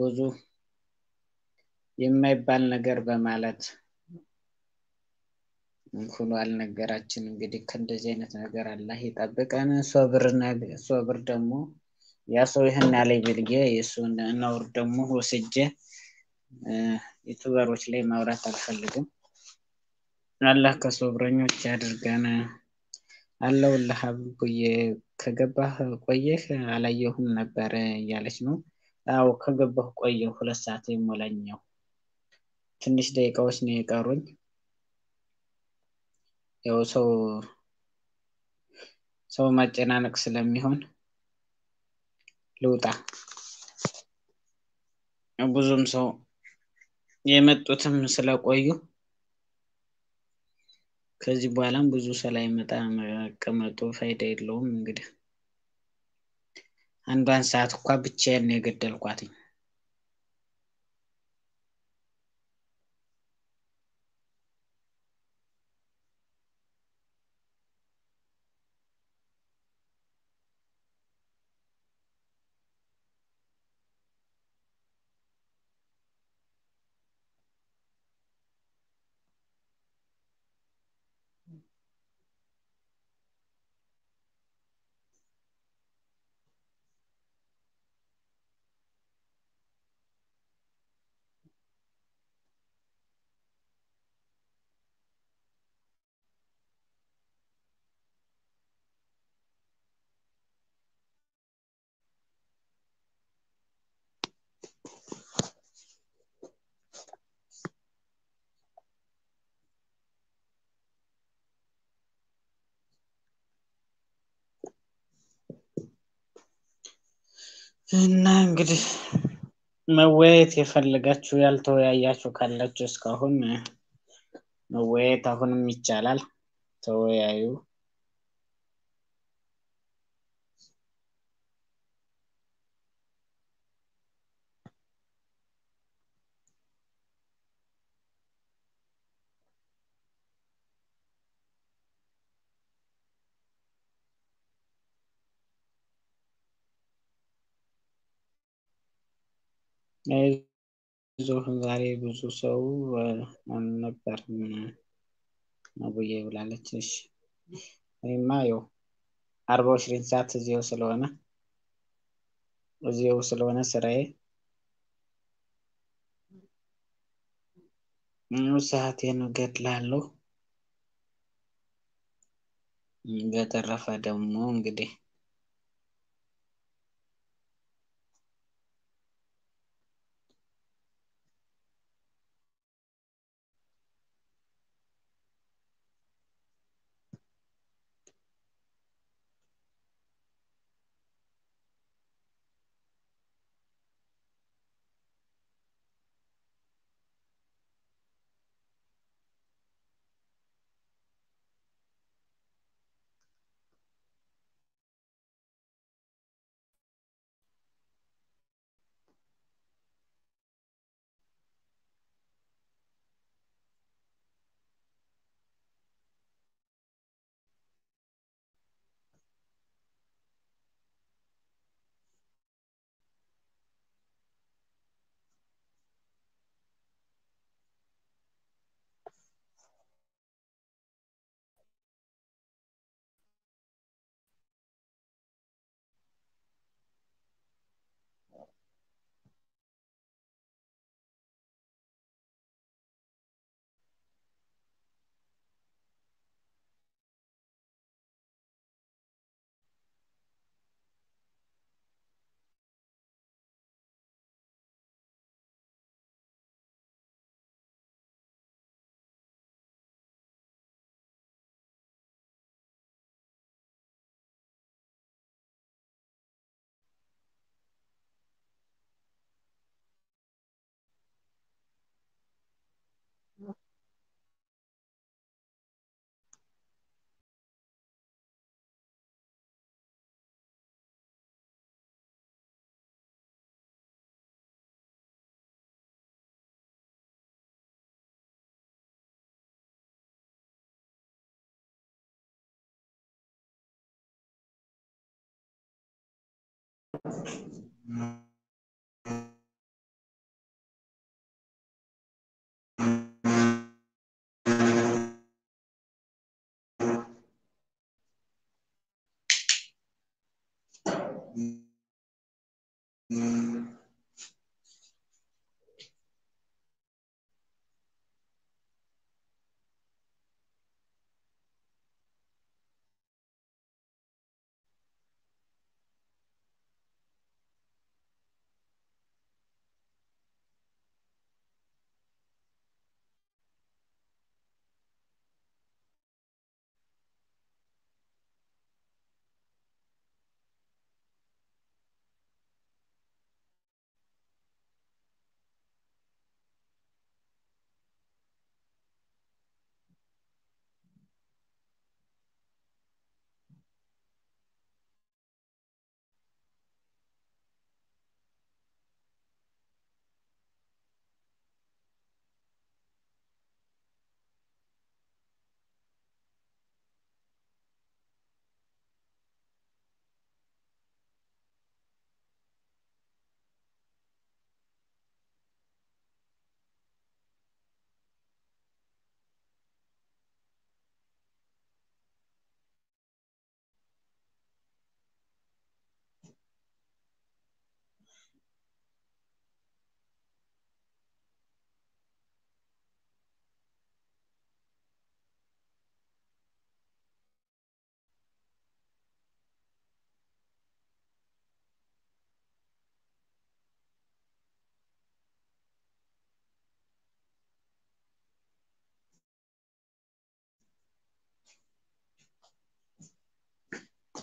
ብዙ የማይባል ነገር በማለት ሁሉ አልነገራችን። እንግዲህ ከእንደዚህ አይነት ነገር አላህ ይጠብቀን። ሶብር ደግሞ ያ ሰው ይህን ያለኝ ብልጌ የእሱን ነውር ደግሞ ወስጄ ዩቱበሮች ላይ ማውራት አልፈልግም። አላህ ከሶብረኞች ያድርገን። አለውልህ አብቡዬ ከገባህ ቆየህ አላየሁም ነበር እያለች ነው። አዎ ከገባሁ ቆየሁ፣ ሁለት ሰዓት ይሞላኛው። ትንሽ ደቂቃዎች ነው የቀሩኝ። ያው ሰው ሰው ማጨናነቅ ስለሚሆን ልውጣ። ብዙም ሰው የመጡትም ስለቆዩ ከዚህ በኋላም ብዙ ስላይመጣ መቀመጡ ፋይዳ የለውም። እንግዲህ አንዷን ሰዓት እኳ ብቻዬን ነው የገደልኳትኝ። እና እንግዲህ መወያየት የፈለጋችሁ ያልተወያያችሁ ካላችሁ እስካሁን መወያየት አሁንም ይቻላል። ተወያዩ። አይዞህ ዛሬ ብዙ ሰው ነበር አቡዬ ብላለች። እሺ እኔማ ያው አርባ ሽሪን ሰዓት እዚው ስለሆነ እዚው ስለሆነ ስራዬ ሰዓቴን እገድላለሁ። በተረፈ ደግሞ እንግዲህ Hum. ተጫወቱ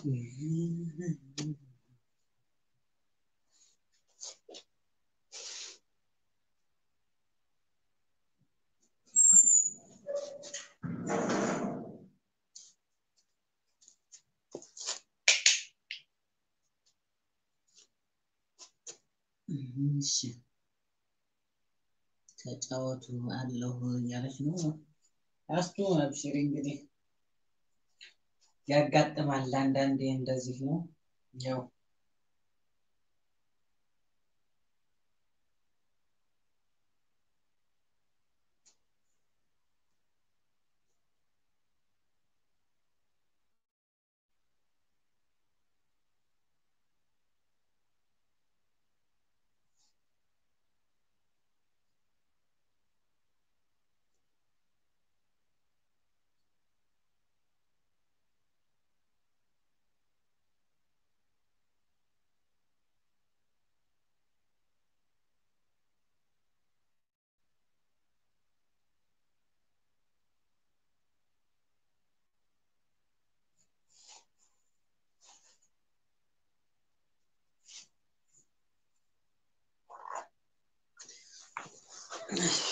አለሁ እያለች ነው። አስቱ አብሽሪ እንግዲህ ያጋጥማል። አንዳንዴ እንደዚህ ነው ያው Yeah.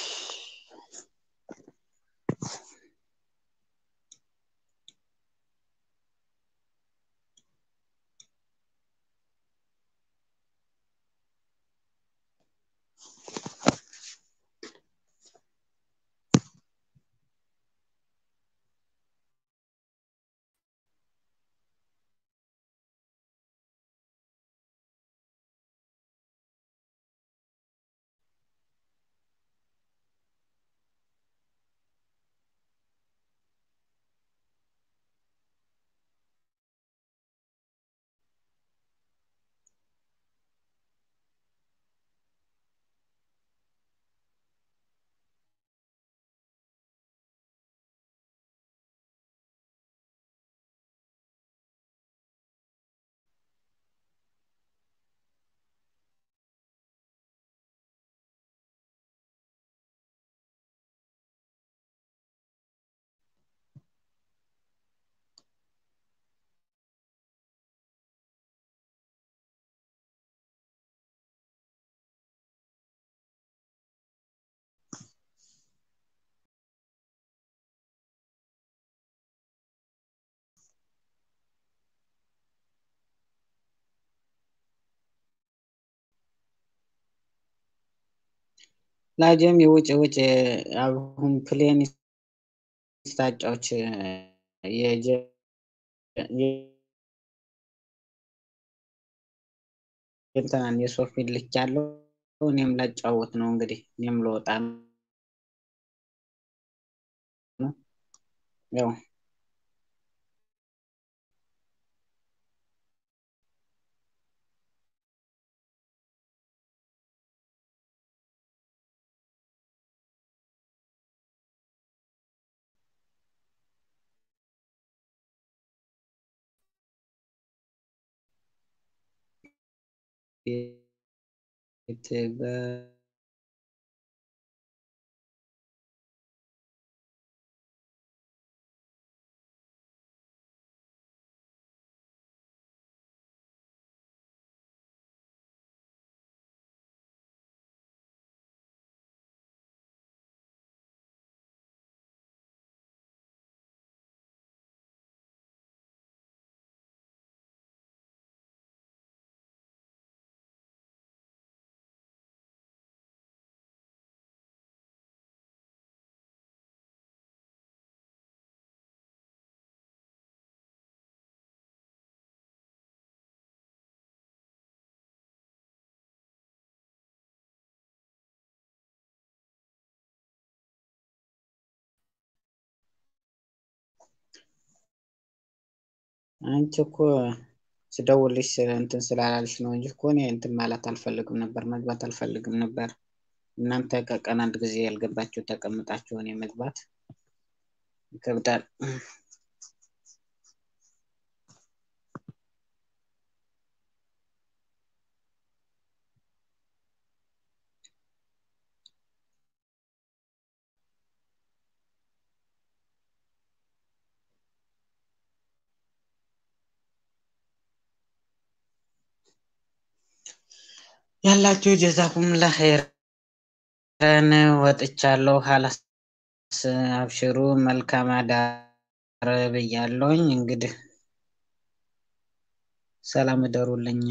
ላጀም የውጭ ውጭ አሁን ፕሌን ስታጫዎች የእንትናን የሶፊን ልክ ያለው እኔም ላጫወት ነው እንግዲህ እኔም ለወጣ ነው ያው creative አንቺ እኮ ስደውልሽ እንትን ስላላልሽ ነው እንጂ እኮ እኔ እንትን ማለት አልፈልግም ነበር፣ መግባት አልፈልግም ነበር። እናንተ ከቀን አንድ ጊዜ ያልገባችሁ ተቀምጣችሁ እኔ መግባት ይከብዳል። ያላችሁ ጀዛኩምላ ኸይረን ወጥቻለሁ። ሀላስ አብሽሩ መልካም አዳር ብያለሁኝ። እንግዲህ ሰላም እደሩልኝ።